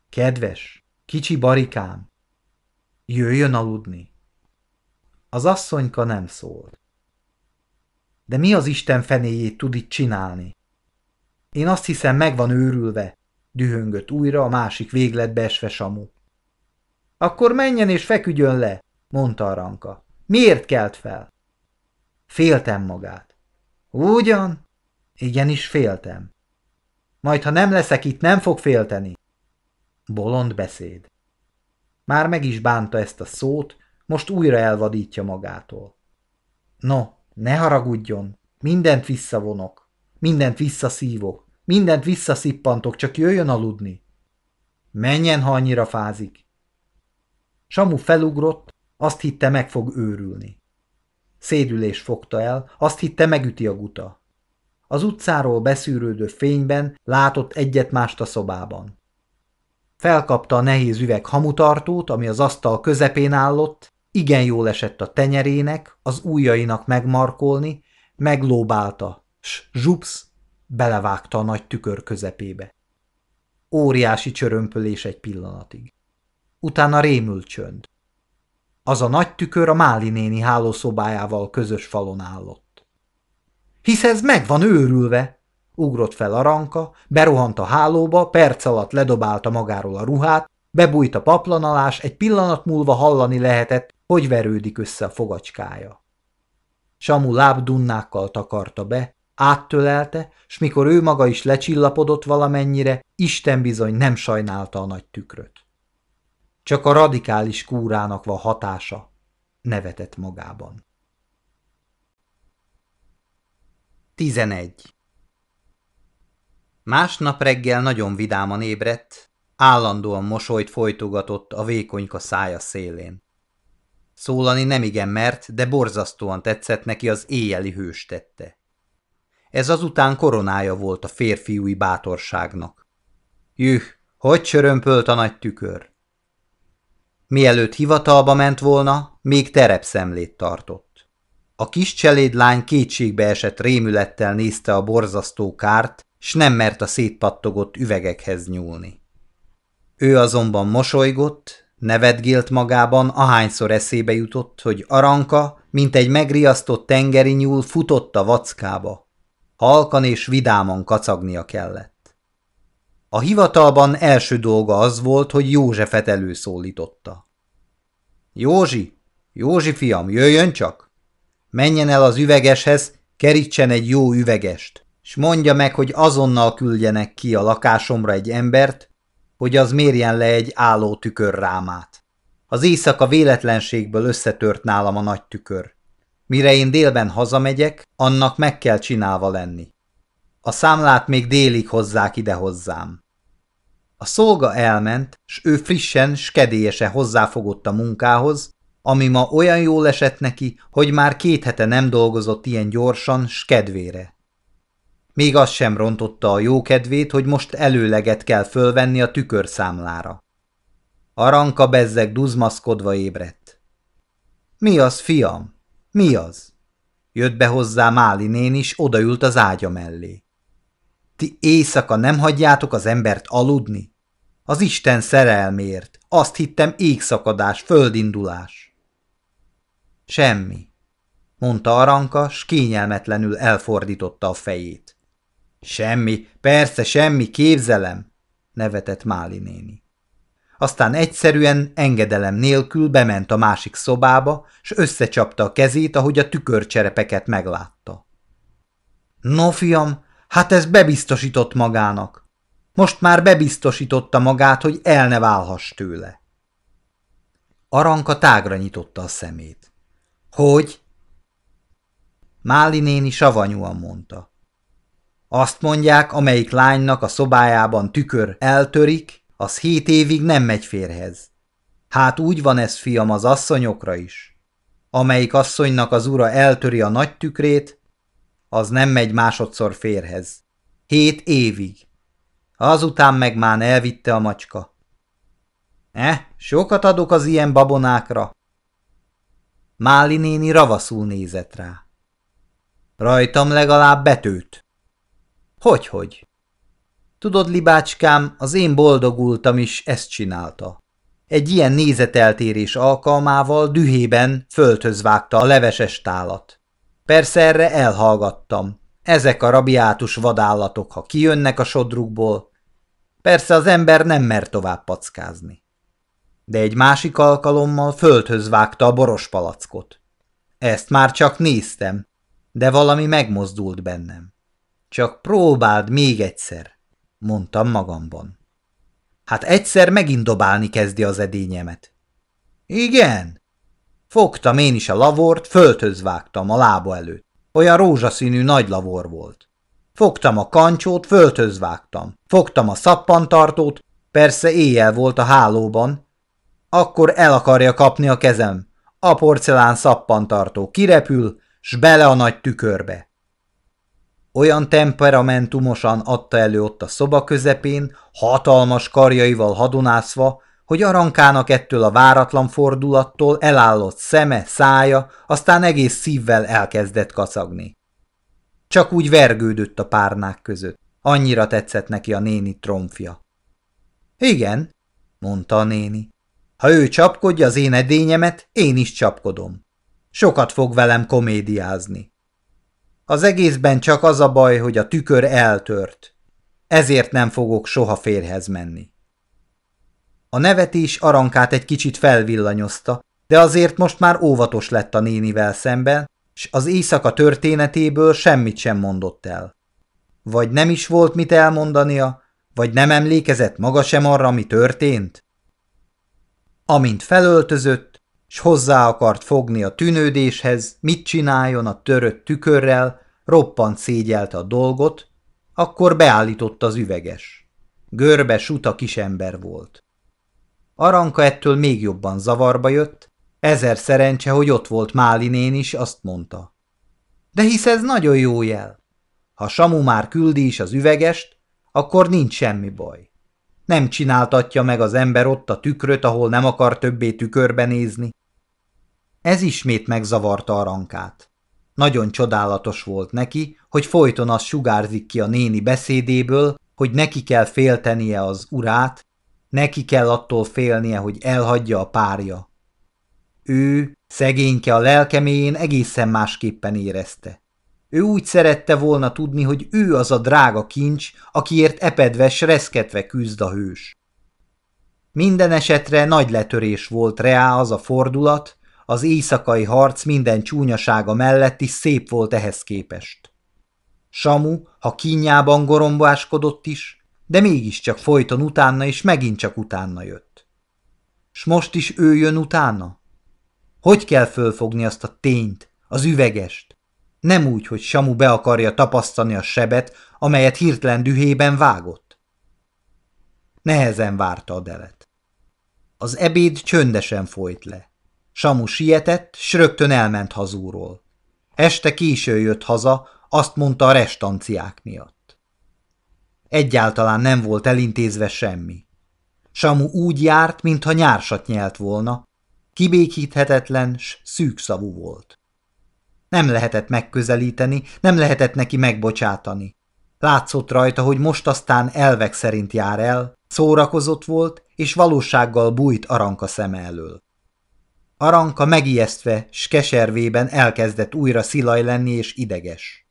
kedves, kicsi barikám, jöjjön aludni. Az asszonyka nem szólt. De mi az Isten fenéjét tud itt csinálni? Én azt hiszem, meg van őrülve, dühöngött újra a másik végletbe esve Samu. Akkor menjen és feküdjön le, mondta a ranka. Miért kelt fel? Féltem magát. Ugyan? Igenis féltem. Majd, ha nem leszek itt, nem fog félteni. Bolond beszéd. Már meg is bánta ezt a szót, most újra elvadítja magától. No, ne haragudjon, mindent visszavonok, mindent visszaszívok, mindent visszaszippantok, csak jöjjön aludni. Menjen, ha annyira fázik. Samu felugrott, azt hitte, meg fog őrülni. Szédülés fogta el, azt hitte, megüti a guta. Az utcáról beszűrődő fényben látott egyet-mást a szobában. Felkapta a nehéz üveg hamutartót, ami az asztal közepén állott, igen jól esett a tenyerének, az ujjainak megmarkolni, meglóbálta, s zsupsz, belevágta a nagy tükör közepébe. Óriási csörömpölés egy pillanatig. Utána rémült csönd. Az a nagy tükör a Máli néni hálószobájával közös falon állott. Hisz ez meg van őrülve! Ugrott fel a ranka, berohant a hálóba, perc alatt ledobálta magáról a ruhát, bebújt a paplanalás, egy pillanat múlva hallani lehetett, hogy verődik össze a fogacskája. Samu lábdunnákkal takarta be, áttölelte, s mikor ő maga is lecsillapodott valamennyire, Isten bizony nem sajnálta a nagy tükröt. Csak a radikális kúrának van hatása, nevetett magában. 11. Másnap reggel nagyon vidáman ébredt, állandóan mosolyt folytogatott a vékonyka szája szélén. Szólani nemigen mert, de borzasztóan tetszett neki az hős hőstette. Ez azután koronája volt a férfiúi bátorságnak. Jüh, hogy csörömpölt a nagy tükör! Mielőtt hivatalba ment volna, még terepszemlét tartott. A kis cselédlány kétségbe esett rémülettel nézte a borzasztó kárt, s nem mert a szétpattogott üvegekhez nyúlni. Ő azonban mosolygott, nevetgélt magában, ahányszor eszébe jutott, hogy Aranka, mint egy megriasztott tengeri nyúl, futott a vackába. Halkan és vidáman kacagnia kellett. A hivatalban első dolga az volt, hogy Józsefet előszólította. Józsi, Józsi fiam, jöjjön csak! Menjen el az üvegeshez, kerítsen egy jó üvegest, s mondja meg, hogy azonnal küldjenek ki a lakásomra egy embert, hogy az mérjen le egy álló tükör rámát. Az éjszaka véletlenségből összetört nálam a nagy tükör. Mire én délben hazamegyek, annak meg kell csinálva lenni. A számlát még délig hozzák ide hozzám. A szolga elment, s ő frissen, skedélyese hozzáfogott a munkához, ami ma olyan jól esett neki, hogy már két hete nem dolgozott ilyen gyorsan, s kedvére. Még az sem rontotta a jó kedvét, hogy most előleget kell fölvenni a tükörszámlára. Aranka bezzeg duzmaszkodva ébredt. – Mi az, fiam? Mi az? Jött be hozzá Máli nén is, odaült az ágya mellé. – Ti éjszaka nem hagyjátok az embert aludni? Az Isten szerelmért. Azt hittem égszakadás, földindulás. Semmi, mondta Aranka, s kényelmetlenül elfordította a fejét. Semmi, persze semmi, képzelem, nevetett Máli néni. Aztán egyszerűen engedelem nélkül bement a másik szobába, s összecsapta a kezét, ahogy a tükörcserepeket meglátta. No, fiam, hát ez bebiztosított magának, most már bebiztosította magát, hogy el ne válhass tőle. Aranka tágra nyitotta a szemét. Hogy? Máli néni savanyúan mondta. Azt mondják, amelyik lánynak a szobájában tükör eltörik, az hét évig nem megy férhez. Hát úgy van ez, fiam, az asszonyokra is. Amelyik asszonynak az ura eltöri a nagy tükrét, az nem megy másodszor férhez. Hét évig. Azután meg már elvitte a macska. Eh, sokat adok az ilyen babonákra. Máli néni ravaszul nézett rá. Rajtam legalább betőt. Hogyhogy? -hogy. Tudod, libácskám, az én boldogultam is ezt csinálta. Egy ilyen nézeteltérés alkalmával dühében földhöz vágta a leveses tálat. Persze erre elhallgattam, ezek a rabiátus vadállatok, ha kijönnek a sodrukból. Persze az ember nem mer tovább packázni. De egy másik alkalommal földhöz vágta a boros palackot. Ezt már csak néztem, de valami megmozdult bennem. Csak próbáld még egyszer, mondtam magamban. Hát egyszer megint dobálni kezdi az edényemet. Igen? Fogtam én is a lavort, földhöz vágtam a lába előtt. Olyan rózsaszínű nagy lavor volt. Fogtam a kancsót, földhöz vágtam. Fogtam a szappantartót, persze éjjel volt a hálóban. Akkor el akarja kapni a kezem. A porcelán szappantartó kirepül, s bele a nagy tükörbe. Olyan temperamentumosan adta elő ott a szoba közepén, hatalmas karjaival hadonászva, hogy arankának ettől a váratlan fordulattól elállott szeme, szája, aztán egész szívvel elkezdett kacagni. Csak úgy vergődött a párnák között. Annyira tetszett neki a néni tromfja. Igen, mondta a néni. Ha ő csapkodja az én edényemet, én is csapkodom. Sokat fog velem komédiázni. Az egészben csak az a baj, hogy a tükör eltört. Ezért nem fogok soha férhez menni. A nevetés arankát egy kicsit felvillanyozta, de azért most már óvatos lett a nénivel szemben, s az éjszaka történetéből semmit sem mondott el. Vagy nem is volt mit elmondania, vagy nem emlékezett maga sem arra, mi történt? Amint felöltözött, s hozzá akart fogni a tűnődéshez, mit csináljon a törött tükörrel, roppant szégyelte a dolgot, akkor beállított az üveges. Görbe suta kisember volt. Aranka ettől még jobban zavarba jött, ezer szerencse, hogy ott volt Málinén is, azt mondta. De hisz ez nagyon jó jel. Ha Samu már küldi is az üvegest, akkor nincs semmi baj. Nem csináltatja meg az ember ott a tükröt, ahol nem akar többé tükörbe nézni. Ez ismét megzavarta a rankát. Nagyon csodálatos volt neki, hogy folyton az sugárzik ki a néni beszédéből, hogy neki kell féltenie az urát, Neki kell attól félnie, hogy elhagyja a párja. Ő, szegényke a lelkeméjén egészen másképpen érezte. Ő úgy szerette volna tudni, hogy ő az a drága kincs, akiért epedves, reszketve küzd a hős. Minden esetre nagy letörés volt reá az a fordulat, az éjszakai harc minden csúnyasága mellett is szép volt ehhez képest. Samu, ha kínjában gorombáskodott is, de mégiscsak folyton utána és megint csak utána jött. S most is ő jön utána? Hogy kell fölfogni azt a tényt, az üvegest? Nem úgy, hogy Samu be akarja tapasztani a sebet, amelyet hirtelen dühében vágott. Nehezen várta a delet. Az ebéd csöndesen folyt le. Samu sietett, s rögtön elment hazúról. Este késő jött haza, azt mondta a restanciák miatt egyáltalán nem volt elintézve semmi. Samu úgy járt, mintha nyársat nyelt volna, kibékíthetetlen s szűkszavú volt. Nem lehetett megközelíteni, nem lehetett neki megbocsátani. Látszott rajta, hogy most aztán elvek szerint jár el, szórakozott volt, és valósággal bújt Aranka szeme elől. Aranka megijesztve, s keservében elkezdett újra szilaj lenni és ideges.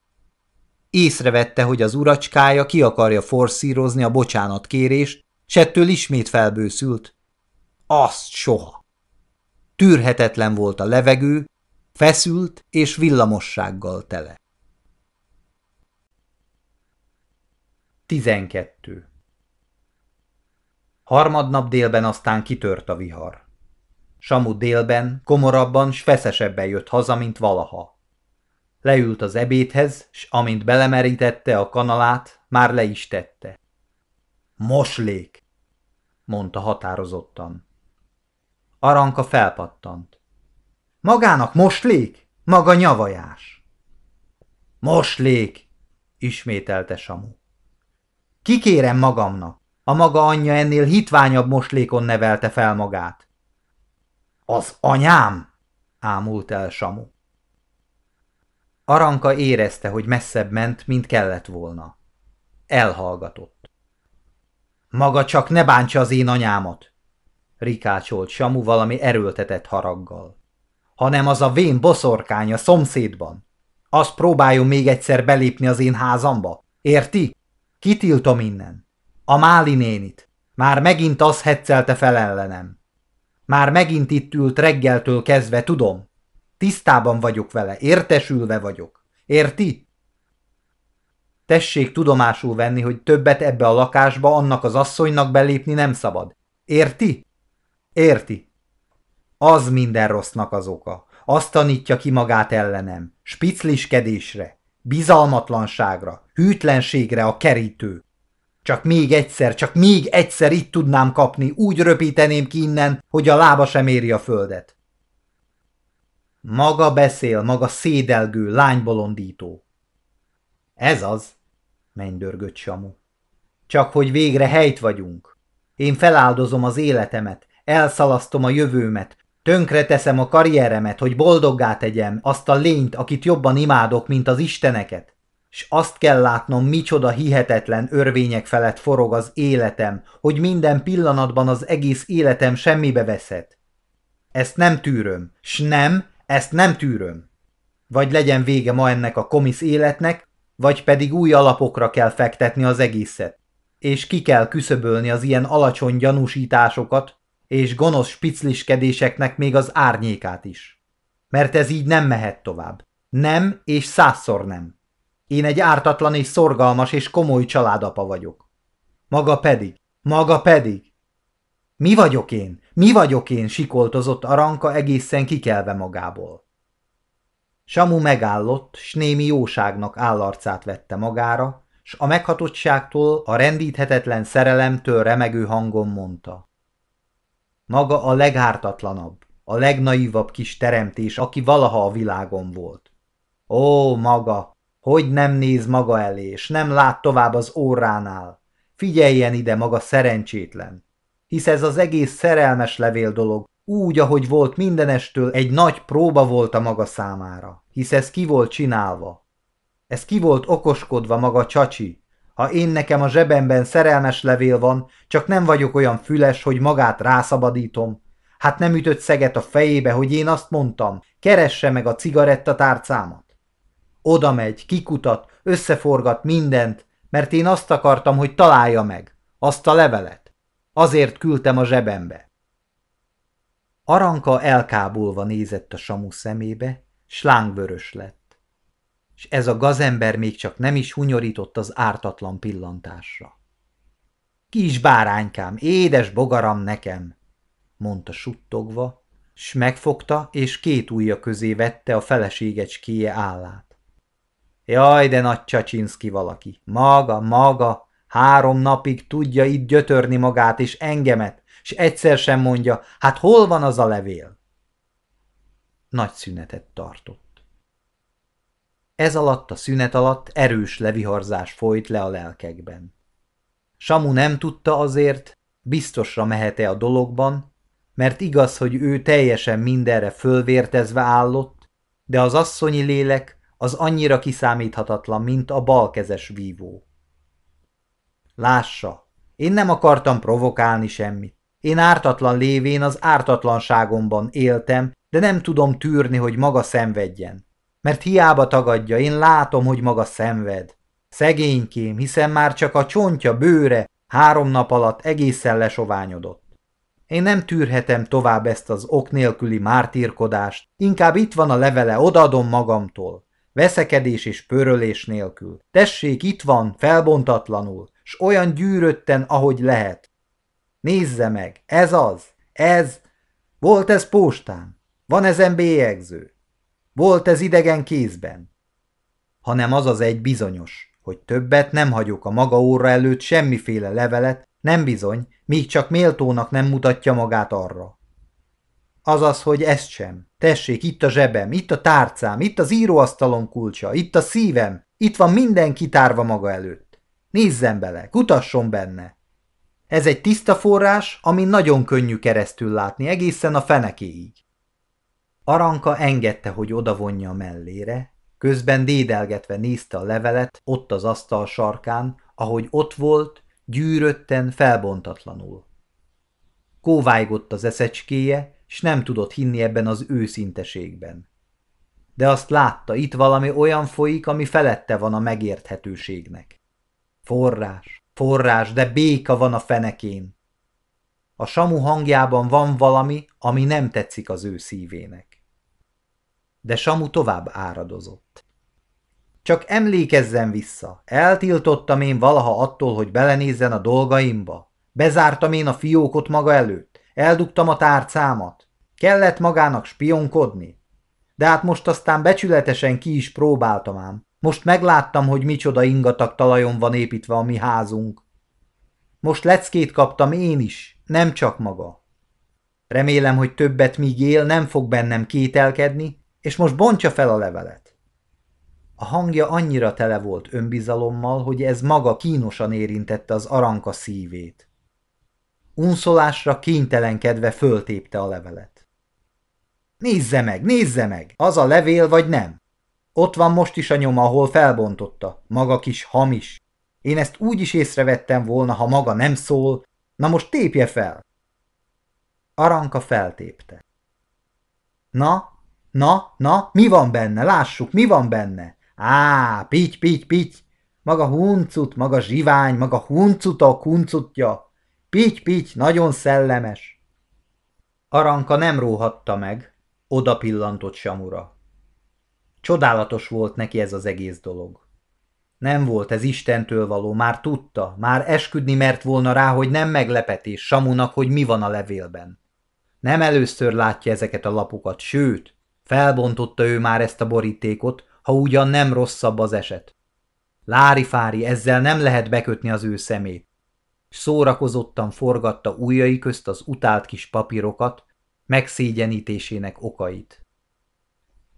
Észrevette, hogy az uracskája ki akarja forszírozni a bocsánatkérést, s ettől ismét felbőszült. Azt soha! Tűrhetetlen volt a levegő, feszült és villamossággal tele. 12. Harmadnap délben aztán kitört a vihar. Samu délben, komorabban s feszesebben jött haza, mint valaha. Leült az ebédhez, s amint belemerítette a kanalát, már le is tette. Moslék, mondta határozottan. Aranka felpattant. Magának moslék? Maga nyavajás. Moslék, ismételte Samu. Kikérem magamnak, a maga anyja ennél hitványabb moslékon nevelte fel magát. Az anyám, ámult el Samu. Aranka érezte, hogy messzebb ment, mint kellett volna. Elhallgatott. Maga csak ne bántsa az én anyámat! Rikácsolt Samu valami erőltetett haraggal. Hanem az a vén boszorkány a szomszédban. Azt próbáljon még egyszer belépni az én házamba. Érti? Kitiltom innen. A Máli nénit. Már megint az heccelte fel ellenem. Már megint itt ült reggeltől kezdve, tudom. Tisztában vagyok vele, értesülve vagyok. Érti? Tessék tudomásul venni, hogy többet ebbe a lakásba annak az asszonynak belépni nem szabad. Érti? Érti. Az minden rossznak az oka. Azt tanítja ki magát ellenem. Spicliskedésre, bizalmatlanságra, hűtlenségre a kerítő. Csak még egyszer, csak még egyszer itt tudnám kapni, úgy röpíteném ki innen, hogy a lába sem éri a földet. Maga beszél, maga szédelgő, lánybolondító. Ez az, mennydörgött Samu. Csak hogy végre helyt vagyunk. Én feláldozom az életemet, elszalasztom a jövőmet, tönkreteszem a karrieremet, hogy boldoggá tegyem azt a lényt, akit jobban imádok, mint az isteneket. S azt kell látnom, micsoda hihetetlen örvények felett forog az életem, hogy minden pillanatban az egész életem semmibe veszett. Ezt nem tűröm, s nem, ezt nem tűröm. Vagy legyen vége ma ennek a komisz életnek, vagy pedig új alapokra kell fektetni az egészet. És ki kell küszöbölni az ilyen alacsony gyanúsításokat, és gonosz spicliskedéseknek még az árnyékát is. Mert ez így nem mehet tovább. Nem és százszor nem. Én egy ártatlan és szorgalmas és komoly családapa vagyok. Maga pedig, maga pedig, mi vagyok én? Mi vagyok én? sikoltozott Aranka egészen kikelve magából. Samu megállott, s némi jóságnak állarcát vette magára, s a meghatottságtól, a rendíthetetlen szerelemtől remegő hangon mondta. Maga a legártatlanabb, a legnaívabb kis teremtés, aki valaha a világon volt. Ó, maga, hogy nem néz maga elé, és nem lát tovább az óránál. Figyeljen ide, maga szerencsétlen! hisz ez az egész szerelmes levél dolog, úgy, ahogy volt mindenestől, egy nagy próba volt a maga számára, hisz ez ki volt csinálva. Ez ki volt okoskodva maga csacsi. Ha én nekem a zsebemben szerelmes levél van, csak nem vagyok olyan füles, hogy magát rászabadítom. Hát nem ütött szeget a fejébe, hogy én azt mondtam, keresse meg a cigarettatárcámat. Oda megy, kikutat, összeforgat mindent, mert én azt akartam, hogy találja meg, azt a levelet. Azért küldtem a zsebembe. Aranka elkábulva nézett a samu szemébe, slángvörös lett. És ez a gazember még csak nem is hunyorított az ártatlan pillantásra. Kis báránykám, édes bogaram nekem, mondta suttogva, s megfogta és két ujja közé vette a feleségecskéje állát. Jaj, de nagy csacsinszki valaki, maga, maga, Három napig tudja itt gyötörni magát és engemet, s egyszer sem mondja, hát hol van az a levél? Nagy szünetet tartott. Ez alatt a szünet alatt erős leviharzás folyt le a lelkekben. Samu nem tudta azért, biztosra mehet-e a dologban, mert igaz, hogy ő teljesen mindenre fölvértezve állott, de az asszonyi lélek az annyira kiszámíthatatlan, mint a balkezes vívó. Lássa, én nem akartam provokálni semmit. Én ártatlan lévén az ártatlanságomban éltem, de nem tudom tűrni, hogy maga szenvedjen. Mert hiába tagadja, én látom, hogy maga szenved. Szegénykém, hiszen már csak a csontja, bőre három nap alatt egészen lesoványodott. Én nem tűrhetem tovább ezt az ok nélküli mártírkodást, inkább itt van a levele, odadom magamtól veszekedés és pörölés nélkül. Tessék, itt van, felbontatlanul, s olyan gyűrötten, ahogy lehet. Nézze meg, ez az, ez, volt ez postán, van ezen bélyegző, volt ez idegen kézben. Hanem az az egy bizonyos, hogy többet nem hagyok a maga óra előtt semmiféle levelet, nem bizony, míg csak méltónak nem mutatja magát arra. Azaz, hogy ezt sem. Tessék, itt a zsebem, itt a tárcám, itt az íróasztalom kulcsa, itt a szívem, itt van minden kitárva maga előtt. Nézzen bele, kutasson benne. Ez egy tiszta forrás, ami nagyon könnyű keresztül látni, egészen a fenekéig. Aranka engedte, hogy odavonja a mellére, közben dédelgetve nézte a levelet ott az asztal sarkán, ahogy ott volt, gyűrötten, felbontatlanul. Kóvájgott az eszecskéje, s nem tudott hinni ebben az őszinteségben. De azt látta, itt valami olyan folyik, ami felette van a megérthetőségnek. Forrás, forrás, de béka van a fenekén. A samu hangjában van valami, ami nem tetszik az ő szívének. De samu tovább áradozott. Csak emlékezzen vissza, eltiltottam én valaha attól, hogy belenézzen a dolgaimba. Bezártam én a fiókot maga előtt. Eldugtam a tárcámat. Kellett magának spionkodni. De hát most aztán becsületesen ki is próbáltam ám. Most megláttam, hogy micsoda ingatag talajon van építve a mi házunk. Most leckét kaptam én is, nem csak maga. Remélem, hogy többet míg él, nem fog bennem kételkedni, és most bontja fel a levelet. A hangja annyira tele volt önbizalommal, hogy ez maga kínosan érintette az aranka szívét. Unszolásra kénytelenkedve föltépte a levelet. Nézze meg, nézze meg, az a levél vagy nem? Ott van most is a nyoma, ahol felbontotta, maga kis hamis. Én ezt úgy is észrevettem volna, ha maga nem szól. Na most tépje fel! Aranka feltépte. Na, na, na, mi van benne? Lássuk, mi van benne? Á, pitty, pitty, pitty! Maga huncut, maga zsivány, maga huncuta, kuncutja. Pity, pity, nagyon szellemes. Aranka nem róhatta meg, oda pillantott Samura. Csodálatos volt neki ez az egész dolog. Nem volt ez Istentől való, már tudta, már esküdni mert volna rá, hogy nem meglepetés Samunak, hogy mi van a levélben. Nem először látja ezeket a lapokat, sőt, felbontotta ő már ezt a borítékot, ha ugyan nem rosszabb az eset. Lári-fári, ezzel nem lehet bekötni az ő szemét s szórakozottan forgatta ujjai közt az utált kis papírokat, megszégyenítésének okait.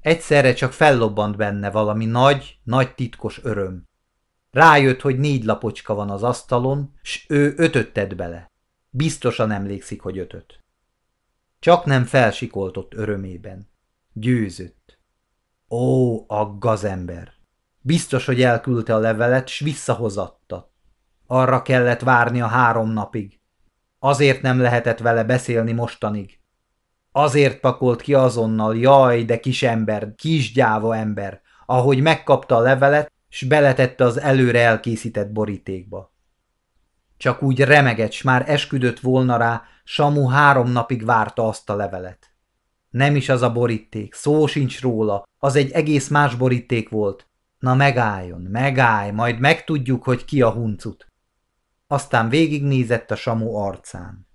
Egyszerre csak fellobbant benne valami nagy, nagy titkos öröm. Rájött, hogy négy lapocska van az asztalon, s ő ötöt tett bele. Biztosan emlékszik, hogy ötöt. Csak nem felsikoltott örömében. Győzött. Ó, a gazember! Biztos, hogy elküldte a levelet, s visszahozattat. Arra kellett várni a három napig. Azért nem lehetett vele beszélni mostanig. Azért pakolt ki azonnal, jaj, de kis ember, kis gyáva ember, ahogy megkapta a levelet, s beletette az előre elkészített borítékba. Csak úgy remegett, s már esküdött volna rá, Samu három napig várta azt a levelet. Nem is az a boríték, szó sincs róla, az egy egész más boríték volt. Na megálljon, megállj, majd megtudjuk, hogy ki a huncut aztán végignézett a Samu arcán.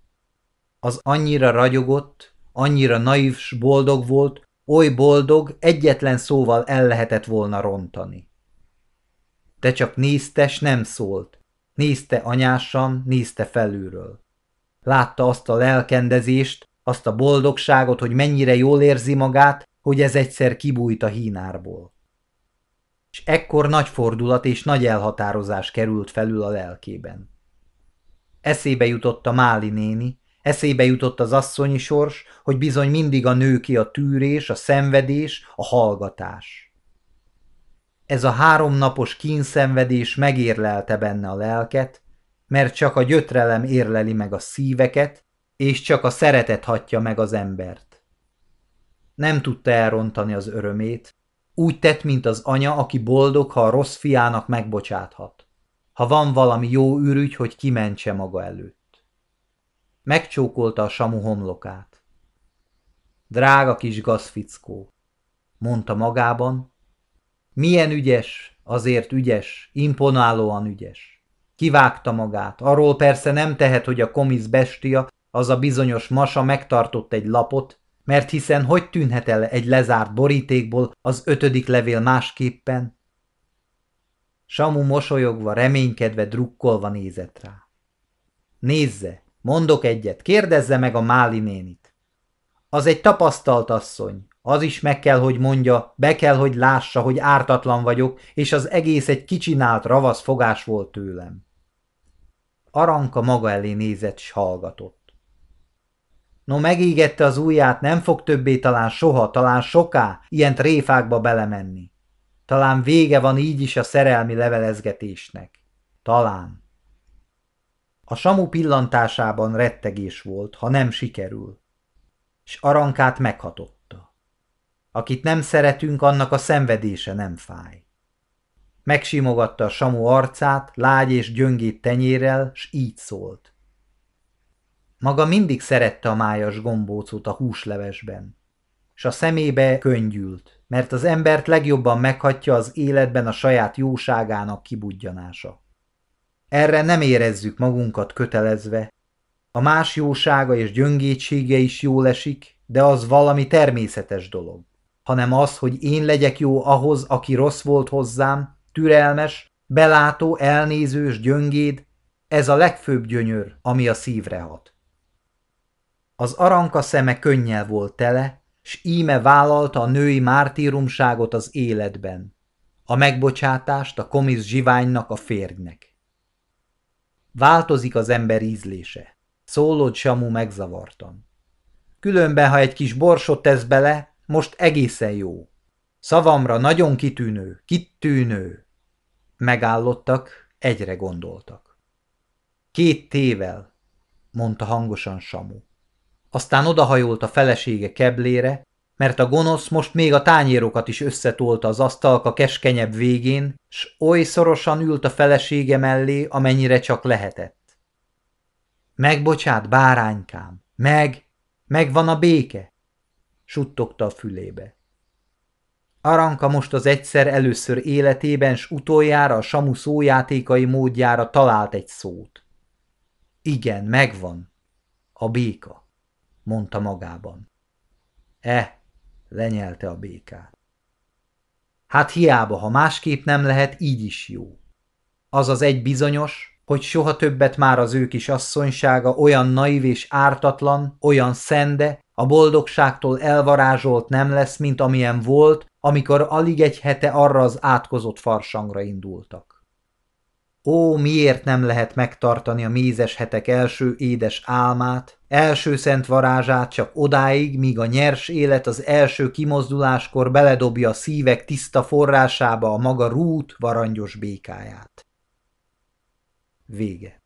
Az annyira ragyogott, annyira naív s boldog volt, oly boldog, egyetlen szóval el lehetett volna rontani. De csak nézte, s nem szólt. Nézte anyásan, nézte felülről. Látta azt a lelkendezést, azt a boldogságot, hogy mennyire jól érzi magát, hogy ez egyszer kibújt a hínárból. És ekkor nagy fordulat és nagy elhatározás került felül a lelkében. Eszébe jutott a Máli néni, eszébe jutott az asszonyi sors, hogy bizony mindig a nő ki a tűrés, a szenvedés, a hallgatás. Ez a háromnapos kínszenvedés megérlelte benne a lelket, mert csak a gyötrelem érleli meg a szíveket, és csak a szeretet hatja meg az embert. Nem tudta elrontani az örömét, úgy tett, mint az anya, aki boldog, ha a rossz fiának megbocsáthat ha van valami jó ürügy, hogy kimentse maga előtt. Megcsókolta a Samu homlokát. Drága kis gazfickó, mondta magában, milyen ügyes, azért ügyes, imponálóan ügyes. Kivágta magát, arról persze nem tehet, hogy a komisz bestia, az a bizonyos masa megtartott egy lapot, mert hiszen hogy tűnhet el egy lezárt borítékból az ötödik levél másképpen, Samu mosolyogva, reménykedve, drukkolva nézett rá. Nézze, mondok egyet, kérdezze meg a Máli nénit. Az egy tapasztalt asszony, az is meg kell, hogy mondja, be kell, hogy lássa, hogy ártatlan vagyok, és az egész egy kicsinált ravasz fogás volt tőlem. Aranka maga elé nézett, s hallgatott. No, megégette az ujját, nem fog többé talán soha, talán soká ilyen tréfákba belemenni. Talán vége van így is a szerelmi levelezgetésnek. Talán. A samu pillantásában rettegés volt, ha nem sikerül. És arankát meghatotta. Akit nem szeretünk, annak a szenvedése nem fáj. Megsimogatta a samu arcát, lágy és gyöngét tenyérrel, s így szólt. Maga mindig szerette a májas gombócot a húslevesben, s a szemébe könnyült mert az embert legjobban meghatja az életben a saját jóságának kibudjanása. Erre nem érezzük magunkat kötelezve. A más jósága és gyöngétsége is jól esik, de az valami természetes dolog. Hanem az, hogy én legyek jó ahhoz, aki rossz volt hozzám, türelmes, belátó, elnézős, gyöngéd, ez a legfőbb gyönyör, ami a szívre hat. Az aranka szeme könnyel volt tele, s íme vállalta a női mártírumságot az életben, a megbocsátást a komisz zsiványnak a férgnek Változik az ember ízlése, szólod Samu megzavartan. Különben, ha egy kis borsot tesz bele, most egészen jó. Szavamra nagyon kitűnő, kitűnő. Megállottak, egyre gondoltak. Két tével, mondta hangosan Samu. Aztán odahajolt a felesége keblére, mert a gonosz most még a tányérokat is összetolta az asztalka keskenyebb végén, s oly szorosan ült a felesége mellé, amennyire csak lehetett. Megbocsát, báránykám, meg, megvan a béke, suttogta a fülébe. Aranka most az egyszer először életében s utoljára a Samu szójátékai módjára talált egy szót. Igen, megvan. A béka mondta magában. Eh, lenyelte a békát. Hát hiába, ha másképp nem lehet, így is jó. Az az egy bizonyos, hogy soha többet már az ő kis asszonysága olyan naív és ártatlan, olyan szende, a boldogságtól elvarázsolt nem lesz, mint amilyen volt, amikor alig egy hete arra az átkozott farsangra indultak. Ó, miért nem lehet megtartani a mézes hetek első édes álmát, első szent varázsát csak odáig, míg a nyers élet az első kimozduláskor beledobja a szívek tiszta forrásába a maga rút varangyos békáját. Vége